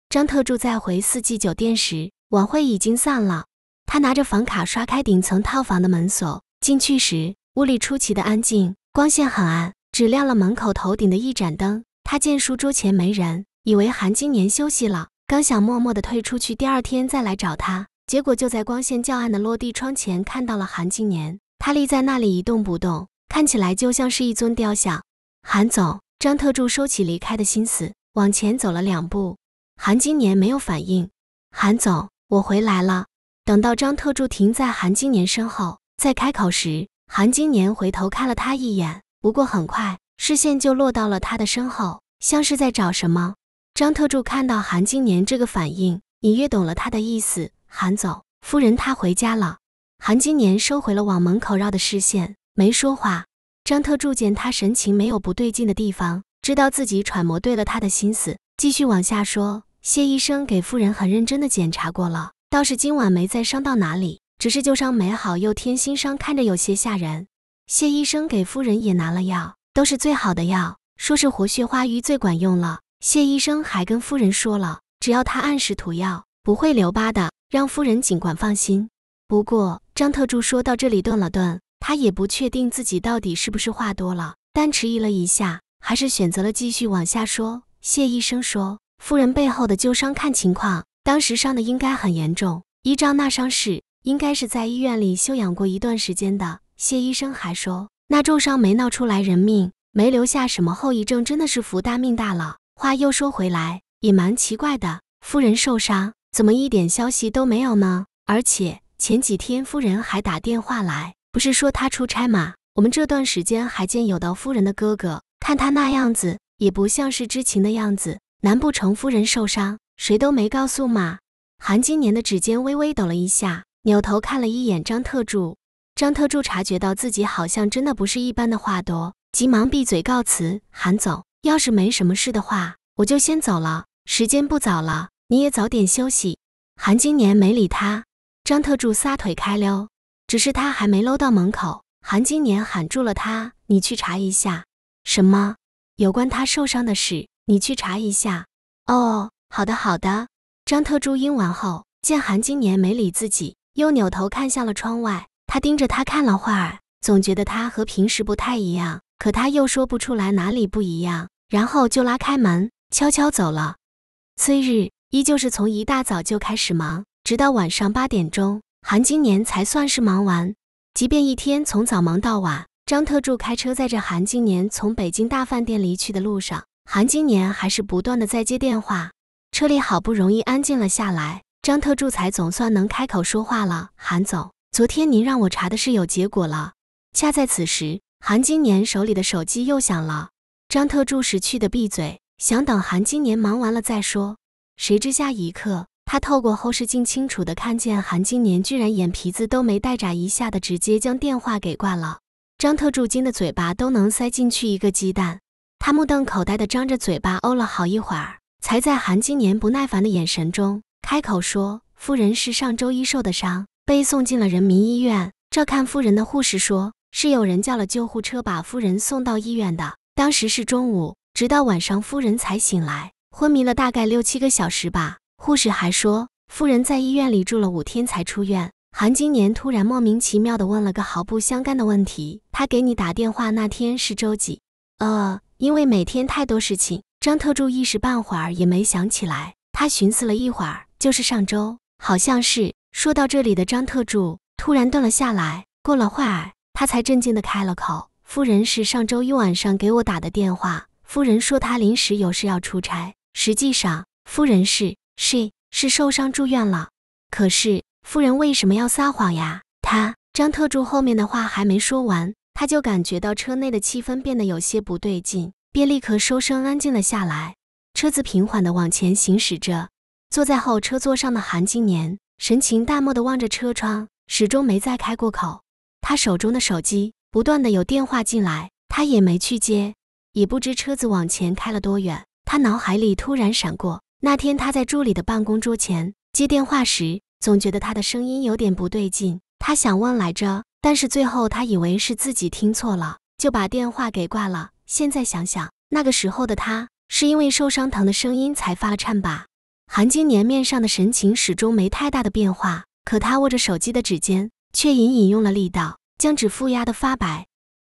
张特助再回四季酒店时，晚会已经散了。他拿着房卡刷开顶层套房的门锁，进去时屋里出奇的安静，光线很暗，只亮了门口头顶的一盏灯。他见书桌前没人，以为韩金年休息了，刚想默默的退出去，第二天再来找他，结果就在光线较暗的落地窗前看到了韩金年，他立在那里一动不动。看起来就像是一尊雕像。韩总，张特助收起离开的心思，往前走了两步。韩金年没有反应。韩总，我回来了。等到张特助停在韩金年身后再开口时，韩金年回头看了他一眼，不过很快视线就落到了他的身后，像是在找什么。张特助看到韩金年这个反应，隐约懂了他的意思。韩总夫人她回家了。韩金年收回了往门口绕的视线。没说话。张特柱见他神情没有不对劲的地方，知道自己揣摩对了他的心思，继续往下说：“谢医生给夫人很认真的检查过了，倒是今晚没再伤到哪里，只是旧伤没好又添新伤，看着有些吓人。谢医生给夫人也拿了药，都是最好的药，说是活血化瘀最管用了。谢医生还跟夫人说了，只要他按时涂药，不会留疤的，让夫人尽管放心。不过，张特柱说到这里顿了顿。”他也不确定自己到底是不是话多了，但迟疑了一下，还是选择了继续往下说。谢医生说：“夫人背后的旧伤，看情况，当时伤的应该很严重。依照那伤势，应该是在医院里休养过一段时间的。”谢医生还说：“那重伤没闹出来人命，没留下什么后遗症，真的是福大命大了。”话又说回来，也蛮奇怪的，夫人受伤，怎么一点消息都没有呢？而且前几天夫人还打电话来。不是说他出差吗？我们这段时间还见有道夫人的哥哥，看他那样子也不像是知情的样子。难不成夫人受伤，谁都没告诉吗？韩金年的指尖微微抖了一下，扭头看了一眼张特助。张特助察觉到自己好像真的不是一般的话多，急忙闭嘴告辞。韩总，要是没什么事的话，我就先走了。时间不早了，你也早点休息。韩金年没理他，张特助撒腿开溜。只是他还没搂到门口，韩金年喊住了他：“你去查一下什么有关他受伤的事，你去查一下。”“哦，好的，好的。”张特助应完后，见韩金年没理自己，又扭头看向了窗外。他盯着他看了会儿，总觉得他和平时不太一样，可他又说不出来哪里不一样。然后就拉开门，悄悄走了。次日依旧是从一大早就开始忙，直到晚上八点钟。韩金年才算是忙完，即便一天从早忙到晚。张特助开车载着韩金年从北京大饭店离去的路上，韩金年还是不断的在接电话。车里好不容易安静了下来，张特助才总算能开口说话了。韩总，昨天您让我查的是有结果了。恰在此时，韩金年手里的手机又响了。张特助识趣的闭嘴，想等韩金年忙完了再说。谁知下一刻。他透过后视镜，清楚的看见韩金年居然眼皮子都没带眨一下的，直接将电话给挂了。张特助惊的嘴巴都能塞进去一个鸡蛋，他目瞪口呆的张着嘴巴，哦了好一会儿，才在韩金年不耐烦的眼神中开口说：“夫人是上周一受的伤，被送进了人民医院。这看夫人的护士说，是有人叫了救护车把夫人送到医院的。当时是中午，直到晚上夫人才醒来，昏迷了大概六七个小时吧。”护士还说，夫人在医院里住了五天才出院。韩金年突然莫名其妙地问了个毫不相干的问题：“他给你打电话那天是周几？”呃，因为每天太多事情，张特助一时半会儿也没想起来。他寻思了一会儿，就是上周，好像是。说到这里，的张特助突然顿了下来。过了会儿，他才镇静地开了口：“夫人是上周一晚上给我打的电话。夫人说她临时有事要出差。实际上，夫人是……”是是受伤住院了，可是夫人为什么要撒谎呀？他张特助后面的话还没说完，他就感觉到车内的气氛变得有些不对劲，便立刻收声，安静了下来。车子平缓的往前行驶着，坐在后车座上的韩金年神情淡漠的望着车窗，始终没再开过口。他手中的手机不断的有电话进来，他也没去接，也不知车子往前开了多远，他脑海里突然闪过。那天他在助理的办公桌前接电话时，总觉得他的声音有点不对劲。他想问来着，但是最后他以为是自己听错了，就把电话给挂了。现在想想，那个时候的他是因为受伤疼的声音才发颤吧？韩金年面上的神情始终没太大的变化，可他握着手机的指尖却隐隐用了力道，将指腹压得发白。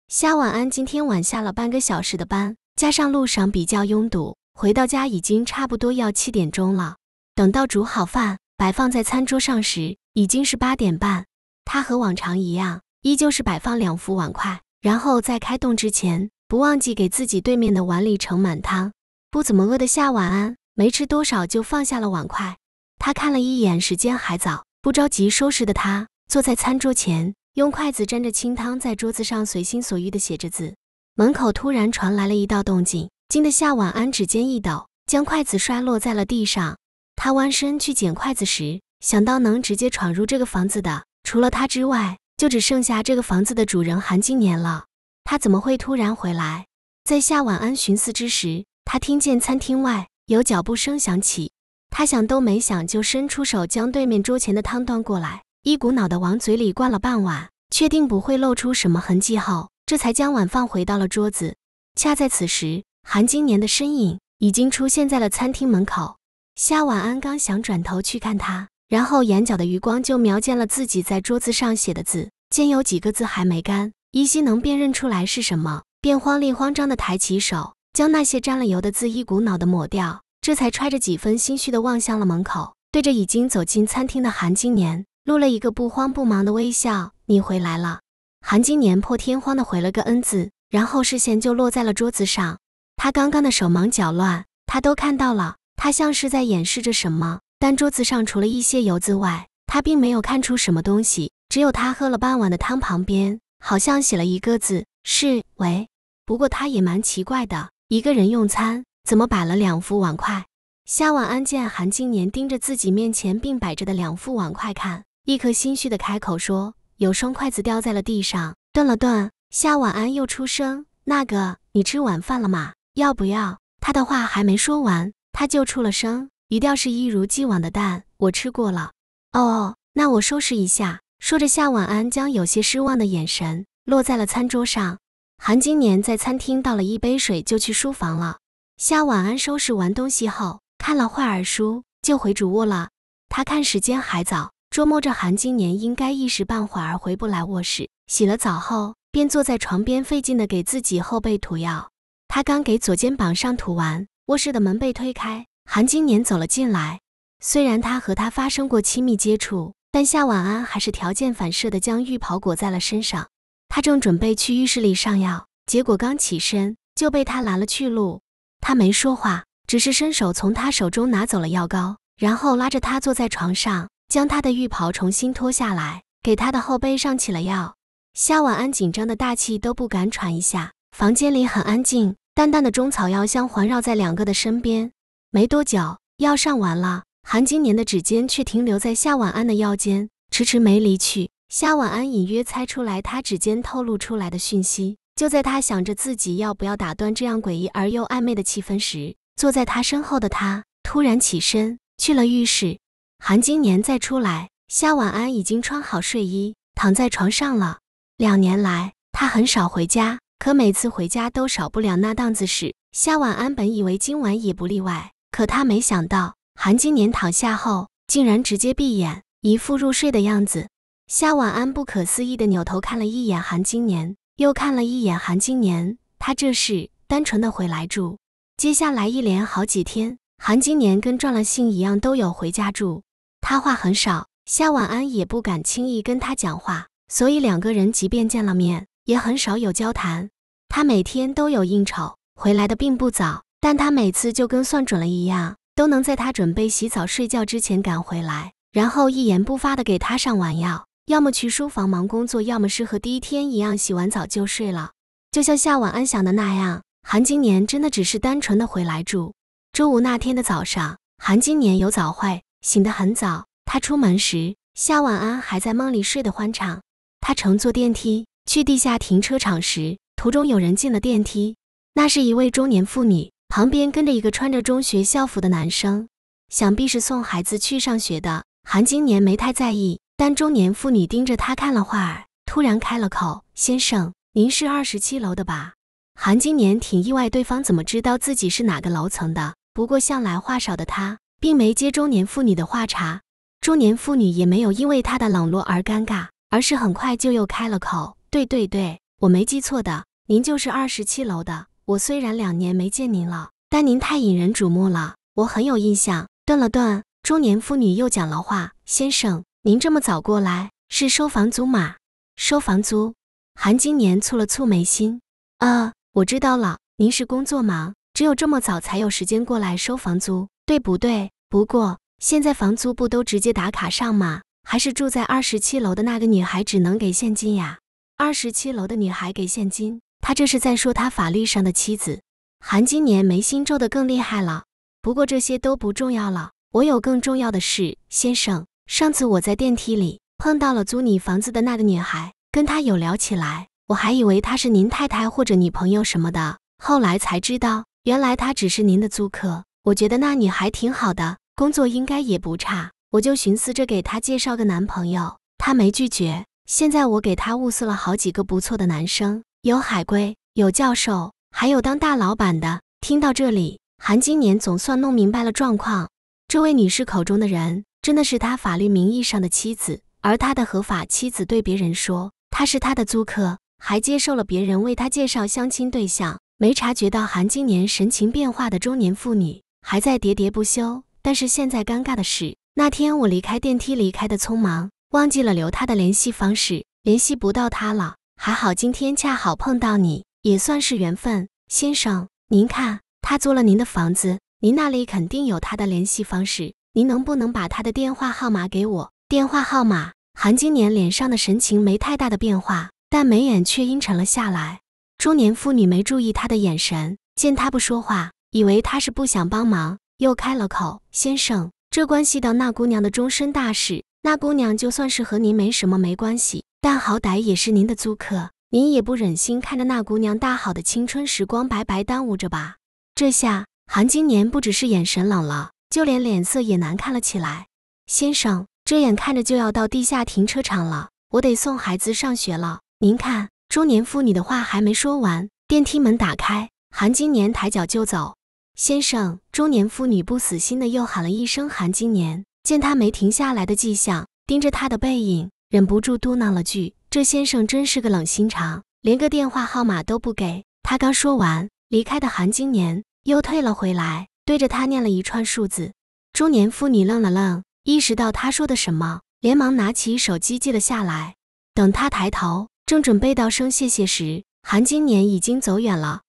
夏晚安今天晚下了半个小时的班，加上路上比较拥堵。回到家已经差不多要七点钟了。等到煮好饭摆放在餐桌上时，已经是八点半。他和往常一样，依旧是摆放两副碗筷，然后在开动之前不忘记给自己对面的碗里盛满汤。不怎么饿的夏晚安，没吃多少就放下了碗筷。他看了一眼时间，还早，不着急收拾的他坐在餐桌前，用筷子沾着清汤在桌子上随心所欲地写着字。门口突然传来了一道动静。惊得夏晚安指尖一抖，将筷子摔落在了地上。他弯身去捡筷子时，想到能直接闯入这个房子的，除了他之外，就只剩下这个房子的主人韩金年了。他怎么会突然回来？在夏晚安寻思之时，他听见餐厅外有脚步声响起。他想都没想，就伸出手将对面桌前的汤端过来，一股脑的往嘴里灌了半碗，确定不会露出什么痕迹后，这才将碗放回到了桌子。恰在此时。韩金年的身影已经出现在了餐厅门口，夏晚安刚想转头去看他，然后眼角的余光就瞄见了自己在桌子上写的字，见有几个字还没干，依稀能辨认出来是什么，便慌里慌张的抬起手，将那些沾了油的字一股脑的抹掉，这才揣着几分心虚的望向了门口，对着已经走进餐厅的韩金年露了一个不慌不忙的微笑：“你回来了。”韩金年破天荒的回了个恩字，然后视线就落在了桌子上。他刚刚的手忙脚乱，他都看到了。他像是在掩饰着什么，但桌子上除了一些油渍外，他并没有看出什么东西。只有他喝了半碗的汤，旁边好像写了一个字“是喂”。不过他也蛮奇怪的，一个人用餐怎么摆了两副碗筷？夏晚安见韩静年盯着自己面前并摆着的两副碗筷看，一颗心虚的开口说：“有双筷子掉在了地上。”顿了顿，夏晚安又出声：“那个，你吃晚饭了吗？”要不要？他的话还没说完，他就出了声。鱼钓是一如既往的淡，我吃过了。哦哦，那我收拾一下。说着，夏晚安将有些失望的眼神落在了餐桌上。韩金年在餐厅倒了一杯水，就去书房了。夏晚安收拾完东西后，看了会儿书，就回主卧了。他看时间还早，琢磨着韩金年应该一时半会儿回不来卧室。洗了澡后，便坐在床边，费劲的给自己后背涂药。他刚给左肩膀上涂完，卧室的门被推开，韩金年走了进来。虽然他和他发生过亲密接触，但夏晚安还是条件反射的将浴袍裹在了身上。他正准备去浴室里上药，结果刚起身就被他拦了去路。他没说话，只是伸手从他手中拿走了药膏，然后拉着他坐在床上，将他的浴袍重新脱下来，给他的后背上起了药。夏晚安紧张的大气都不敢喘一下，房间里很安静。淡淡的中草药香环绕在两个的身边，没多久药上完了，韩金年的指尖却停留在夏晚安的腰间，迟迟没离去。夏晚安隐约猜出来他指尖透露出来的讯息，就在他想着自己要不要打断这样诡异而又暧昧的气氛时，坐在他身后的他突然起身去了浴室。韩金年再出来，夏晚安已经穿好睡衣躺在床上了。两年来，他很少回家。可每次回家都少不了那档子事。夏晚安本以为今晚也不例外，可他没想到韩金年躺下后竟然直接闭眼，一副入睡的样子。夏晚安不可思议地扭头看了一眼韩金年，又看了一眼韩金年。他这是单纯的回来住。接下来一连好几天，韩金年跟撞了性一样，都有回家住。他话很少，夏晚安也不敢轻易跟他讲话，所以两个人即便见了面。也很少有交谈。他每天都有应酬，回来的并不早，但他每次就跟算准了一样，都能在他准备洗澡睡觉之前赶回来，然后一言不发的给他上完药，要么去书房忙工作，要么是和第一天一样洗完澡就睡了。就像夏晚安想的那样，韩金年真的只是单纯的回来住。周五那天的早上，韩金年有早会，醒得很早。他出门时，夏晚安还在梦里睡得欢畅。他乘坐电梯。去地下停车场时，途中有人进了电梯，那是一位中年妇女，旁边跟着一个穿着中学校服的男生，想必是送孩子去上学的。韩金年没太在意，但中年妇女盯着他看了会儿，突然开了口：“先生，您是二十七楼的吧？”韩金年挺意外，对方怎么知道自己是哪个楼层的？不过向来话少的他，并没接中年妇女的话茬。中年妇女也没有因为他的冷落而尴尬，而是很快就又开了口。对对对，我没记错的，您就是二十七楼的。我虽然两年没见您了，但您太引人瞩目了，我很有印象。顿了顿，中年妇女又讲了话：“先生，您这么早过来是收房租吗？收房租？”韩金年蹙了蹙眉心：“啊，我知道了，您是工作忙，只有这么早才有时间过来收房租，对不对？不过现在房租不都直接打卡上吗？还是住在二十七楼的那个女孩只能给现金呀？”二十七楼的女孩给现金，她这是在说她法律上的妻子。韩金年眉心皱的更厉害了。不过这些都不重要了，我有更重要的事，先生。上次我在电梯里碰到了租你房子的那个女孩，跟她有聊起来，我还以为她是您太太或者女朋友什么的，后来才知道，原来她只是您的租客。我觉得那女孩挺好的，工作应该也不差，我就寻思着给她介绍个男朋友，她没拒绝。现在我给他物色了好几个不错的男生，有海归，有教授，还有当大老板的。听到这里，韩金年总算弄明白了状况。这位女士口中的人，真的是他法律名义上的妻子，而他的合法妻子对别人说他是他的租客，还接受了别人为他介绍相亲对象。没察觉到韩金年神情变化的中年妇女还在喋喋不休，但是现在尴尬的是，那天我离开电梯离开的匆忙。忘记了留他的联系方式，联系不到他了。还好今天恰好碰到你，也算是缘分。先生，您看，他租了您的房子，您那里肯定有他的联系方式，您能不能把他的电话号码给我？电话号码。韩金年脸上的神情没太大的变化，但眉眼却阴沉了下来。中年妇女没注意他的眼神，见他不说话，以为他是不想帮忙，又开了口：“先生，这关系到那姑娘的终身大事。”那姑娘就算是和您没什么没关系，但好歹也是您的租客，您也不忍心看着那姑娘大好的青春时光白白耽误着吧？这下韩金年不只是眼神冷了，就连脸色也难看了起来。先生，这眼看着就要到地下停车场了，我得送孩子上学了。您看，中年妇女的话还没说完，电梯门打开，韩金年抬脚就走。先生，中年妇女不死心的又喊了一声韩金年。见他没停下来的迹象，盯着他的背影，忍不住嘟囔了句：“这先生真是个冷心肠，连个电话号码都不给。”他刚说完，离开的韩金年又退了回来，对着他念了一串数字。中年妇女愣了愣，意识到他说的什么，连忙拿起手机记了下来。等他抬头，正准备道声谢谢时，韩金年已经走远了。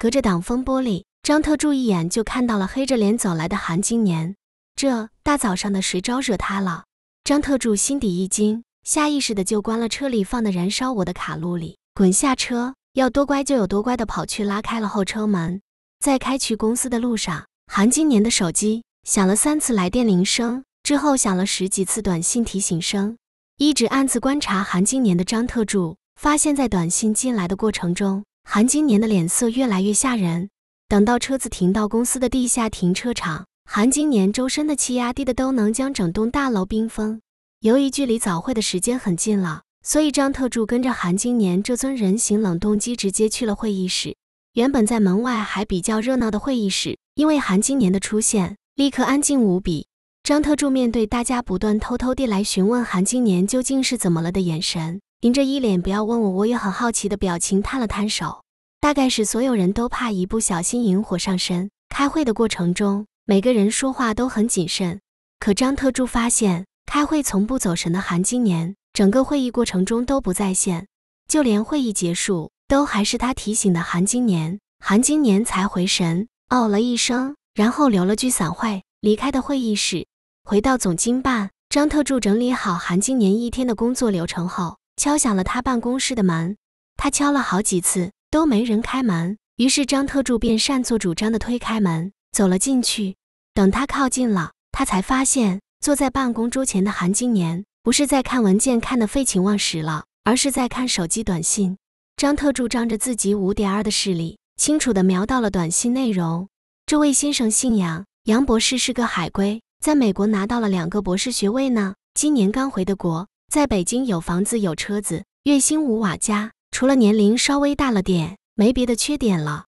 隔着挡风玻璃，张特助一眼就看到了黑着脸走来的韩金年。这大早上的，谁招惹他了？张特助心底一惊，下意识的就关了车里放的燃烧我的卡路里，滚下车，要多乖就有多乖的跑去拉开了后车门。在开去公司的路上，韩金年的手机响了三次来电铃声，之后响了十几次短信提醒声。一直暗自观察韩金年的张特助发现，在短信进来的过程中，韩金年的脸色越来越吓人。等到车子停到公司的地下停车场。韩金年周身的气压低的都能将整栋大楼冰封。由于距离早会的时间很近了，所以张特助跟着韩金年这尊人形冷冻机直接去了会议室。原本在门外还比较热闹的会议室，因为韩金年的出现，立刻安静无比。张特助面对大家不断偷偷地来询问韩金年究竟是怎么了的眼神，迎着一脸不要问我，我也很好奇的表情，摊了摊手。大概是所有人都怕一不小心引火上身。开会的过程中。每个人说话都很谨慎，可张特助发现，开会从不走神的韩金年，整个会议过程中都不在线，就连会议结束都还是他提醒的。韩金年，韩金年才回神，哦了一声，然后留了句散会，离开的会议室，回到总经办。张特助整理好韩金年一天的工作流程后，敲响了他办公室的门，他敲了好几次都没人开门，于是张特助便擅作主张地推开门。走了进去，等他靠近了，他才发现坐在办公桌前的韩金年不是在看文件看的废寝忘食了，而是在看手机短信。张特助仗着自己五点二的视力，清楚的瞄到了短信内容：这位先生姓杨，杨博士是个海归，在美国拿到了两个博士学位呢，今年刚回的国，在北京有房子有车子，月薪五瓦加，除了年龄稍微大了点，没别的缺点了。